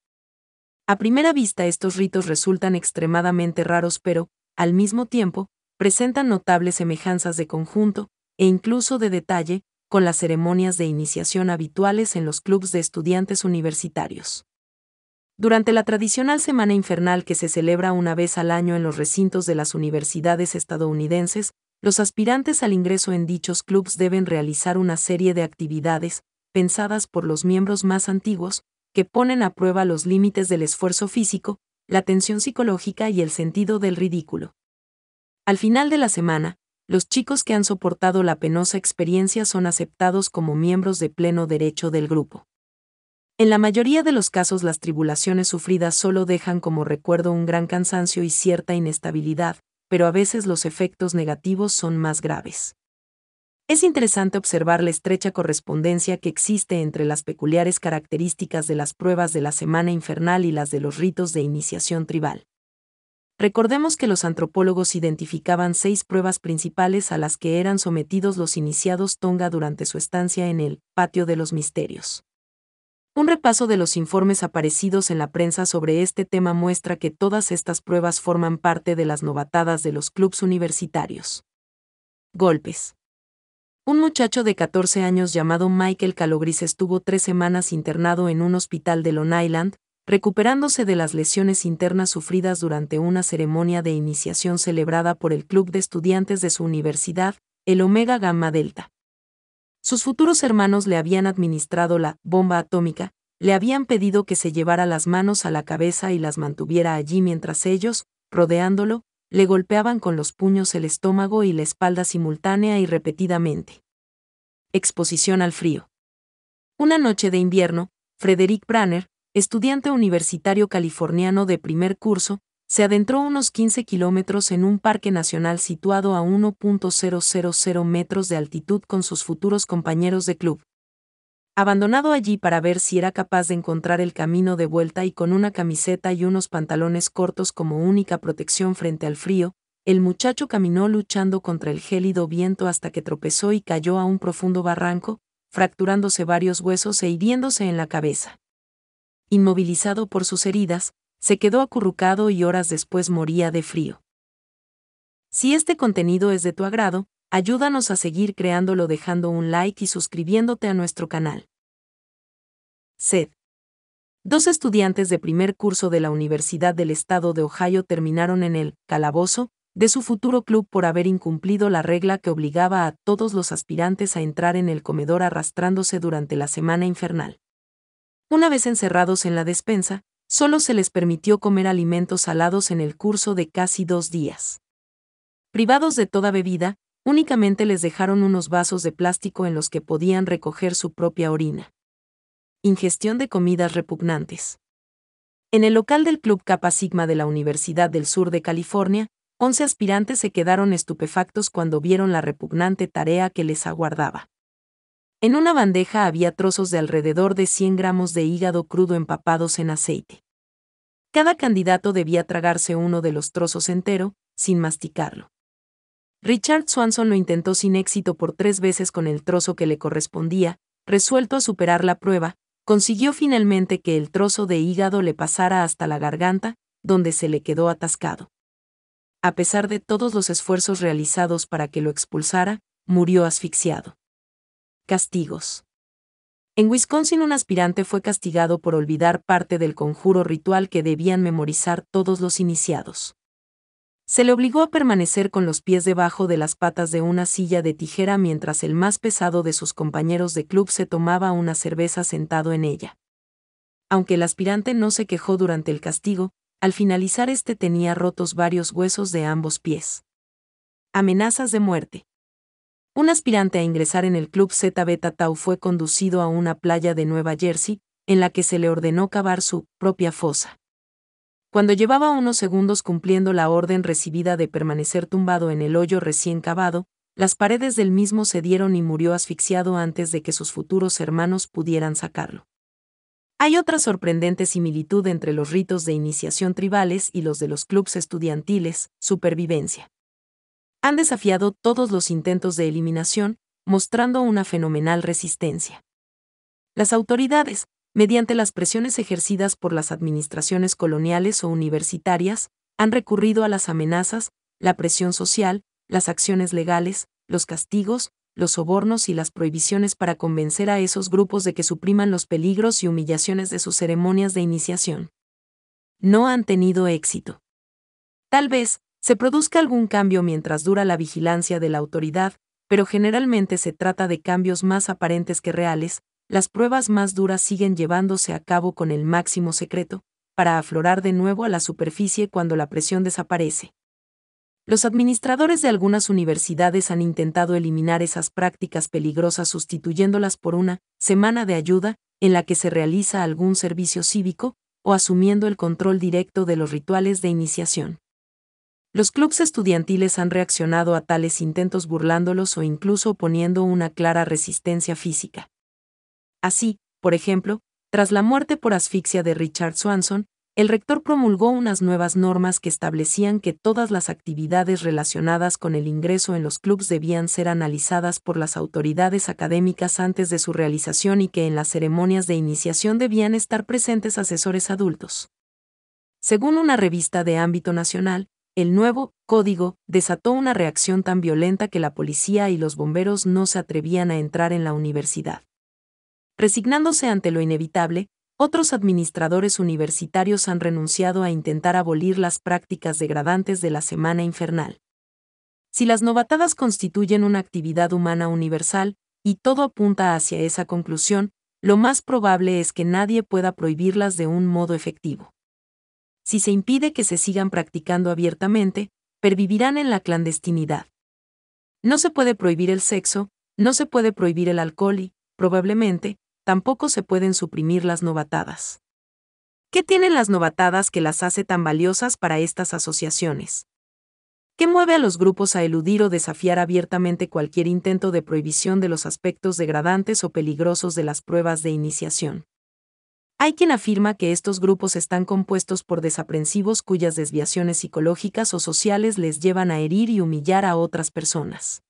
A primera vista estos ritos resultan extremadamente raros pero, al mismo tiempo, presentan notables semejanzas de conjunto, e incluso de detalle, con las ceremonias de iniciación habituales en los clubes de estudiantes universitarios. Durante la tradicional Semana Infernal que se celebra una vez al año en los recintos de las universidades estadounidenses, los aspirantes al ingreso en dichos clubes deben realizar una serie de actividades, pensadas por los miembros más antiguos, que ponen a prueba los límites del esfuerzo físico, la tensión psicológica y el sentido del ridículo. Al final de la semana, los chicos que han soportado la penosa experiencia son aceptados como miembros de pleno derecho del grupo. En la mayoría de los casos las tribulaciones sufridas solo dejan como recuerdo un gran cansancio y cierta inestabilidad, pero a veces los efectos negativos son más graves. Es interesante observar la estrecha correspondencia que existe entre las peculiares características de las pruebas de la semana infernal y las de los ritos de iniciación tribal. Recordemos que los antropólogos identificaban seis pruebas principales a las que eran sometidos los iniciados Tonga durante su estancia en el Patio de los Misterios. Un repaso de los informes aparecidos en la prensa sobre este tema muestra que todas estas pruebas forman parte de las novatadas de los clubes universitarios. Golpes. Un muchacho de 14 años llamado Michael Calogris estuvo tres semanas internado en un hospital de Long Island, recuperándose de las lesiones internas sufridas durante una ceremonia de iniciación celebrada por el Club de Estudiantes de su universidad, el Omega Gamma Delta. Sus futuros hermanos le habían administrado la bomba atómica, le habían pedido que se llevara las manos a la cabeza y las mantuviera allí mientras ellos, rodeándolo, le golpeaban con los puños el estómago y la espalda simultánea y repetidamente. Exposición al frío. Una noche de invierno, Frederick Branner, estudiante universitario californiano de primer curso, se adentró unos 15 kilómetros en un parque nacional situado a 1.000 metros de altitud con sus futuros compañeros de club. Abandonado allí para ver si era capaz de encontrar el camino de vuelta y con una camiseta y unos pantalones cortos como única protección frente al frío, el muchacho caminó luchando contra el gélido viento hasta que tropezó y cayó a un profundo barranco, fracturándose varios huesos e hiriéndose en la cabeza inmovilizado por sus heridas, se quedó acurrucado y horas después moría de frío. Si este contenido es de tu agrado, ayúdanos a seguir creándolo dejando un like y suscribiéndote a nuestro canal. Sed. Dos estudiantes de primer curso de la Universidad del Estado de Ohio terminaron en el calabozo de su futuro club por haber incumplido la regla que obligaba a todos los aspirantes a entrar en el comedor arrastrándose durante la semana infernal. Una vez encerrados en la despensa, solo se les permitió comer alimentos salados en el curso de casi dos días. Privados de toda bebida, únicamente les dejaron unos vasos de plástico en los que podían recoger su propia orina. Ingestión de comidas repugnantes. En el local del Club Kappa Sigma de la Universidad del Sur de California, 11 aspirantes se quedaron estupefactos cuando vieron la repugnante tarea que les aguardaba. En una bandeja había trozos de alrededor de 100 gramos de hígado crudo empapados en aceite. Cada candidato debía tragarse uno de los trozos entero, sin masticarlo. Richard Swanson lo intentó sin éxito por tres veces con el trozo que le correspondía, resuelto a superar la prueba, consiguió finalmente que el trozo de hígado le pasara hasta la garganta, donde se le quedó atascado. A pesar de todos los esfuerzos realizados para que lo expulsara, murió asfixiado. Castigos. En Wisconsin un aspirante fue castigado por olvidar parte del conjuro ritual que debían memorizar todos los iniciados. Se le obligó a permanecer con los pies debajo de las patas de una silla de tijera mientras el más pesado de sus compañeros de club se tomaba una cerveza sentado en ella. Aunque el aspirante no se quejó durante el castigo, al finalizar este tenía rotos varios huesos de ambos pies. Amenazas de muerte. Un aspirante a ingresar en el club Zeta Beta Tau fue conducido a una playa de Nueva Jersey, en la que se le ordenó cavar su propia fosa. Cuando llevaba unos segundos cumpliendo la orden recibida de permanecer tumbado en el hoyo recién cavado, las paredes del mismo cedieron y murió asfixiado antes de que sus futuros hermanos pudieran sacarlo. Hay otra sorprendente similitud entre los ritos de iniciación tribales y los de los clubes estudiantiles, supervivencia han desafiado todos los intentos de eliminación, mostrando una fenomenal resistencia. Las autoridades, mediante las presiones ejercidas por las administraciones coloniales o universitarias, han recurrido a las amenazas, la presión social, las acciones legales, los castigos, los sobornos y las prohibiciones para convencer a esos grupos de que supriman los peligros y humillaciones de sus ceremonias de iniciación. No han tenido éxito. Tal vez, se produzca algún cambio mientras dura la vigilancia de la autoridad, pero generalmente se trata de cambios más aparentes que reales, las pruebas más duras siguen llevándose a cabo con el máximo secreto, para aflorar de nuevo a la superficie cuando la presión desaparece. Los administradores de algunas universidades han intentado eliminar esas prácticas peligrosas sustituyéndolas por una semana de ayuda en la que se realiza algún servicio cívico o asumiendo el control directo de los rituales de iniciación. Los clubes estudiantiles han reaccionado a tales intentos burlándolos o incluso poniendo una clara resistencia física. Así, por ejemplo, tras la muerte por asfixia de Richard Swanson, el rector promulgó unas nuevas normas que establecían que todas las actividades relacionadas con el ingreso en los clubs debían ser analizadas por las autoridades académicas antes de su realización y que en las ceremonias de iniciación debían estar presentes asesores adultos. Según una revista de ámbito nacional, el nuevo código desató una reacción tan violenta que la policía y los bomberos no se atrevían a entrar en la universidad. Resignándose ante lo inevitable, otros administradores universitarios han renunciado a intentar abolir las prácticas degradantes de la semana infernal. Si las novatadas constituyen una actividad humana universal, y todo apunta hacia esa conclusión, lo más probable es que nadie pueda prohibirlas de un modo efectivo si se impide que se sigan practicando abiertamente, pervivirán en la clandestinidad. No se puede prohibir el sexo, no se puede prohibir el alcohol y, probablemente, tampoco se pueden suprimir las novatadas. ¿Qué tienen las novatadas que las hace tan valiosas para estas asociaciones? ¿Qué mueve a los grupos a eludir o desafiar abiertamente cualquier intento de prohibición de los aspectos degradantes o peligrosos de las pruebas de iniciación? Hay quien afirma que estos grupos están compuestos por desaprensivos cuyas desviaciones psicológicas o sociales les llevan a herir y humillar a otras personas.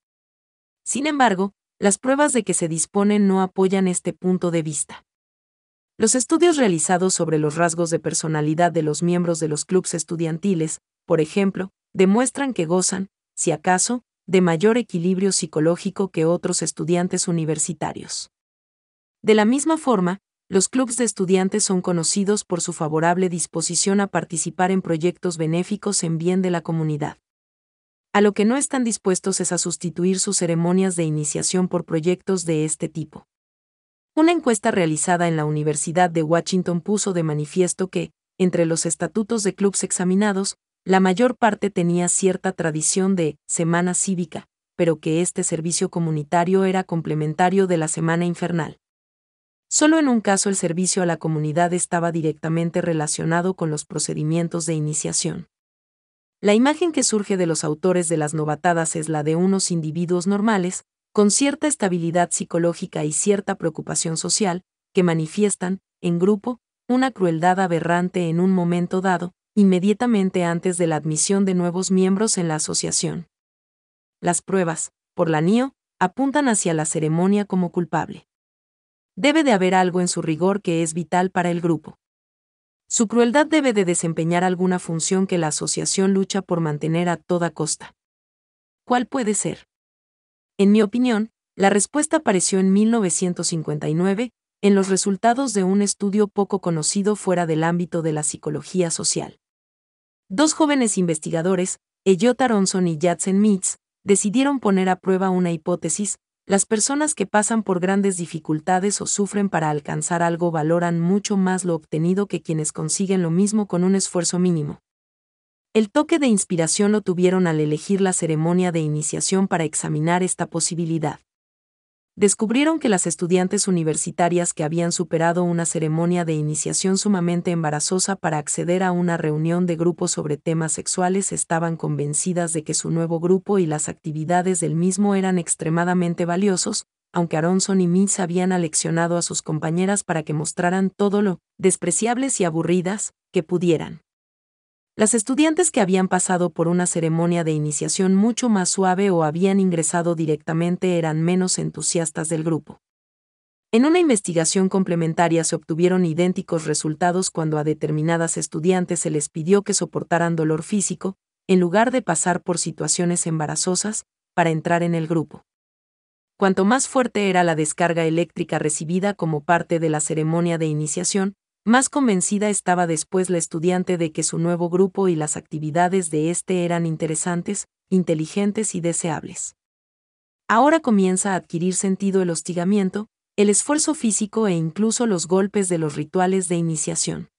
Sin embargo, las pruebas de que se disponen no apoyan este punto de vista. Los estudios realizados sobre los rasgos de personalidad de los miembros de los clubes estudiantiles, por ejemplo, demuestran que gozan, si acaso, de mayor equilibrio psicológico que otros estudiantes universitarios. De la misma forma, los clubes de estudiantes son conocidos por su favorable disposición a participar en proyectos benéficos en bien de la comunidad. A lo que no están dispuestos es a sustituir sus ceremonias de iniciación por proyectos de este tipo. Una encuesta realizada en la Universidad de Washington puso de manifiesto que, entre los estatutos de clubes examinados, la mayor parte tenía cierta tradición de semana cívica, pero que este servicio comunitario era complementario de la semana infernal. Solo en un caso el servicio a la comunidad estaba directamente relacionado con los procedimientos de iniciación. La imagen que surge de los autores de las novatadas es la de unos individuos normales, con cierta estabilidad psicológica y cierta preocupación social, que manifiestan, en grupo, una crueldad aberrante en un momento dado, inmediatamente antes de la admisión de nuevos miembros en la asociación. Las pruebas, por la NIO, apuntan hacia la ceremonia como culpable debe de haber algo en su rigor que es vital para el grupo. Su crueldad debe de desempeñar alguna función que la asociación lucha por mantener a toda costa. ¿Cuál puede ser? En mi opinión, la respuesta apareció en 1959, en los resultados de un estudio poco conocido fuera del ámbito de la psicología social. Dos jóvenes investigadores, Elliot Aronson y Judson Mitz, decidieron poner a prueba una hipótesis, las personas que pasan por grandes dificultades o sufren para alcanzar algo valoran mucho más lo obtenido que quienes consiguen lo mismo con un esfuerzo mínimo. El toque de inspiración lo tuvieron al elegir la ceremonia de iniciación para examinar esta posibilidad descubrieron que las estudiantes universitarias que habían superado una ceremonia de iniciación sumamente embarazosa para acceder a una reunión de grupo sobre temas sexuales estaban convencidas de que su nuevo grupo y las actividades del mismo eran extremadamente valiosos, aunque Aronson y Mills habían aleccionado a sus compañeras para que mostraran todo lo despreciables y aburridas que pudieran. Las estudiantes que habían pasado por una ceremonia de iniciación mucho más suave o habían ingresado directamente eran menos entusiastas del grupo. En una investigación complementaria se obtuvieron idénticos resultados cuando a determinadas estudiantes se les pidió que soportaran dolor físico, en lugar de pasar por situaciones embarazosas, para entrar en el grupo. Cuanto más fuerte era la descarga eléctrica recibida como parte de la ceremonia de iniciación, más convencida estaba después la estudiante de que su nuevo grupo y las actividades de éste eran interesantes, inteligentes y deseables. Ahora comienza a adquirir sentido el hostigamiento, el esfuerzo físico e incluso los golpes de los rituales de iniciación.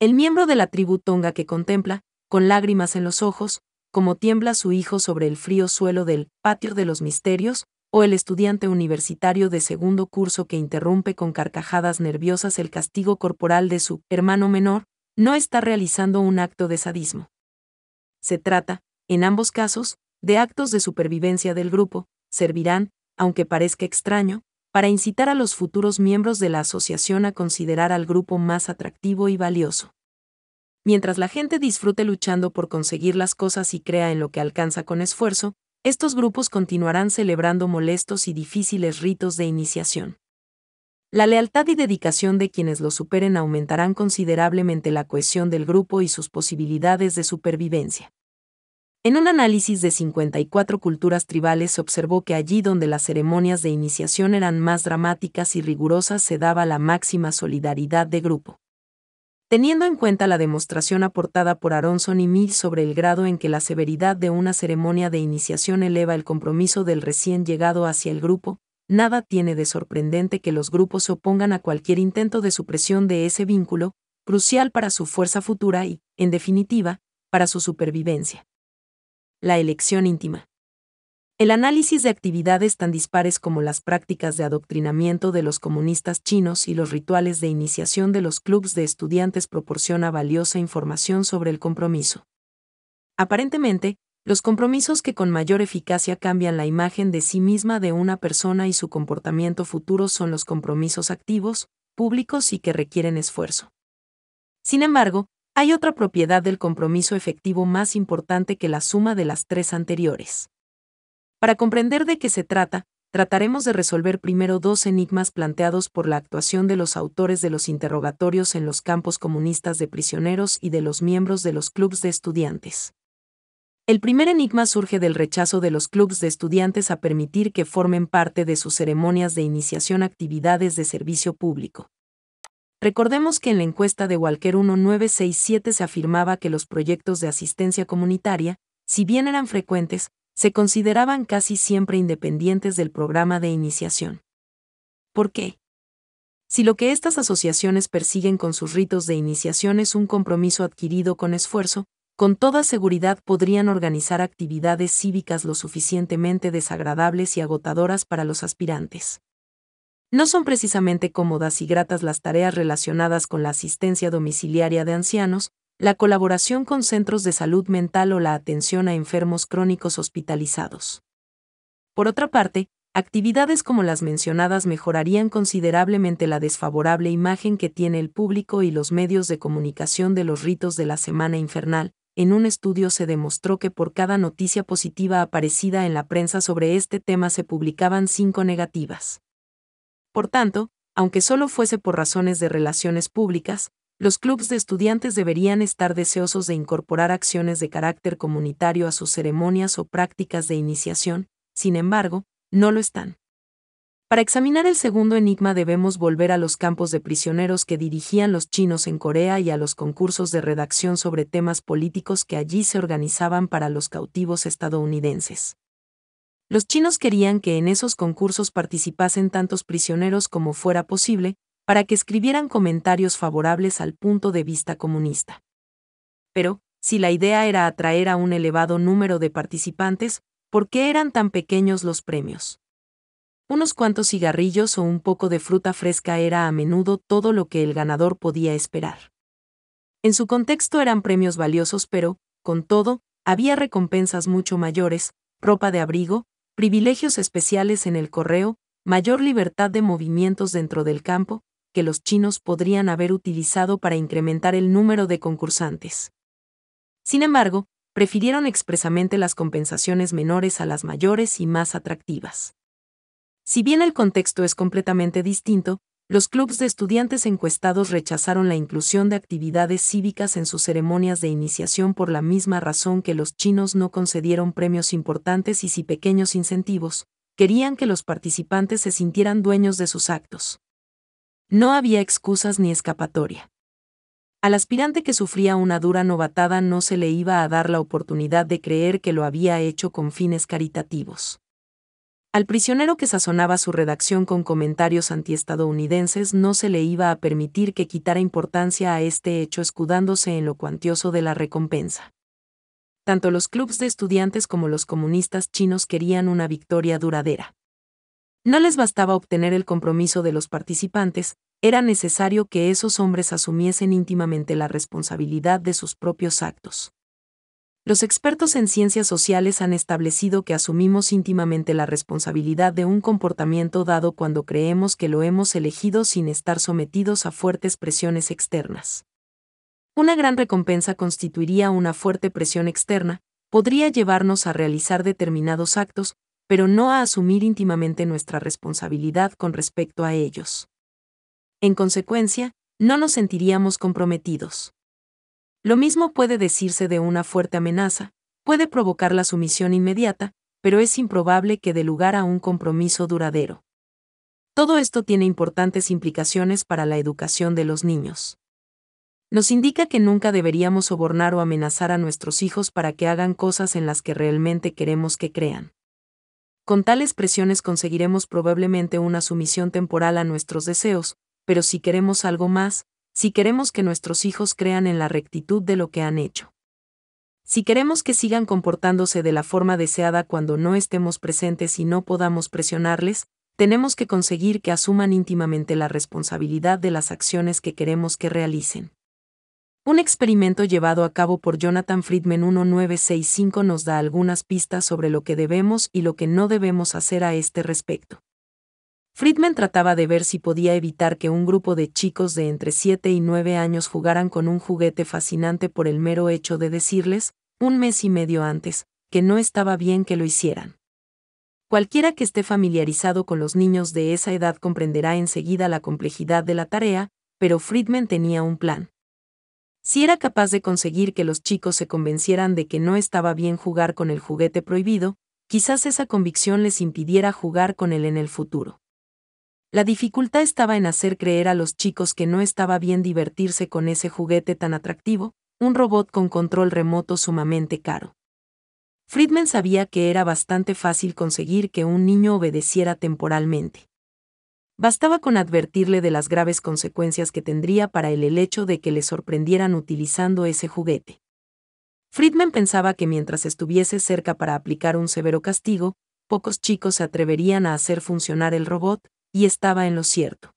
El miembro de la tribu Tonga que contempla, con lágrimas en los ojos, como tiembla su hijo sobre el frío suelo del patio de los misterios, o el estudiante universitario de segundo curso que interrumpe con carcajadas nerviosas el castigo corporal de su hermano menor, no está realizando un acto de sadismo. Se trata, en ambos casos, de actos de supervivencia del grupo, servirán, aunque parezca extraño, para incitar a los futuros miembros de la asociación a considerar al grupo más atractivo y valioso. Mientras la gente disfrute luchando por conseguir las cosas y crea en lo que alcanza con esfuerzo, estos grupos continuarán celebrando molestos y difíciles ritos de iniciación. La lealtad y dedicación de quienes lo superen aumentarán considerablemente la cohesión del grupo y sus posibilidades de supervivencia. En un análisis de 54 culturas tribales se observó que allí donde las ceremonias de iniciación eran más dramáticas y rigurosas se daba la máxima solidaridad de grupo. Teniendo en cuenta la demostración aportada por Aronson y Mill sobre el grado en que la severidad de una ceremonia de iniciación eleva el compromiso del recién llegado hacia el grupo, nada tiene de sorprendente que los grupos se opongan a cualquier intento de supresión de ese vínculo, crucial para su fuerza futura y, en definitiva, para su supervivencia. La elección íntima. El análisis de actividades tan dispares como las prácticas de adoctrinamiento de los comunistas chinos y los rituales de iniciación de los clubes de estudiantes proporciona valiosa información sobre el compromiso. Aparentemente, los compromisos que con mayor eficacia cambian la imagen de sí misma de una persona y su comportamiento futuro son los compromisos activos, públicos y que requieren esfuerzo. Sin embargo, hay otra propiedad del compromiso efectivo más importante que la suma de las tres anteriores. Para comprender de qué se trata, trataremos de resolver primero dos enigmas planteados por la actuación de los autores de los interrogatorios en los campos comunistas de prisioneros y de los miembros de los clubes de estudiantes. El primer enigma surge del rechazo de los clubes de estudiantes a permitir que formen parte de sus ceremonias de iniciación actividades de servicio público. Recordemos que en la encuesta de Walker 1967 se afirmaba que los proyectos de asistencia comunitaria, si bien eran frecuentes, se consideraban casi siempre independientes del programa de iniciación. ¿Por qué? Si lo que estas asociaciones persiguen con sus ritos de iniciación es un compromiso adquirido con esfuerzo, con toda seguridad podrían organizar actividades cívicas lo suficientemente desagradables y agotadoras para los aspirantes. No son precisamente cómodas y gratas las tareas relacionadas con la asistencia domiciliaria de ancianos, la colaboración con centros de salud mental o la atención a enfermos crónicos hospitalizados. Por otra parte, actividades como las mencionadas mejorarían considerablemente la desfavorable imagen que tiene el público y los medios de comunicación de los ritos de la Semana Infernal. En un estudio se demostró que por cada noticia positiva aparecida en la prensa sobre este tema se publicaban cinco negativas. Por tanto, aunque solo fuese por razones de relaciones públicas, los clubes de estudiantes deberían estar deseosos de incorporar acciones de carácter comunitario a sus ceremonias o prácticas de iniciación, sin embargo, no lo están. Para examinar el segundo enigma debemos volver a los campos de prisioneros que dirigían los chinos en Corea y a los concursos de redacción sobre temas políticos que allí se organizaban para los cautivos estadounidenses. Los chinos querían que en esos concursos participasen tantos prisioneros como fuera posible, para que escribieran comentarios favorables al punto de vista comunista. Pero, si la idea era atraer a un elevado número de participantes, ¿por qué eran tan pequeños los premios? Unos cuantos cigarrillos o un poco de fruta fresca era a menudo todo lo que el ganador podía esperar. En su contexto eran premios valiosos, pero, con todo, había recompensas mucho mayores, ropa de abrigo, privilegios especiales en el correo, mayor libertad de movimientos dentro del campo, que los chinos podrían haber utilizado para incrementar el número de concursantes. Sin embargo, prefirieron expresamente las compensaciones menores a las mayores y más atractivas. Si bien el contexto es completamente distinto, los clubes de estudiantes encuestados rechazaron la inclusión de actividades cívicas en sus ceremonias de iniciación por la misma razón que los chinos no concedieron premios importantes y si pequeños incentivos, querían que los participantes se sintieran dueños de sus actos. No había excusas ni escapatoria. Al aspirante que sufría una dura novatada no se le iba a dar la oportunidad de creer que lo había hecho con fines caritativos. Al prisionero que sazonaba su redacción con comentarios antiestadounidenses no se le iba a permitir que quitara importancia a este hecho escudándose en lo cuantioso de la recompensa. Tanto los clubes de estudiantes como los comunistas chinos querían una victoria duradera. No les bastaba obtener el compromiso de los participantes, era necesario que esos hombres asumiesen íntimamente la responsabilidad de sus propios actos. Los expertos en ciencias sociales han establecido que asumimos íntimamente la responsabilidad de un comportamiento dado cuando creemos que lo hemos elegido sin estar sometidos a fuertes presiones externas. Una gran recompensa constituiría una fuerte presión externa, podría llevarnos a realizar determinados actos, pero no a asumir íntimamente nuestra responsabilidad con respecto a ellos. En consecuencia, no nos sentiríamos comprometidos. Lo mismo puede decirse de una fuerte amenaza, puede provocar la sumisión inmediata, pero es improbable que dé lugar a un compromiso duradero. Todo esto tiene importantes implicaciones para la educación de los niños. Nos indica que nunca deberíamos sobornar o amenazar a nuestros hijos para que hagan cosas en las que realmente queremos que crean. Con tales presiones conseguiremos probablemente una sumisión temporal a nuestros deseos, pero si queremos algo más, si queremos que nuestros hijos crean en la rectitud de lo que han hecho. Si queremos que sigan comportándose de la forma deseada cuando no estemos presentes y no podamos presionarles, tenemos que conseguir que asuman íntimamente la responsabilidad de las acciones que queremos que realicen. Un experimento llevado a cabo por Jonathan Friedman 1965 nos da algunas pistas sobre lo que debemos y lo que no debemos hacer a este respecto. Friedman trataba de ver si podía evitar que un grupo de chicos de entre 7 y 9 años jugaran con un juguete fascinante por el mero hecho de decirles, un mes y medio antes, que no estaba bien que lo hicieran. Cualquiera que esté familiarizado con los niños de esa edad comprenderá enseguida la complejidad de la tarea, pero Friedman tenía un plan si era capaz de conseguir que los chicos se convencieran de que no estaba bien jugar con el juguete prohibido, quizás esa convicción les impidiera jugar con él en el futuro. La dificultad estaba en hacer creer a los chicos que no estaba bien divertirse con ese juguete tan atractivo, un robot con control remoto sumamente caro. Friedman sabía que era bastante fácil conseguir que un niño obedeciera temporalmente. Bastaba con advertirle de las graves consecuencias que tendría para él el hecho de que le sorprendieran utilizando ese juguete. Friedman pensaba que mientras estuviese cerca para aplicar un severo castigo, pocos chicos se atreverían a hacer funcionar el robot, y estaba en lo cierto.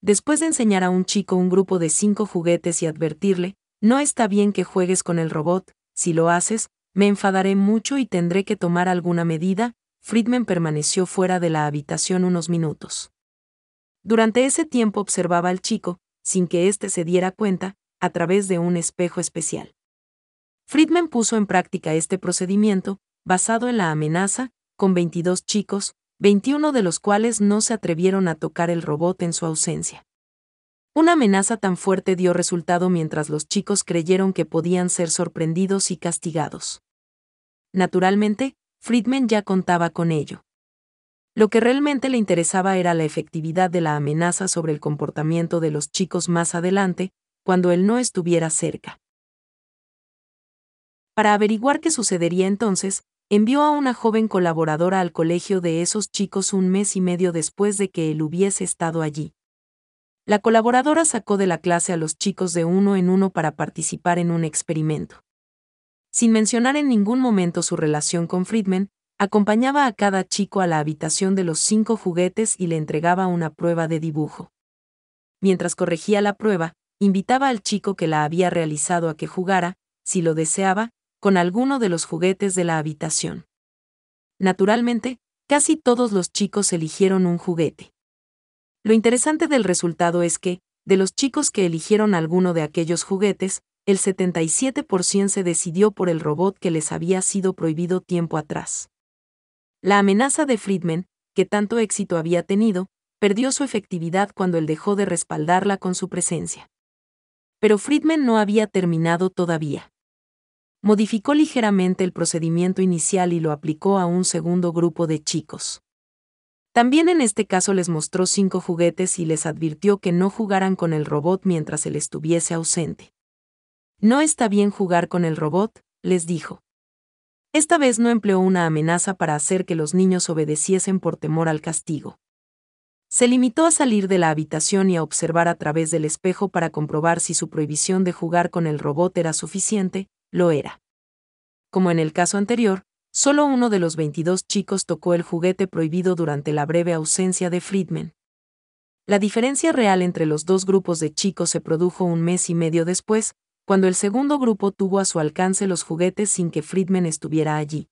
Después de enseñar a un chico un grupo de cinco juguetes y advertirle, no está bien que juegues con el robot, si lo haces, me enfadaré mucho y tendré que tomar alguna medida, Friedman permaneció fuera de la habitación unos minutos. Durante ese tiempo observaba al chico, sin que éste se diera cuenta, a través de un espejo especial. Friedman puso en práctica este procedimiento, basado en la amenaza, con 22 chicos, 21 de los cuales no se atrevieron a tocar el robot en su ausencia. Una amenaza tan fuerte dio resultado mientras los chicos creyeron que podían ser sorprendidos y castigados. Naturalmente, Friedman ya contaba con ello. Lo que realmente le interesaba era la efectividad de la amenaza sobre el comportamiento de los chicos más adelante, cuando él no estuviera cerca. Para averiguar qué sucedería entonces, envió a una joven colaboradora al colegio de esos chicos un mes y medio después de que él hubiese estado allí. La colaboradora sacó de la clase a los chicos de uno en uno para participar en un experimento. Sin mencionar en ningún momento su relación con Friedman, Acompañaba a cada chico a la habitación de los cinco juguetes y le entregaba una prueba de dibujo. Mientras corregía la prueba, invitaba al chico que la había realizado a que jugara, si lo deseaba, con alguno de los juguetes de la habitación. Naturalmente, casi todos los chicos eligieron un juguete. Lo interesante del resultado es que, de los chicos que eligieron alguno de aquellos juguetes, el 77% se decidió por el robot que les había sido prohibido tiempo atrás. La amenaza de Friedman, que tanto éxito había tenido, perdió su efectividad cuando él dejó de respaldarla con su presencia. Pero Friedman no había terminado todavía. Modificó ligeramente el procedimiento inicial y lo aplicó a un segundo grupo de chicos. También en este caso les mostró cinco juguetes y les advirtió que no jugaran con el robot mientras él estuviese ausente. No está bien jugar con el robot, les dijo. Esta vez no empleó una amenaza para hacer que los niños obedeciesen por temor al castigo. Se limitó a salir de la habitación y a observar a través del espejo para comprobar si su prohibición de jugar con el robot era suficiente, lo era. Como en el caso anterior, solo uno de los 22 chicos tocó el juguete prohibido durante la breve ausencia de Friedman. La diferencia real entre los dos grupos de chicos se produjo un mes y medio después, cuando el segundo grupo tuvo a su alcance los juguetes sin que Friedman estuviera allí.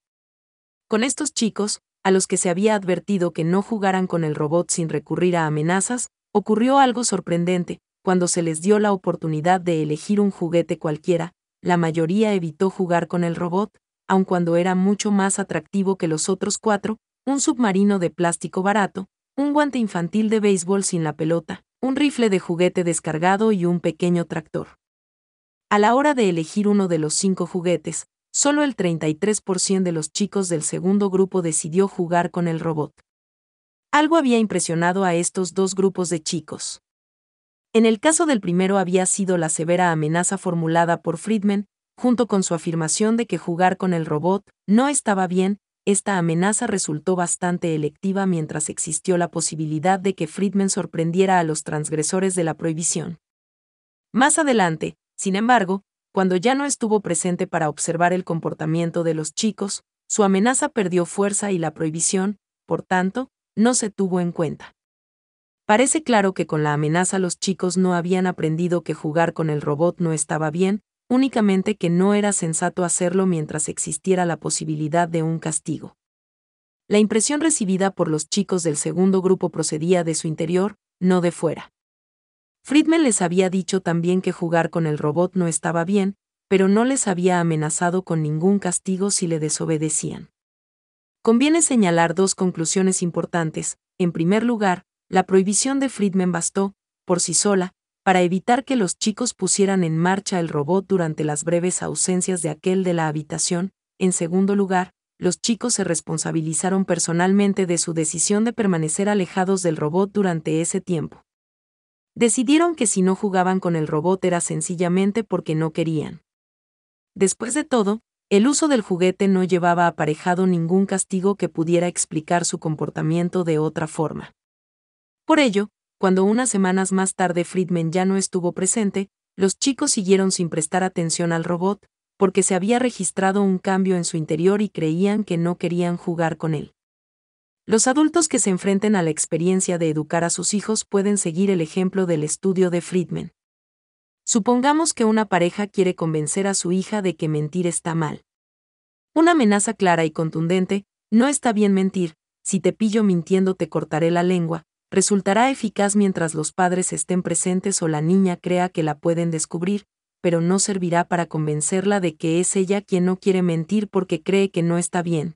Con estos chicos, a los que se había advertido que no jugaran con el robot sin recurrir a amenazas, ocurrió algo sorprendente, cuando se les dio la oportunidad de elegir un juguete cualquiera, la mayoría evitó jugar con el robot, aun cuando era mucho más atractivo que los otros cuatro, un submarino de plástico barato, un guante infantil de béisbol sin la pelota, un rifle de juguete descargado y un pequeño tractor. A la hora de elegir uno de los cinco juguetes, solo el 33% de los chicos del segundo grupo decidió jugar con el robot. Algo había impresionado a estos dos grupos de chicos. En el caso del primero había sido la severa amenaza formulada por Friedman, junto con su afirmación de que jugar con el robot no estaba bien, esta amenaza resultó bastante electiva mientras existió la posibilidad de que Friedman sorprendiera a los transgresores de la prohibición. Más adelante, sin embargo, cuando ya no estuvo presente para observar el comportamiento de los chicos, su amenaza perdió fuerza y la prohibición, por tanto, no se tuvo en cuenta. Parece claro que con la amenaza los chicos no habían aprendido que jugar con el robot no estaba bien, únicamente que no era sensato hacerlo mientras existiera la posibilidad de un castigo. La impresión recibida por los chicos del segundo grupo procedía de su interior, no de fuera. Friedman les había dicho también que jugar con el robot no estaba bien, pero no les había amenazado con ningún castigo si le desobedecían. Conviene señalar dos conclusiones importantes. En primer lugar, la prohibición de Friedman bastó, por sí sola, para evitar que los chicos pusieran en marcha el robot durante las breves ausencias de aquel de la habitación. En segundo lugar, los chicos se responsabilizaron personalmente de su decisión de permanecer alejados del robot durante ese tiempo. Decidieron que si no jugaban con el robot era sencillamente porque no querían. Después de todo, el uso del juguete no llevaba aparejado ningún castigo que pudiera explicar su comportamiento de otra forma. Por ello, cuando unas semanas más tarde Friedman ya no estuvo presente, los chicos siguieron sin prestar atención al robot, porque se había registrado un cambio en su interior y creían que no querían jugar con él. Los adultos que se enfrenten a la experiencia de educar a sus hijos pueden seguir el ejemplo del estudio de Friedman. Supongamos que una pareja quiere convencer a su hija de que mentir está mal. Una amenaza clara y contundente, no está bien mentir, si te pillo mintiendo te cortaré la lengua, resultará eficaz mientras los padres estén presentes o la niña crea que la pueden descubrir, pero no servirá para convencerla de que es ella quien no quiere mentir porque cree que no está bien.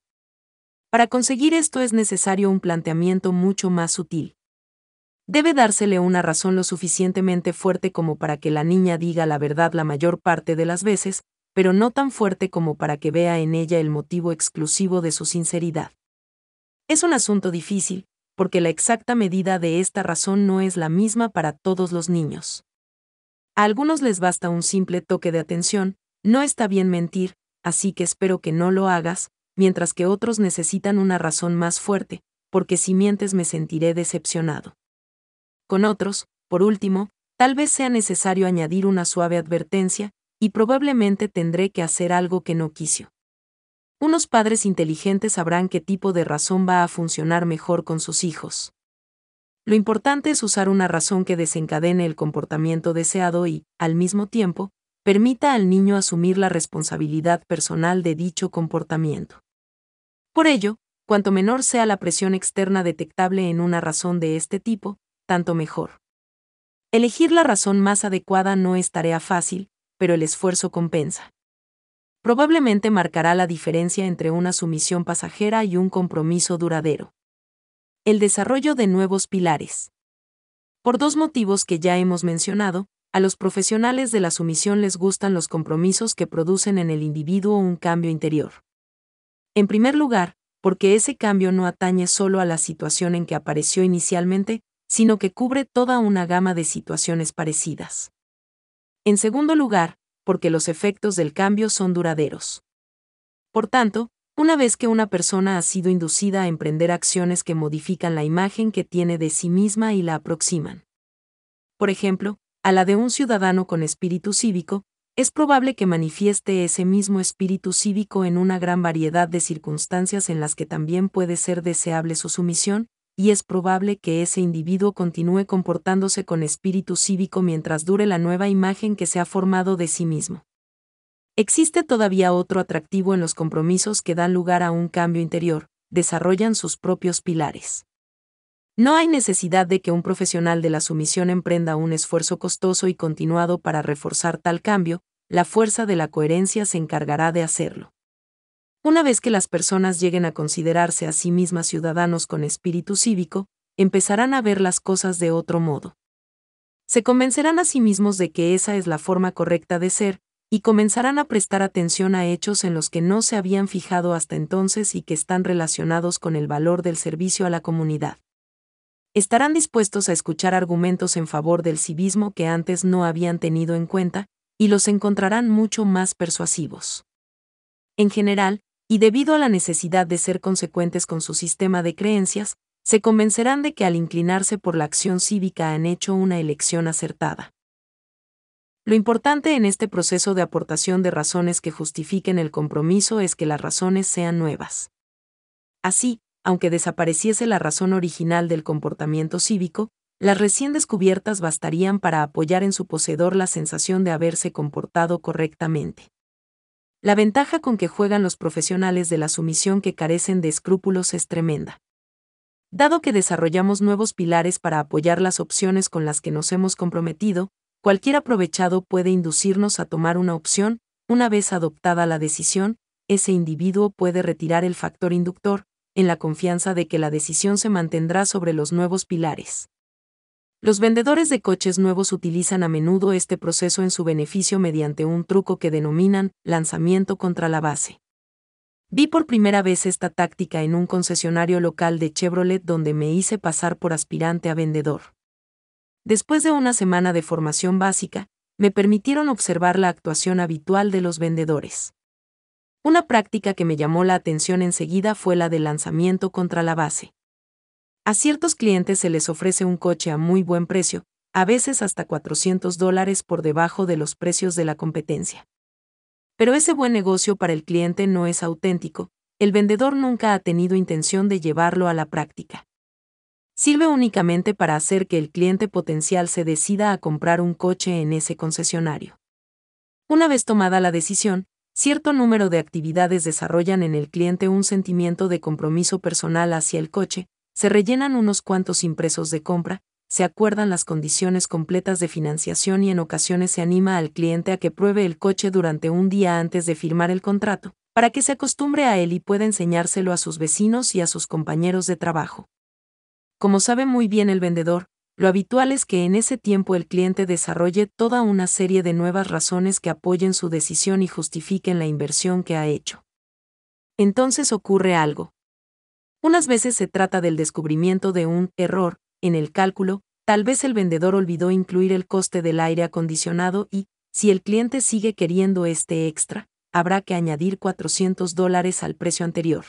Para conseguir esto es necesario un planteamiento mucho más sutil. Debe dársele una razón lo suficientemente fuerte como para que la niña diga la verdad la mayor parte de las veces, pero no tan fuerte como para que vea en ella el motivo exclusivo de su sinceridad. Es un asunto difícil, porque la exacta medida de esta razón no es la misma para todos los niños. A algunos les basta un simple toque de atención, no está bien mentir, así que espero que no lo hagas, mientras que otros necesitan una razón más fuerte, porque si mientes me sentiré decepcionado. Con otros, por último, tal vez sea necesario añadir una suave advertencia, y probablemente tendré que hacer algo que no quiso. Unos padres inteligentes sabrán qué tipo de razón va a funcionar mejor con sus hijos. Lo importante es usar una razón que desencadene el comportamiento deseado y, al mismo tiempo, permita al niño asumir la responsabilidad personal de dicho comportamiento. Por ello, cuanto menor sea la presión externa detectable en una razón de este tipo, tanto mejor. Elegir la razón más adecuada no es tarea fácil, pero el esfuerzo compensa. Probablemente marcará la diferencia entre una sumisión pasajera y un compromiso duradero. El desarrollo de nuevos pilares. Por dos motivos que ya hemos mencionado, a los profesionales de la sumisión les gustan los compromisos que producen en el individuo un cambio interior. En primer lugar, porque ese cambio no atañe solo a la situación en que apareció inicialmente, sino que cubre toda una gama de situaciones parecidas. En segundo lugar, porque los efectos del cambio son duraderos. Por tanto, una vez que una persona ha sido inducida a emprender acciones que modifican la imagen que tiene de sí misma y la aproximan. Por ejemplo, a la de un ciudadano con espíritu cívico, es probable que manifieste ese mismo espíritu cívico en una gran variedad de circunstancias en las que también puede ser deseable su sumisión, y es probable que ese individuo continúe comportándose con espíritu cívico mientras dure la nueva imagen que se ha formado de sí mismo. Existe todavía otro atractivo en los compromisos que dan lugar a un cambio interior, desarrollan sus propios pilares. No hay necesidad de que un profesional de la sumisión emprenda un esfuerzo costoso y continuado para reforzar tal cambio, la fuerza de la coherencia se encargará de hacerlo. Una vez que las personas lleguen a considerarse a sí mismas ciudadanos con espíritu cívico, empezarán a ver las cosas de otro modo. Se convencerán a sí mismos de que esa es la forma correcta de ser, y comenzarán a prestar atención a hechos en los que no se habían fijado hasta entonces y que están relacionados con el valor del servicio a la comunidad estarán dispuestos a escuchar argumentos en favor del civismo que antes no habían tenido en cuenta, y los encontrarán mucho más persuasivos. En general, y debido a la necesidad de ser consecuentes con su sistema de creencias, se convencerán de que al inclinarse por la acción cívica han hecho una elección acertada. Lo importante en este proceso de aportación de razones que justifiquen el compromiso es que las razones sean nuevas. Así, aunque desapareciese la razón original del comportamiento cívico, las recién descubiertas bastarían para apoyar en su poseedor la sensación de haberse comportado correctamente. La ventaja con que juegan los profesionales de la sumisión que carecen de escrúpulos es tremenda. Dado que desarrollamos nuevos pilares para apoyar las opciones con las que nos hemos comprometido, cualquier aprovechado puede inducirnos a tomar una opción, una vez adoptada la decisión, ese individuo puede retirar el factor inductor, en la confianza de que la decisión se mantendrá sobre los nuevos pilares. Los vendedores de coches nuevos utilizan a menudo este proceso en su beneficio mediante un truco que denominan lanzamiento contra la base. Vi por primera vez esta táctica en un concesionario local de Chevrolet donde me hice pasar por aspirante a vendedor. Después de una semana de formación básica, me permitieron observar la actuación habitual de los vendedores. Una práctica que me llamó la atención enseguida fue la del lanzamiento contra la base. A ciertos clientes se les ofrece un coche a muy buen precio, a veces hasta 400 dólares por debajo de los precios de la competencia. Pero ese buen negocio para el cliente no es auténtico, el vendedor nunca ha tenido intención de llevarlo a la práctica. Sirve únicamente para hacer que el cliente potencial se decida a comprar un coche en ese concesionario. Una vez tomada la decisión, cierto número de actividades desarrollan en el cliente un sentimiento de compromiso personal hacia el coche, se rellenan unos cuantos impresos de compra, se acuerdan las condiciones completas de financiación y en ocasiones se anima al cliente a que pruebe el coche durante un día antes de firmar el contrato, para que se acostumbre a él y pueda enseñárselo a sus vecinos y a sus compañeros de trabajo. Como sabe muy bien el vendedor, lo habitual es que en ese tiempo el cliente desarrolle toda una serie de nuevas razones que apoyen su decisión y justifiquen la inversión que ha hecho. Entonces ocurre algo. Unas veces se trata del descubrimiento de un error en el cálculo, tal vez el vendedor olvidó incluir el coste del aire acondicionado y, si el cliente sigue queriendo este extra, habrá que añadir 400 dólares al precio anterior.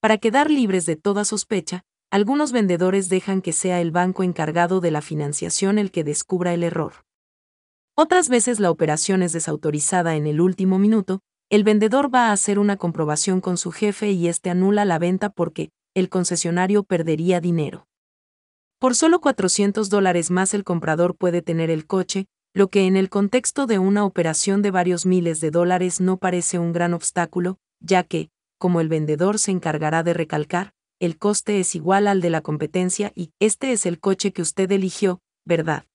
Para quedar libres de toda sospecha, algunos vendedores dejan que sea el banco encargado de la financiación el que descubra el error. Otras veces la operación es desautorizada en el último minuto, el vendedor va a hacer una comprobación con su jefe y éste anula la venta porque el concesionario perdería dinero. Por solo 400 dólares más el comprador puede tener el coche, lo que en el contexto de una operación de varios miles de dólares no parece un gran obstáculo, ya que, como el vendedor se encargará de recalcar, el coste es igual al de la competencia y este es el coche que usted eligió, ¿verdad?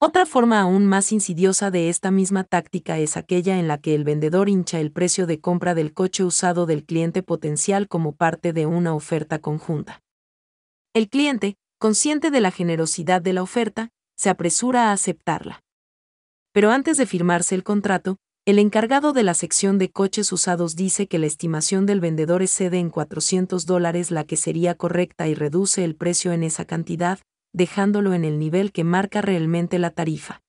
Otra forma aún más insidiosa de esta misma táctica es aquella en la que el vendedor hincha el precio de compra del coche usado del cliente potencial como parte de una oferta conjunta. El cliente, consciente de la generosidad de la oferta, se apresura a aceptarla. Pero antes de firmarse el contrato, el encargado de la sección de coches usados dice que la estimación del vendedor excede en 400 dólares la que sería correcta y reduce el precio en esa cantidad, dejándolo en el nivel que marca realmente la tarifa.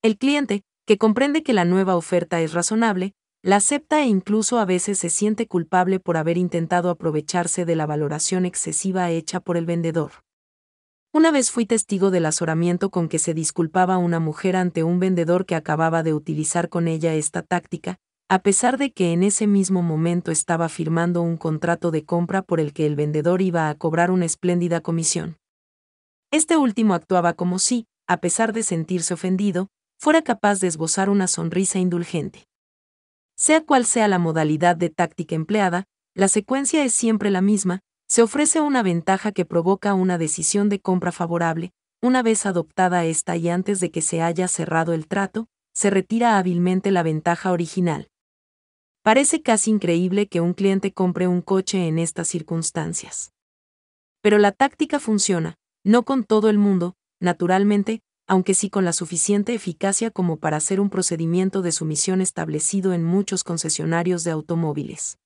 El cliente, que comprende que la nueva oferta es razonable, la acepta e incluso a veces se siente culpable por haber intentado aprovecharse de la valoración excesiva hecha por el vendedor. Una vez fui testigo del azoramiento con que se disculpaba una mujer ante un vendedor que acababa de utilizar con ella esta táctica, a pesar de que en ese mismo momento estaba firmando un contrato de compra por el que el vendedor iba a cobrar una espléndida comisión. Este último actuaba como si, a pesar de sentirse ofendido, fuera capaz de esbozar una sonrisa indulgente. Sea cual sea la modalidad de táctica empleada, la secuencia es siempre la misma, se ofrece una ventaja que provoca una decisión de compra favorable, una vez adoptada esta y antes de que se haya cerrado el trato, se retira hábilmente la ventaja original. Parece casi increíble que un cliente compre un coche en estas circunstancias. Pero la táctica funciona, no con todo el mundo, naturalmente, aunque sí con la suficiente eficacia como para hacer un procedimiento de sumisión establecido en muchos concesionarios de automóviles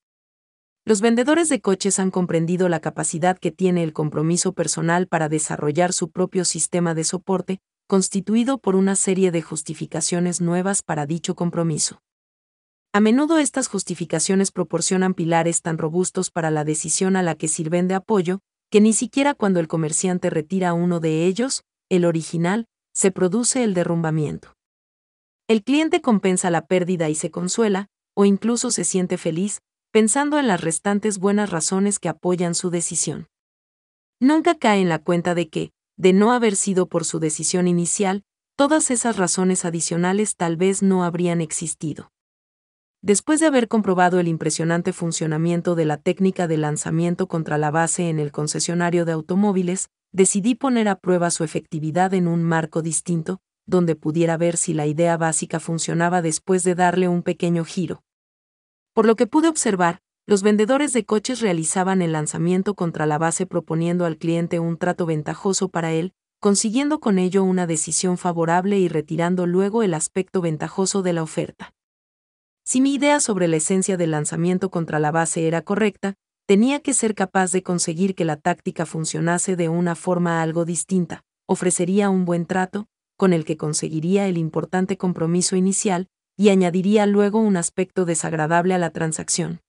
los vendedores de coches han comprendido la capacidad que tiene el compromiso personal para desarrollar su propio sistema de soporte, constituido por una serie de justificaciones nuevas para dicho compromiso. A menudo estas justificaciones proporcionan pilares tan robustos para la decisión a la que sirven de apoyo, que ni siquiera cuando el comerciante retira uno de ellos, el original, se produce el derrumbamiento. El cliente compensa la pérdida y se consuela, o incluso se siente feliz, pensando en las restantes buenas razones que apoyan su decisión. Nunca cae en la cuenta de que, de no haber sido por su decisión inicial, todas esas razones adicionales tal vez no habrían existido. Después de haber comprobado el impresionante funcionamiento de la técnica de lanzamiento contra la base en el concesionario de automóviles, decidí poner a prueba su efectividad en un marco distinto, donde pudiera ver si la idea básica funcionaba después de darle un pequeño giro, por lo que pude observar, los vendedores de coches realizaban el lanzamiento contra la base proponiendo al cliente un trato ventajoso para él, consiguiendo con ello una decisión favorable y retirando luego el aspecto ventajoso de la oferta. Si mi idea sobre la esencia del lanzamiento contra la base era correcta, tenía que ser capaz de conseguir que la táctica funcionase de una forma algo distinta, ofrecería un buen trato, con el que conseguiría el importante compromiso inicial, y añadiría luego un aspecto desagradable a la transacción.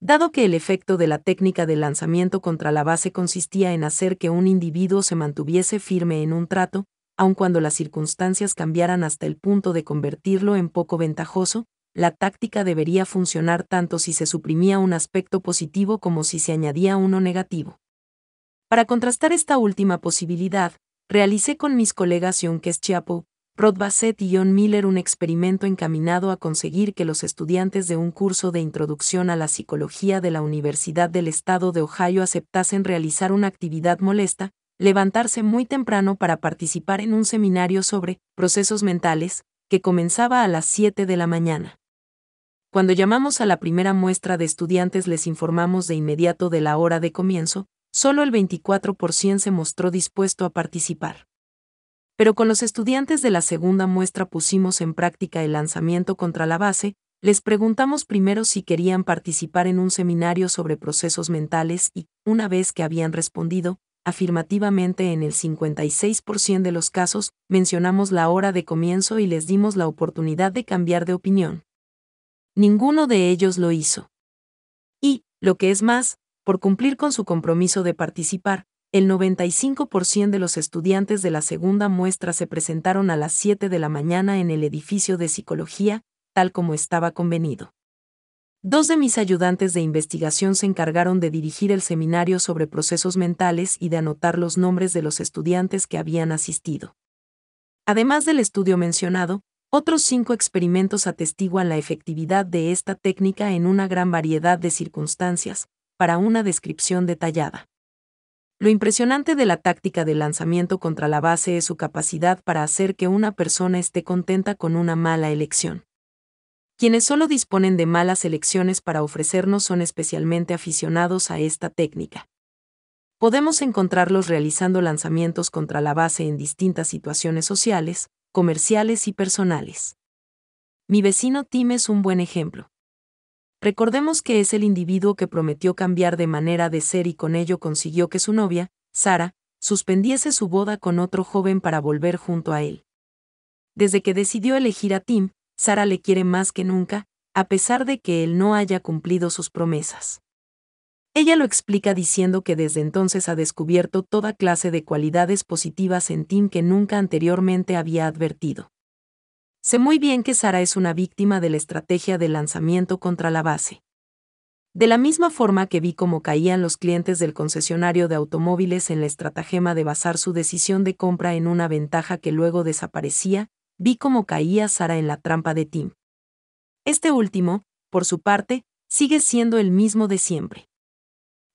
Dado que el efecto de la técnica de lanzamiento contra la base consistía en hacer que un individuo se mantuviese firme en un trato, aun cuando las circunstancias cambiaran hasta el punto de convertirlo en poco ventajoso, la táctica debería funcionar tanto si se suprimía un aspecto positivo como si se añadía uno negativo. Para contrastar esta última posibilidad, realicé con mis colegas un Chiapo y John miller un experimento encaminado a conseguir que los estudiantes de un curso de introducción a la psicología de la Universidad del Estado de Ohio aceptasen realizar una actividad molesta, levantarse muy temprano para participar en un seminario sobre procesos mentales, que comenzaba a las 7 de la mañana. Cuando llamamos a la primera muestra de estudiantes les informamos de inmediato de la hora de comienzo, solo el 24% se mostró dispuesto a participar pero con los estudiantes de la segunda muestra pusimos en práctica el lanzamiento contra la base, les preguntamos primero si querían participar en un seminario sobre procesos mentales y, una vez que habían respondido, afirmativamente en el 56% de los casos, mencionamos la hora de comienzo y les dimos la oportunidad de cambiar de opinión. Ninguno de ellos lo hizo. Y, lo que es más, por cumplir con su compromiso de participar, el 95% de los estudiantes de la segunda muestra se presentaron a las 7 de la mañana en el edificio de psicología, tal como estaba convenido. Dos de mis ayudantes de investigación se encargaron de dirigir el seminario sobre procesos mentales y de anotar los nombres de los estudiantes que habían asistido. Además del estudio mencionado, otros cinco experimentos atestiguan la efectividad de esta técnica en una gran variedad de circunstancias, para una descripción detallada. Lo impresionante de la táctica de lanzamiento contra la base es su capacidad para hacer que una persona esté contenta con una mala elección. Quienes solo disponen de malas elecciones para ofrecernos son especialmente aficionados a esta técnica. Podemos encontrarlos realizando lanzamientos contra la base en distintas situaciones sociales, comerciales y personales. Mi vecino Tim es un buen ejemplo. Recordemos que es el individuo que prometió cambiar de manera de ser y con ello consiguió que su novia, Sara, suspendiese su boda con otro joven para volver junto a él. Desde que decidió elegir a Tim, Sara le quiere más que nunca, a pesar de que él no haya cumplido sus promesas. Ella lo explica diciendo que desde entonces ha descubierto toda clase de cualidades positivas en Tim que nunca anteriormente había advertido. Sé muy bien que Sara es una víctima de la estrategia de lanzamiento contra la base. De la misma forma que vi cómo caían los clientes del concesionario de automóviles en la estratagema de basar su decisión de compra en una ventaja que luego desaparecía, vi cómo caía Sara en la trampa de Tim. Este último, por su parte, sigue siendo el mismo de siempre.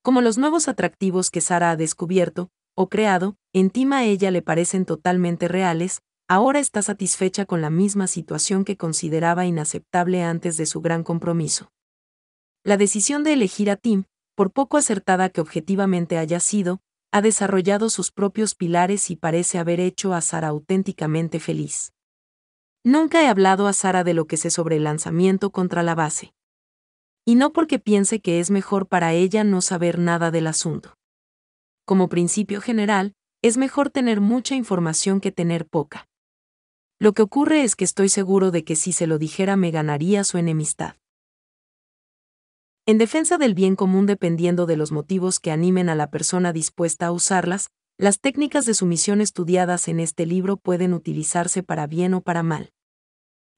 Como los nuevos atractivos que Sara ha descubierto, o creado, en Tim a ella le parecen totalmente reales, ahora está satisfecha con la misma situación que consideraba inaceptable antes de su gran compromiso. La decisión de elegir a Tim, por poco acertada que objetivamente haya sido, ha desarrollado sus propios pilares y parece haber hecho a Sara auténticamente feliz. Nunca he hablado a Sara de lo que sé sobre el lanzamiento contra la base. Y no porque piense que es mejor para ella no saber nada del asunto. Como principio general, es mejor tener mucha información que tener poca. Lo que ocurre es que estoy seguro de que si se lo dijera me ganaría su enemistad. En defensa del bien común dependiendo de los motivos que animen a la persona dispuesta a usarlas, las técnicas de sumisión estudiadas en este libro pueden utilizarse para bien o para mal.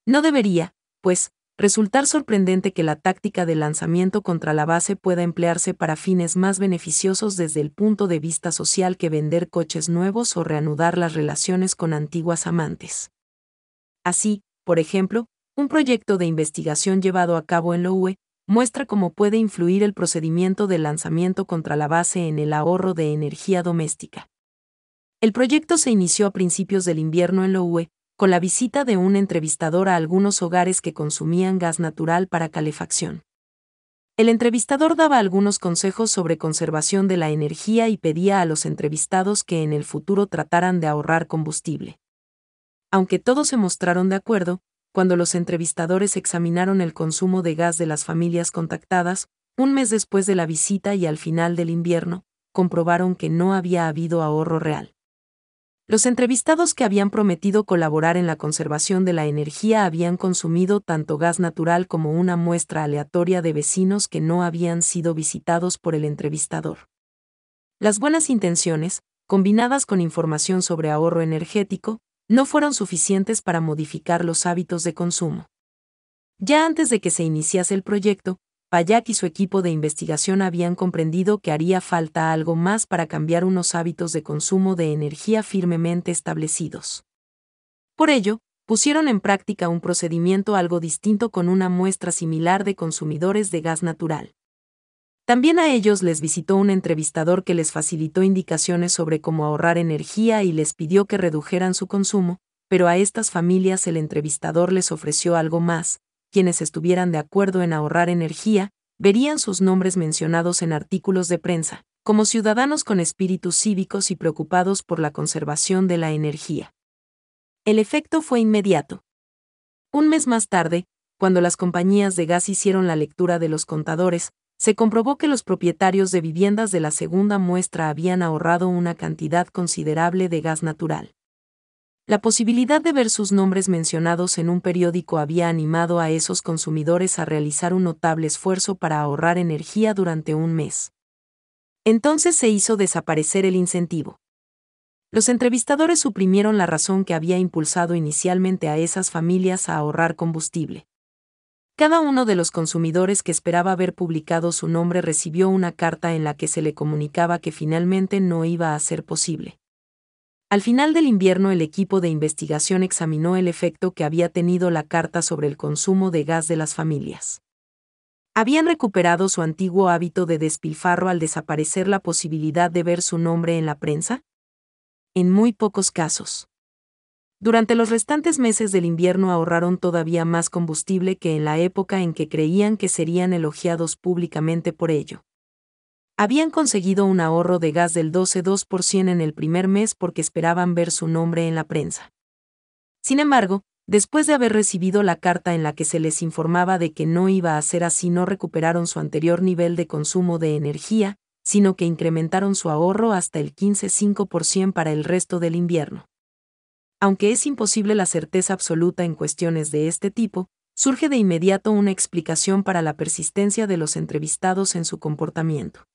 No debería, pues, resultar sorprendente que la táctica de lanzamiento contra la base pueda emplearse para fines más beneficiosos desde el punto de vista social que vender coches nuevos o reanudar las relaciones con antiguas amantes. Así, por ejemplo, un proyecto de investigación llevado a cabo en la UE muestra cómo puede influir el procedimiento de lanzamiento contra la base en el ahorro de energía doméstica. El proyecto se inició a principios del invierno en la UE, con la visita de un entrevistador a algunos hogares que consumían gas natural para calefacción. El entrevistador daba algunos consejos sobre conservación de la energía y pedía a los entrevistados que en el futuro trataran de ahorrar combustible. Aunque todos se mostraron de acuerdo, cuando los entrevistadores examinaron el consumo de gas de las familias contactadas, un mes después de la visita y al final del invierno, comprobaron que no había habido ahorro real. Los entrevistados que habían prometido colaborar en la conservación de la energía habían consumido tanto gas natural como una muestra aleatoria de vecinos que no habían sido visitados por el entrevistador. Las buenas intenciones, combinadas con información sobre ahorro energético, no fueron suficientes para modificar los hábitos de consumo. Ya antes de que se iniciase el proyecto, Payak y su equipo de investigación habían comprendido que haría falta algo más para cambiar unos hábitos de consumo de energía firmemente establecidos. Por ello, pusieron en práctica un procedimiento algo distinto con una muestra similar de consumidores de gas natural. También a ellos les visitó un entrevistador que les facilitó indicaciones sobre cómo ahorrar energía y les pidió que redujeran su consumo, pero a estas familias el entrevistador les ofreció algo más, quienes estuvieran de acuerdo en ahorrar energía, verían sus nombres mencionados en artículos de prensa, como ciudadanos con espíritus cívicos y preocupados por la conservación de la energía. El efecto fue inmediato. Un mes más tarde, cuando las compañías de gas hicieron la lectura de los contadores, se comprobó que los propietarios de viviendas de la segunda muestra habían ahorrado una cantidad considerable de gas natural. La posibilidad de ver sus nombres mencionados en un periódico había animado a esos consumidores a realizar un notable esfuerzo para ahorrar energía durante un mes. Entonces se hizo desaparecer el incentivo. Los entrevistadores suprimieron la razón que había impulsado inicialmente a esas familias a ahorrar combustible. Cada uno de los consumidores que esperaba haber publicado su nombre recibió una carta en la que se le comunicaba que finalmente no iba a ser posible. Al final del invierno el equipo de investigación examinó el efecto que había tenido la carta sobre el consumo de gas de las familias. Habían recuperado su antiguo hábito de despilfarro al desaparecer la posibilidad de ver su nombre en la prensa? En muy pocos casos. Durante los restantes meses del invierno ahorraron todavía más combustible que en la época en que creían que serían elogiados públicamente por ello. Habían conseguido un ahorro de gas del 12,2% en el primer mes porque esperaban ver su nombre en la prensa. Sin embargo, después de haber recibido la carta en la que se les informaba de que no iba a ser así, no recuperaron su anterior nivel de consumo de energía, sino que incrementaron su ahorro hasta el 15,5% para el resto del invierno aunque es imposible la certeza absoluta en cuestiones de este tipo, surge de inmediato una explicación para la persistencia de los entrevistados en su comportamiento.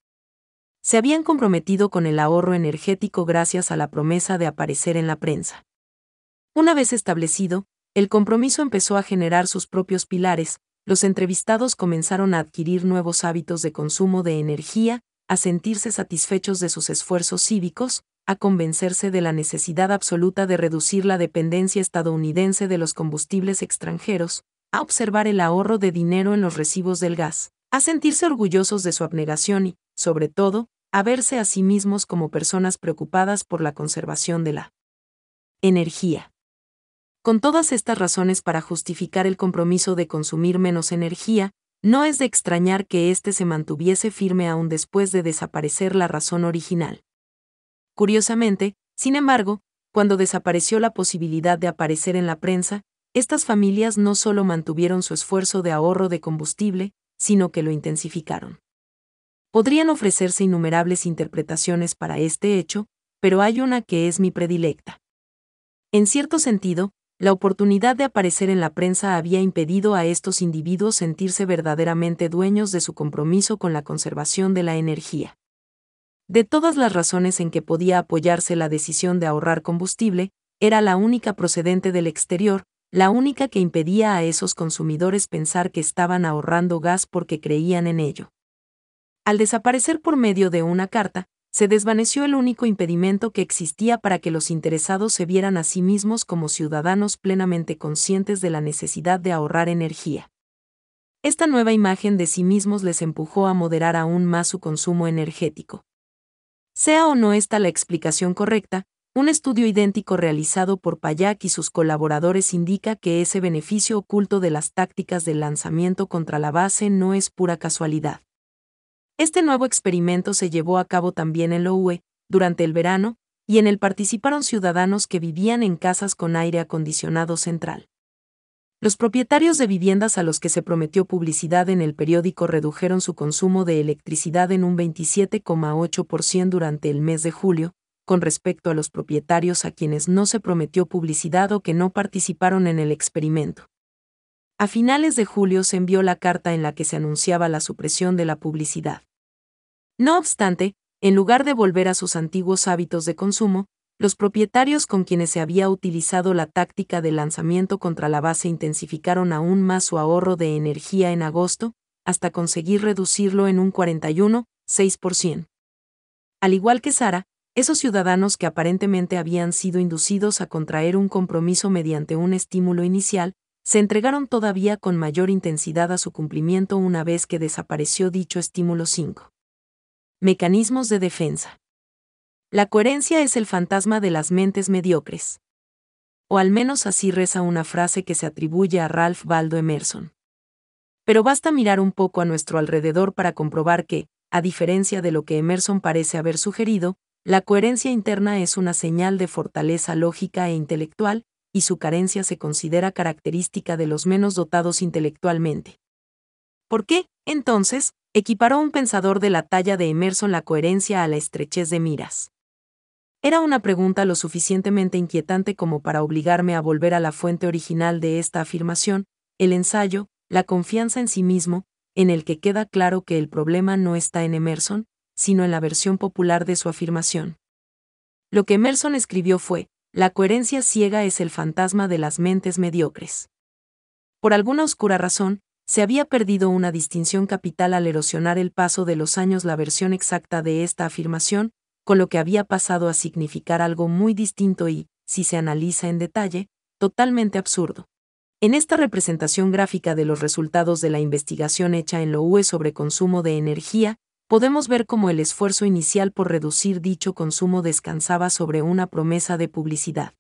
Se habían comprometido con el ahorro energético gracias a la promesa de aparecer en la prensa. Una vez establecido, el compromiso empezó a generar sus propios pilares, los entrevistados comenzaron a adquirir nuevos hábitos de consumo de energía, a sentirse satisfechos de sus esfuerzos cívicos, a convencerse de la necesidad absoluta de reducir la dependencia estadounidense de los combustibles extranjeros, a observar el ahorro de dinero en los recibos del gas, a sentirse orgullosos de su abnegación y, sobre todo, a verse a sí mismos como personas preocupadas por la conservación de la energía. Con todas estas razones para justificar el compromiso de consumir menos energía, no es de extrañar que éste se mantuviese firme aún después de desaparecer la razón original. Curiosamente, sin embargo, cuando desapareció la posibilidad de aparecer en la prensa, estas familias no solo mantuvieron su esfuerzo de ahorro de combustible, sino que lo intensificaron. Podrían ofrecerse innumerables interpretaciones para este hecho, pero hay una que es mi predilecta. En cierto sentido, la oportunidad de aparecer en la prensa había impedido a estos individuos sentirse verdaderamente dueños de su compromiso con la conservación de la energía. De todas las razones en que podía apoyarse la decisión de ahorrar combustible, era la única procedente del exterior, la única que impedía a esos consumidores pensar que estaban ahorrando gas porque creían en ello. Al desaparecer por medio de una carta, se desvaneció el único impedimento que existía para que los interesados se vieran a sí mismos como ciudadanos plenamente conscientes de la necesidad de ahorrar energía. Esta nueva imagen de sí mismos les empujó a moderar aún más su consumo energético. Sea o no esta la explicación correcta, un estudio idéntico realizado por Payak y sus colaboradores indica que ese beneficio oculto de las tácticas del lanzamiento contra la base no es pura casualidad. Este nuevo experimento se llevó a cabo también en Loue, durante el verano, y en él participaron ciudadanos que vivían en casas con aire acondicionado central. Los propietarios de viviendas a los que se prometió publicidad en el periódico redujeron su consumo de electricidad en un 27,8% durante el mes de julio, con respecto a los propietarios a quienes no se prometió publicidad o que no participaron en el experimento. A finales de julio se envió la carta en la que se anunciaba la supresión de la publicidad. No obstante, en lugar de volver a sus antiguos hábitos de consumo, los propietarios con quienes se había utilizado la táctica de lanzamiento contra la base intensificaron aún más su ahorro de energía en agosto, hasta conseguir reducirlo en un 41,6%. Al igual que Sara, esos ciudadanos que aparentemente habían sido inducidos a contraer un compromiso mediante un estímulo inicial, se entregaron todavía con mayor intensidad a su cumplimiento una vez que desapareció dicho estímulo 5. Mecanismos de defensa. La coherencia es el fantasma de las mentes mediocres. O al menos así reza una frase que se atribuye a Ralph Waldo Emerson. Pero basta mirar un poco a nuestro alrededor para comprobar que, a diferencia de lo que Emerson parece haber sugerido, la coherencia interna es una señal de fortaleza lógica e intelectual, y su carencia se considera característica de los menos dotados intelectualmente. ¿Por qué, entonces, equiparó un pensador de la talla de Emerson la coherencia a la estrechez de miras? Era una pregunta lo suficientemente inquietante como para obligarme a volver a la fuente original de esta afirmación, el ensayo, La confianza en sí mismo, en el que queda claro que el problema no está en Emerson, sino en la versión popular de su afirmación. Lo que Emerson escribió fue, La coherencia ciega es el fantasma de las mentes mediocres. Por alguna oscura razón, se había perdido una distinción capital al erosionar el paso de los años la versión exacta de esta afirmación, con lo que había pasado a significar algo muy distinto y, si se analiza en detalle, totalmente absurdo. En esta representación gráfica de los resultados de la investigación hecha en la UE sobre consumo de energía, podemos ver cómo el esfuerzo inicial por reducir dicho consumo descansaba sobre una promesa de publicidad.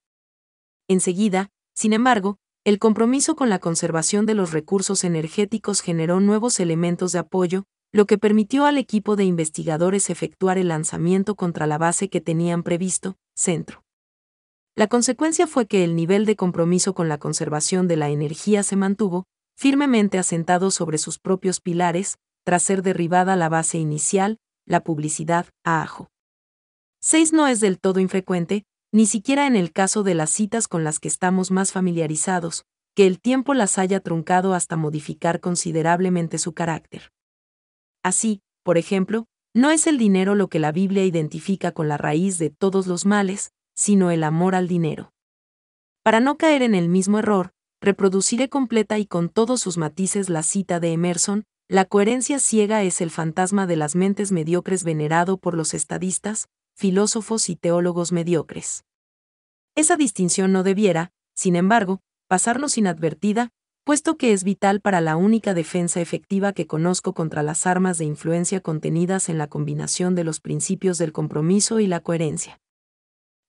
Enseguida, sin embargo, el compromiso con la conservación de los recursos energéticos generó nuevos elementos de apoyo, lo que permitió al equipo de investigadores efectuar el lanzamiento contra la base que tenían previsto, centro. La consecuencia fue que el nivel de compromiso con la conservación de la energía se mantuvo, firmemente asentado sobre sus propios pilares, tras ser derribada la base inicial, la publicidad, a ajo. 6 no es del todo infrecuente, ni siquiera en el caso de las citas con las que estamos más familiarizados, que el tiempo las haya truncado hasta modificar considerablemente su carácter. Así, por ejemplo, no es el dinero lo que la Biblia identifica con la raíz de todos los males, sino el amor al dinero. Para no caer en el mismo error, reproduciré completa y con todos sus matices la cita de Emerson, la coherencia ciega es el fantasma de las mentes mediocres venerado por los estadistas, filósofos y teólogos mediocres. Esa distinción no debiera, sin embargo, pasarnos inadvertida, puesto que es vital para la única defensa efectiva que conozco contra las armas de influencia contenidas en la combinación de los principios del compromiso y la coherencia.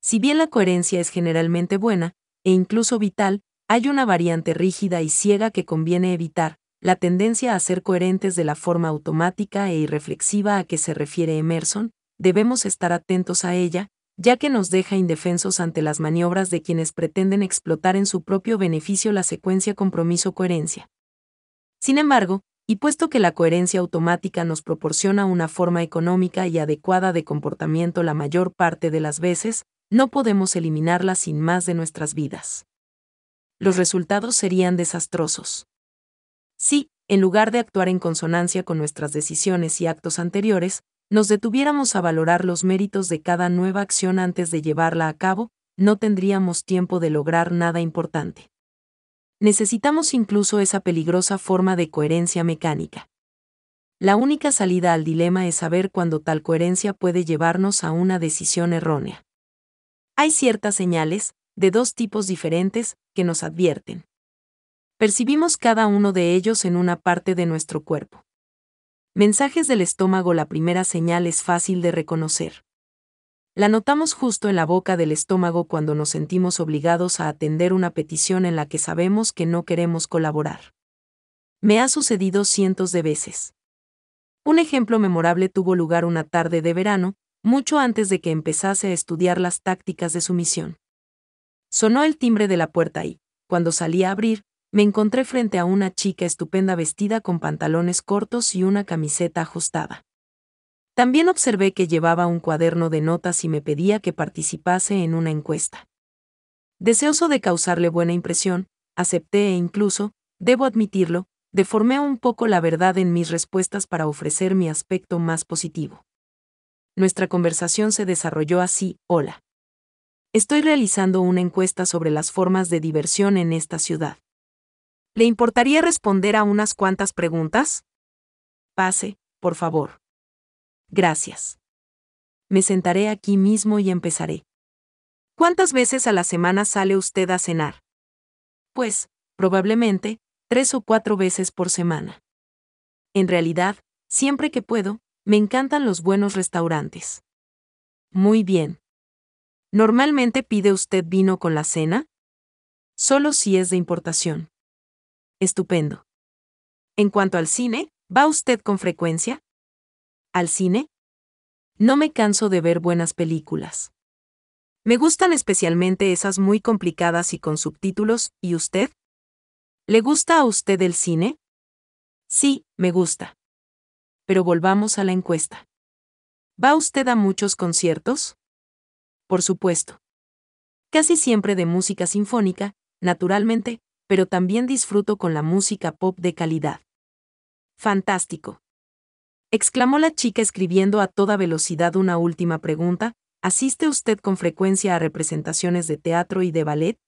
Si bien la coherencia es generalmente buena, e incluso vital, hay una variante rígida y ciega que conviene evitar, la tendencia a ser coherentes de la forma automática e irreflexiva a que se refiere Emerson, debemos estar atentos a ella, ya que nos deja indefensos ante las maniobras de quienes pretenden explotar en su propio beneficio la secuencia compromiso-coherencia. Sin embargo, y puesto que la coherencia automática nos proporciona una forma económica y adecuada de comportamiento la mayor parte de las veces, no podemos eliminarla sin más de nuestras vidas. Los resultados serían desastrosos. Si, en lugar de actuar en consonancia con nuestras decisiones y actos anteriores, nos detuviéramos a valorar los méritos de cada nueva acción antes de llevarla a cabo, no tendríamos tiempo de lograr nada importante. Necesitamos incluso esa peligrosa forma de coherencia mecánica. La única salida al dilema es saber cuándo tal coherencia puede llevarnos a una decisión errónea. Hay ciertas señales, de dos tipos diferentes, que nos advierten. Percibimos cada uno de ellos en una parte de nuestro cuerpo. Mensajes del estómago La primera señal es fácil de reconocer. La notamos justo en la boca del estómago cuando nos sentimos obligados a atender una petición en la que sabemos que no queremos colaborar. Me ha sucedido cientos de veces. Un ejemplo memorable tuvo lugar una tarde de verano, mucho antes de que empezase a estudiar las tácticas de sumisión. Sonó el timbre de la puerta y, cuando salí a abrir, me encontré frente a una chica estupenda vestida con pantalones cortos y una camiseta ajustada. También observé que llevaba un cuaderno de notas y me pedía que participase en una encuesta. Deseoso de causarle buena impresión, acepté e incluso, debo admitirlo, deformé un poco la verdad en mis respuestas para ofrecer mi aspecto más positivo. Nuestra conversación se desarrolló así, hola. Estoy realizando una encuesta sobre las formas de diversión en esta ciudad. ¿Le importaría responder a unas cuantas preguntas? Pase, por favor. Gracias. Me sentaré aquí mismo y empezaré. ¿Cuántas veces a la semana sale usted a cenar? Pues, probablemente, tres o cuatro veces por semana. En realidad, siempre que puedo, me encantan los buenos restaurantes. Muy bien. ¿Normalmente pide usted vino con la cena? Solo si es de importación. Estupendo. En cuanto al cine, ¿va usted con frecuencia? ¿Al cine? No me canso de ver buenas películas. Me gustan especialmente esas muy complicadas y con subtítulos, ¿y usted? ¿Le gusta a usted el cine? Sí, me gusta. Pero volvamos a la encuesta. ¿Va usted a muchos conciertos? Por supuesto. Casi siempre de música sinfónica, naturalmente, pero también disfruto con la música pop de calidad. Fantástico. Exclamó la chica escribiendo a toda velocidad una última pregunta, ¿asiste usted con frecuencia a representaciones de teatro y de ballet?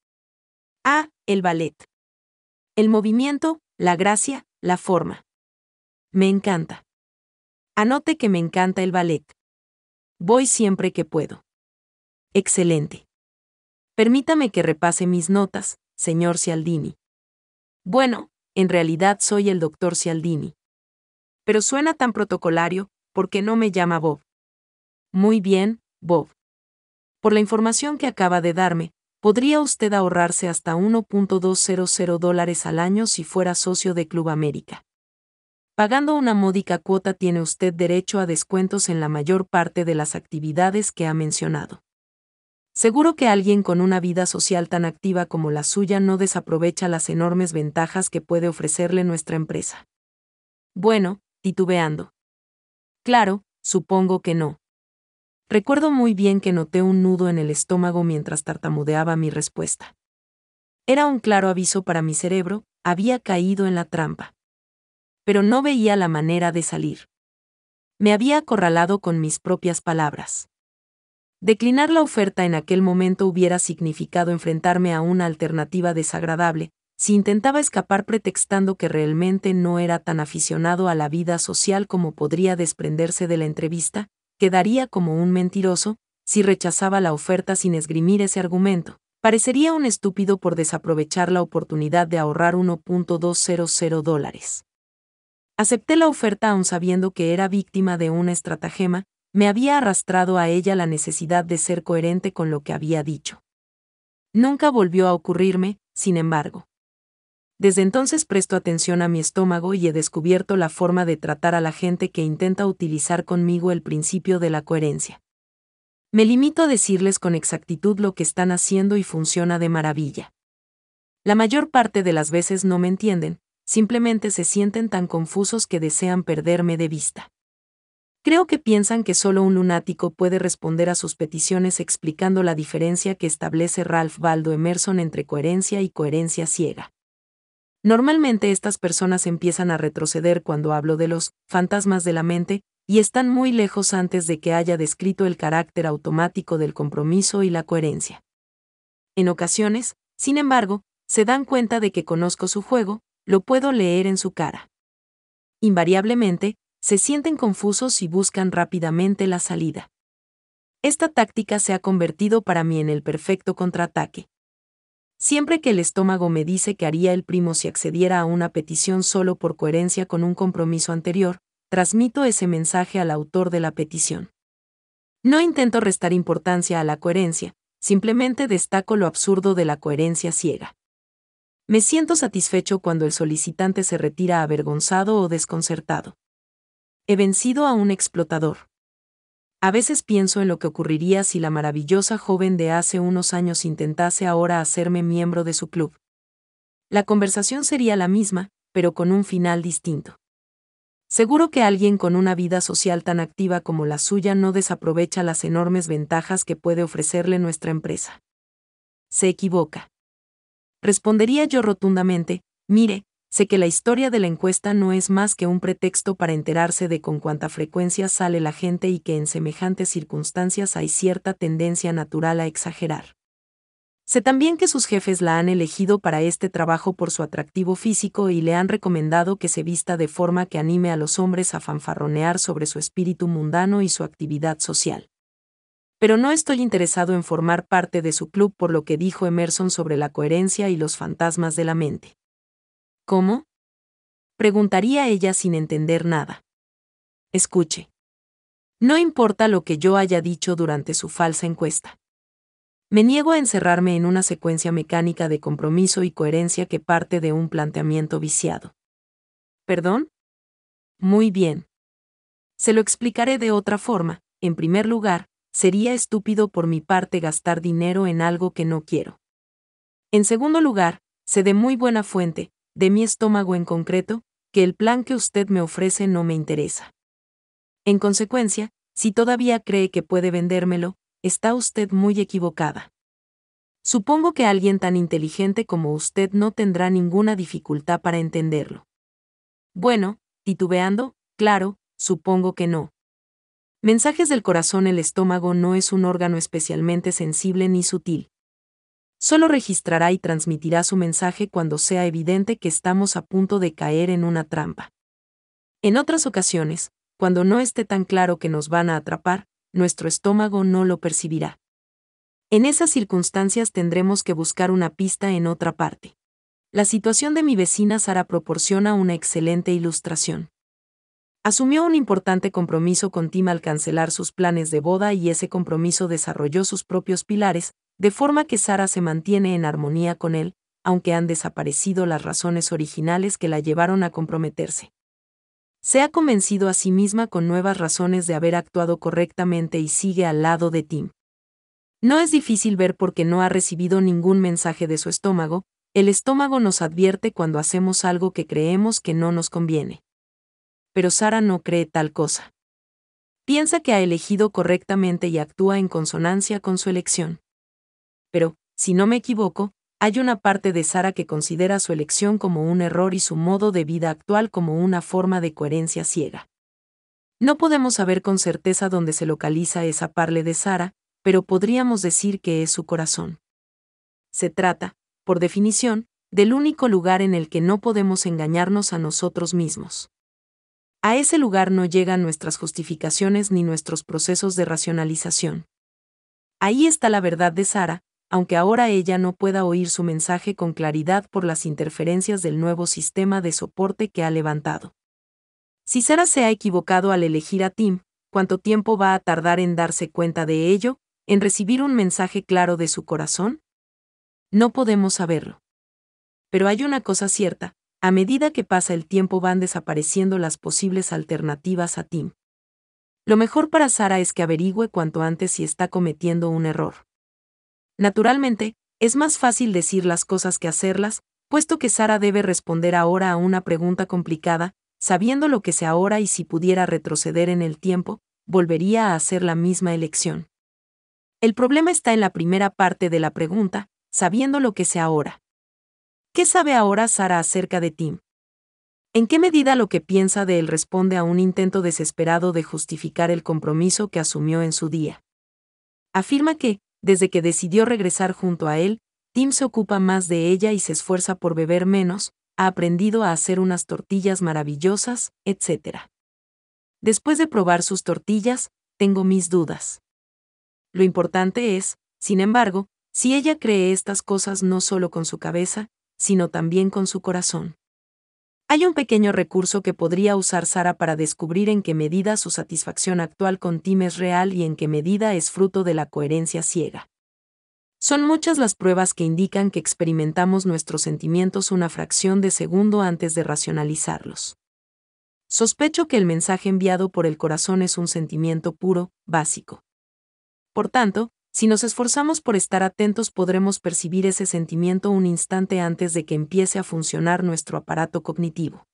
Ah, el ballet. El movimiento, la gracia, la forma. Me encanta. Anote que me encanta el ballet. Voy siempre que puedo. Excelente. Permítame que repase mis notas, señor Cialdini. Bueno, en realidad soy el doctor Cialdini. Pero suena tan protocolario, porque no me llama Bob? Muy bien, Bob. Por la información que acaba de darme, podría usted ahorrarse hasta 1.200 dólares al año si fuera socio de Club América. Pagando una módica cuota tiene usted derecho a descuentos en la mayor parte de las actividades que ha mencionado. Seguro que alguien con una vida social tan activa como la suya no desaprovecha las enormes ventajas que puede ofrecerle nuestra empresa. Bueno, titubeando. Claro, supongo que no. Recuerdo muy bien que noté un nudo en el estómago mientras tartamudeaba mi respuesta. Era un claro aviso para mi cerebro, había caído en la trampa. Pero no veía la manera de salir. Me había acorralado con mis propias palabras. Declinar la oferta en aquel momento hubiera significado enfrentarme a una alternativa desagradable, si intentaba escapar pretextando que realmente no era tan aficionado a la vida social como podría desprenderse de la entrevista, quedaría como un mentiroso, si rechazaba la oferta sin esgrimir ese argumento. Parecería un estúpido por desaprovechar la oportunidad de ahorrar 1.200 dólares. Acepté la oferta aun sabiendo que era víctima de una estratagema, me había arrastrado a ella la necesidad de ser coherente con lo que había dicho. Nunca volvió a ocurrirme, sin embargo. Desde entonces presto atención a mi estómago y he descubierto la forma de tratar a la gente que intenta utilizar conmigo el principio de la coherencia. Me limito a decirles con exactitud lo que están haciendo y funciona de maravilla. La mayor parte de las veces no me entienden, simplemente se sienten tan confusos que desean perderme de vista. Creo que piensan que solo un lunático puede responder a sus peticiones explicando la diferencia que establece Ralph Waldo Emerson entre coherencia y coherencia ciega. Normalmente estas personas empiezan a retroceder cuando hablo de los fantasmas de la mente, y están muy lejos antes de que haya descrito el carácter automático del compromiso y la coherencia. En ocasiones, sin embargo, se dan cuenta de que conozco su juego, lo puedo leer en su cara. Invariablemente, se sienten confusos y buscan rápidamente la salida. Esta táctica se ha convertido para mí en el perfecto contraataque. Siempre que el estómago me dice que haría el primo si accediera a una petición solo por coherencia con un compromiso anterior, transmito ese mensaje al autor de la petición. No intento restar importancia a la coherencia, simplemente destaco lo absurdo de la coherencia ciega. Me siento satisfecho cuando el solicitante se retira avergonzado o desconcertado. He vencido a un explotador. A veces pienso en lo que ocurriría si la maravillosa joven de hace unos años intentase ahora hacerme miembro de su club. La conversación sería la misma, pero con un final distinto. Seguro que alguien con una vida social tan activa como la suya no desaprovecha las enormes ventajas que puede ofrecerle nuestra empresa. Se equivoca. Respondería yo rotundamente, mire, Sé que la historia de la encuesta no es más que un pretexto para enterarse de con cuánta frecuencia sale la gente y que en semejantes circunstancias hay cierta tendencia natural a exagerar. Sé también que sus jefes la han elegido para este trabajo por su atractivo físico y le han recomendado que se vista de forma que anime a los hombres a fanfarronear sobre su espíritu mundano y su actividad social. Pero no estoy interesado en formar parte de su club por lo que dijo Emerson sobre la coherencia y los fantasmas de la mente. ¿Cómo? Preguntaría ella sin entender nada. Escuche. No importa lo que yo haya dicho durante su falsa encuesta. Me niego a encerrarme en una secuencia mecánica de compromiso y coherencia que parte de un planteamiento viciado. ¿Perdón? Muy bien. Se lo explicaré de otra forma. En primer lugar, sería estúpido por mi parte gastar dinero en algo que no quiero. En segundo lugar, sé de muy buena fuente, de mi estómago en concreto, que el plan que usted me ofrece no me interesa. En consecuencia, si todavía cree que puede vendérmelo, está usted muy equivocada. Supongo que alguien tan inteligente como usted no tendrá ninguna dificultad para entenderlo. Bueno, titubeando, claro, supongo que no. Mensajes del corazón El estómago no es un órgano especialmente sensible ni sutil solo registrará y transmitirá su mensaje cuando sea evidente que estamos a punto de caer en una trampa. En otras ocasiones, cuando no esté tan claro que nos van a atrapar, nuestro estómago no lo percibirá. En esas circunstancias tendremos que buscar una pista en otra parte. La situación de mi vecina Sara proporciona una excelente ilustración. Asumió un importante compromiso con Tim al cancelar sus planes de boda y ese compromiso desarrolló sus propios pilares, de forma que Sara se mantiene en armonía con él, aunque han desaparecido las razones originales que la llevaron a comprometerse. Se ha convencido a sí misma con nuevas razones de haber actuado correctamente y sigue al lado de Tim. No es difícil ver por qué no ha recibido ningún mensaje de su estómago, el estómago nos advierte cuando hacemos algo que creemos que no nos conviene. Pero Sara no cree tal cosa. Piensa que ha elegido correctamente y actúa en consonancia con su elección pero, si no me equivoco, hay una parte de Sara que considera su elección como un error y su modo de vida actual como una forma de coherencia ciega. No podemos saber con certeza dónde se localiza esa parle de Sara, pero podríamos decir que es su corazón. Se trata, por definición, del único lugar en el que no podemos engañarnos a nosotros mismos. A ese lugar no llegan nuestras justificaciones ni nuestros procesos de racionalización. Ahí está la verdad de Sara, aunque ahora ella no pueda oír su mensaje con claridad por las interferencias del nuevo sistema de soporte que ha levantado. Si Sara se ha equivocado al elegir a Tim, ¿cuánto tiempo va a tardar en darse cuenta de ello, en recibir un mensaje claro de su corazón? No podemos saberlo. Pero hay una cosa cierta, a medida que pasa el tiempo van desapareciendo las posibles alternativas a Tim. Lo mejor para Sara es que averigüe cuanto antes si está cometiendo un error. Naturalmente, es más fácil decir las cosas que hacerlas, puesto que Sara debe responder ahora a una pregunta complicada, sabiendo lo que sé ahora y si pudiera retroceder en el tiempo, volvería a hacer la misma elección. El problema está en la primera parte de la pregunta, sabiendo lo que sé ahora. ¿Qué sabe ahora Sara acerca de Tim? ¿En qué medida lo que piensa de él responde a un intento desesperado de justificar el compromiso que asumió en su día? Afirma que, desde que decidió regresar junto a él, Tim se ocupa más de ella y se esfuerza por beber menos, ha aprendido a hacer unas tortillas maravillosas, etc. Después de probar sus tortillas, tengo mis dudas. Lo importante es, sin embargo, si ella cree estas cosas no solo con su cabeza, sino también con su corazón. Hay un pequeño recurso que podría usar Sara para descubrir en qué medida su satisfacción actual con Tim es real y en qué medida es fruto de la coherencia ciega. Son muchas las pruebas que indican que experimentamos nuestros sentimientos una fracción de segundo antes de racionalizarlos. Sospecho que el mensaje enviado por el corazón es un sentimiento puro, básico. Por tanto, si nos esforzamos por estar atentos podremos percibir ese sentimiento un instante antes de que empiece a funcionar nuestro aparato cognitivo.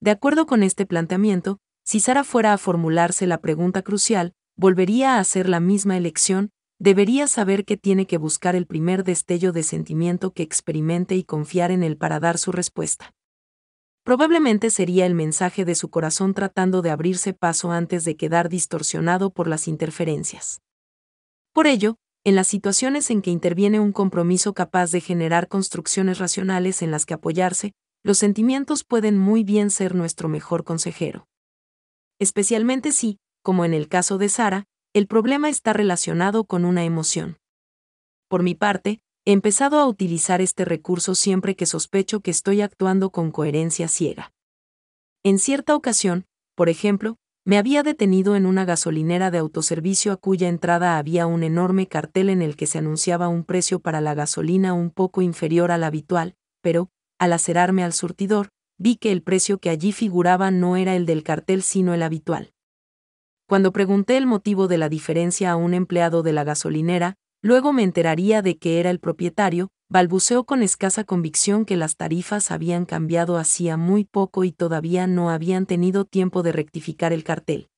De acuerdo con este planteamiento, si Sara fuera a formularse la pregunta crucial, volvería a hacer la misma elección, debería saber que tiene que buscar el primer destello de sentimiento que experimente y confiar en él para dar su respuesta. Probablemente sería el mensaje de su corazón tratando de abrirse paso antes de quedar distorsionado por las interferencias. Por ello, en las situaciones en que interviene un compromiso capaz de generar construcciones racionales en las que apoyarse, los sentimientos pueden muy bien ser nuestro mejor consejero. Especialmente si, como en el caso de Sara, el problema está relacionado con una emoción. Por mi parte, he empezado a utilizar este recurso siempre que sospecho que estoy actuando con coherencia ciega. En cierta ocasión, por ejemplo, me había detenido en una gasolinera de autoservicio a cuya entrada había un enorme cartel en el que se anunciaba un precio para la gasolina un poco inferior al habitual, pero, al acerarme al surtidor, vi que el precio que allí figuraba no era el del cartel sino el habitual. Cuando pregunté el motivo de la diferencia a un empleado de la gasolinera, luego me enteraría de que era el propietario, balbuceó con escasa convicción que las tarifas habían cambiado hacía muy poco y todavía no habían tenido tiempo de rectificar el cartel.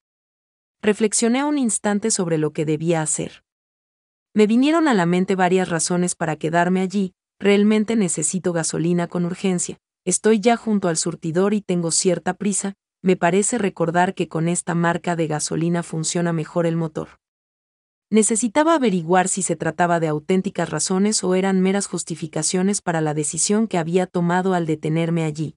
Reflexioné un instante sobre lo que debía hacer. Me vinieron a la mente varias razones para quedarme allí, realmente necesito gasolina con urgencia, estoy ya junto al surtidor y tengo cierta prisa, me parece recordar que con esta marca de gasolina funciona mejor el motor necesitaba averiguar si se trataba de auténticas razones o eran meras justificaciones para la decisión que había tomado al detenerme allí.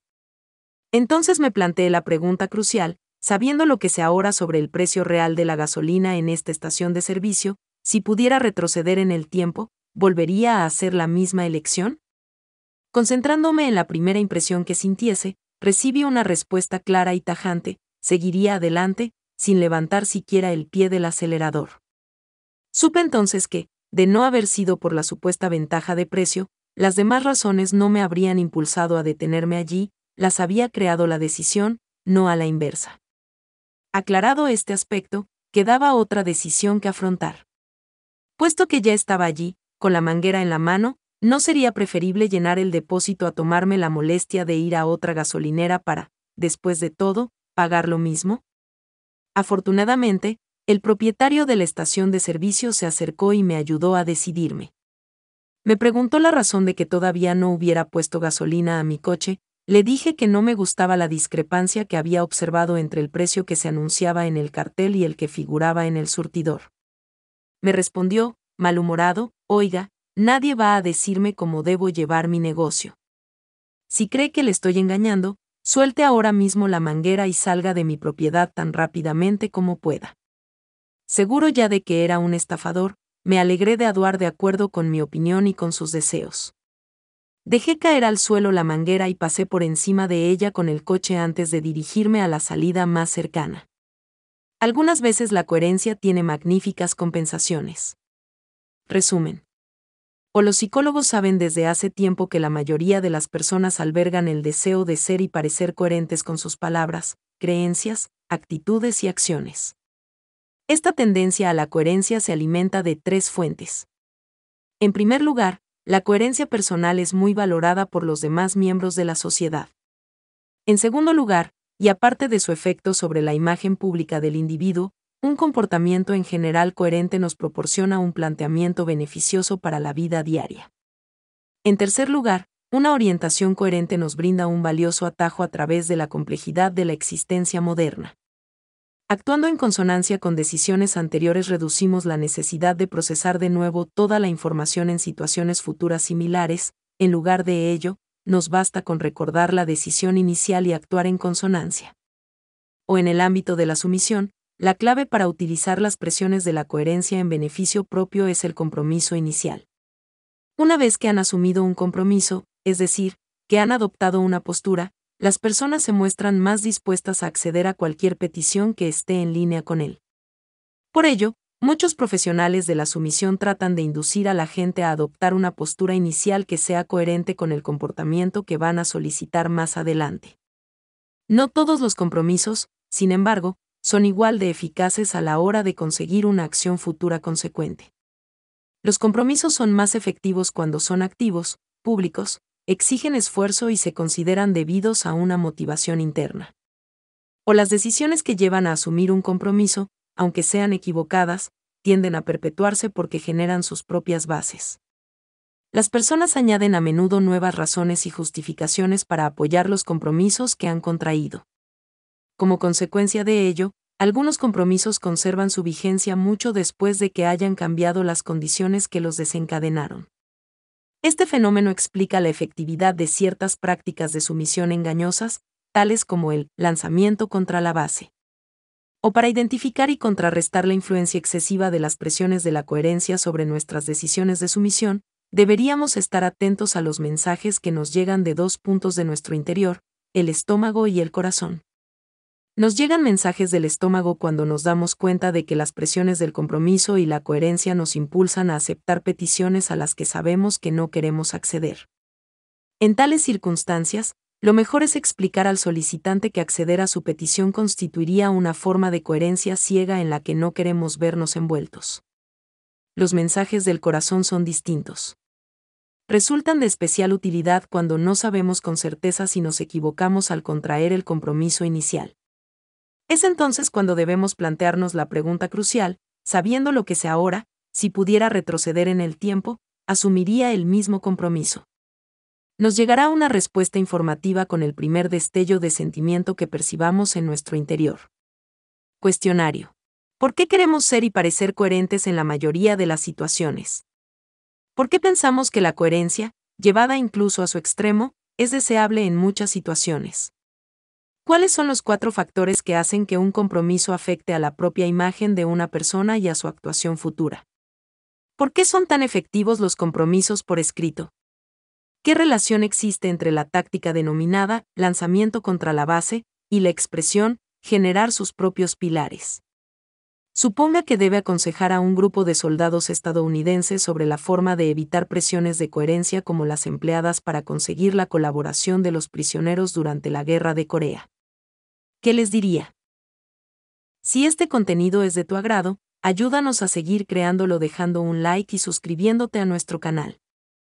Entonces me planteé la pregunta crucial, sabiendo lo que se ahora sobre el precio real de la gasolina en esta estación de servicio, si pudiera retroceder en el tiempo, ¿volvería a hacer la misma elección? Concentrándome en la primera impresión que sintiese, recibí una respuesta clara y tajante, seguiría adelante, sin levantar siquiera el pie del acelerador. Supe entonces que, de no haber sido por la supuesta ventaja de precio, las demás razones no me habrían impulsado a detenerme allí, las había creado la decisión, no a la inversa. Aclarado este aspecto, quedaba otra decisión que afrontar. Puesto que ya estaba allí, con la manguera en la mano, ¿no sería preferible llenar el depósito a tomarme la molestia de ir a otra gasolinera para, después de todo, pagar lo mismo? Afortunadamente, el propietario de la estación de servicio se acercó y me ayudó a decidirme. Me preguntó la razón de que todavía no hubiera puesto gasolina a mi coche, le dije que no me gustaba la discrepancia que había observado entre el precio que se anunciaba en el cartel y el que figuraba en el surtidor. Me respondió, malhumorado, oiga, nadie va a decirme cómo debo llevar mi negocio. Si cree que le estoy engañando, suelte ahora mismo la manguera y salga de mi propiedad tan rápidamente como pueda. Seguro ya de que era un estafador, me alegré de aduar de acuerdo con mi opinión y con sus deseos. Dejé caer al suelo la manguera y pasé por encima de ella con el coche antes de dirigirme a la salida más cercana. Algunas veces la coherencia tiene magníficas compensaciones. Resumen. O los psicólogos saben desde hace tiempo que la mayoría de las personas albergan el deseo de ser y parecer coherentes con sus palabras, creencias, actitudes y acciones. Esta tendencia a la coherencia se alimenta de tres fuentes. En primer lugar, la coherencia personal es muy valorada por los demás miembros de la sociedad. En segundo lugar, y aparte de su efecto sobre la imagen pública del individuo, un comportamiento en general coherente nos proporciona un planteamiento beneficioso para la vida diaria. En tercer lugar, una orientación coherente nos brinda un valioso atajo a través de la complejidad de la existencia moderna. Actuando en consonancia con decisiones anteriores reducimos la necesidad de procesar de nuevo toda la información en situaciones futuras similares, en lugar de ello, nos basta con recordar la decisión inicial y actuar en consonancia. O en el ámbito de la sumisión, la clave para utilizar las presiones de la coherencia en beneficio propio es el compromiso inicial. Una vez que han asumido un compromiso, es decir, que han adoptado una postura, las personas se muestran más dispuestas a acceder a cualquier petición que esté en línea con él. Por ello, muchos profesionales de la sumisión tratan de inducir a la gente a adoptar una postura inicial que sea coherente con el comportamiento que van a solicitar más adelante. No todos los compromisos, sin embargo, son igual de eficaces a la hora de conseguir una acción futura consecuente. Los compromisos son más efectivos cuando son activos, públicos, exigen esfuerzo y se consideran debidos a una motivación interna. O las decisiones que llevan a asumir un compromiso, aunque sean equivocadas, tienden a perpetuarse porque generan sus propias bases. Las personas añaden a menudo nuevas razones y justificaciones para apoyar los compromisos que han contraído. Como consecuencia de ello, algunos compromisos conservan su vigencia mucho después de que hayan cambiado las condiciones que los desencadenaron. Este fenómeno explica la efectividad de ciertas prácticas de sumisión engañosas, tales como el lanzamiento contra la base. O para identificar y contrarrestar la influencia excesiva de las presiones de la coherencia sobre nuestras decisiones de sumisión, deberíamos estar atentos a los mensajes que nos llegan de dos puntos de nuestro interior, el estómago y el corazón. Nos llegan mensajes del estómago cuando nos damos cuenta de que las presiones del compromiso y la coherencia nos impulsan a aceptar peticiones a las que sabemos que no queremos acceder. En tales circunstancias, lo mejor es explicar al solicitante que acceder a su petición constituiría una forma de coherencia ciega en la que no queremos vernos envueltos. Los mensajes del corazón son distintos resultan de especial utilidad cuando no sabemos con certeza si nos equivocamos al contraer el compromiso inicial. Es entonces cuando debemos plantearnos la pregunta crucial, sabiendo lo que sé ahora, si pudiera retroceder en el tiempo, asumiría el mismo compromiso. Nos llegará una respuesta informativa con el primer destello de sentimiento que percibamos en nuestro interior. Cuestionario. ¿Por qué queremos ser y parecer coherentes en la mayoría de las situaciones? ¿Por qué pensamos que la coherencia, llevada incluso a su extremo, es deseable en muchas situaciones? ¿Cuáles son los cuatro factores que hacen que un compromiso afecte a la propia imagen de una persona y a su actuación futura? ¿Por qué son tan efectivos los compromisos por escrito? ¿Qué relación existe entre la táctica denominada lanzamiento contra la base y la expresión generar sus propios pilares? Suponga que debe aconsejar a un grupo de soldados estadounidenses sobre la forma de evitar presiones de coherencia como las empleadas para conseguir la colaboración de los prisioneros durante la Guerra de Corea. ¿qué les diría? Si este contenido es de tu agrado, ayúdanos a seguir creándolo dejando un like y suscribiéndote a nuestro canal.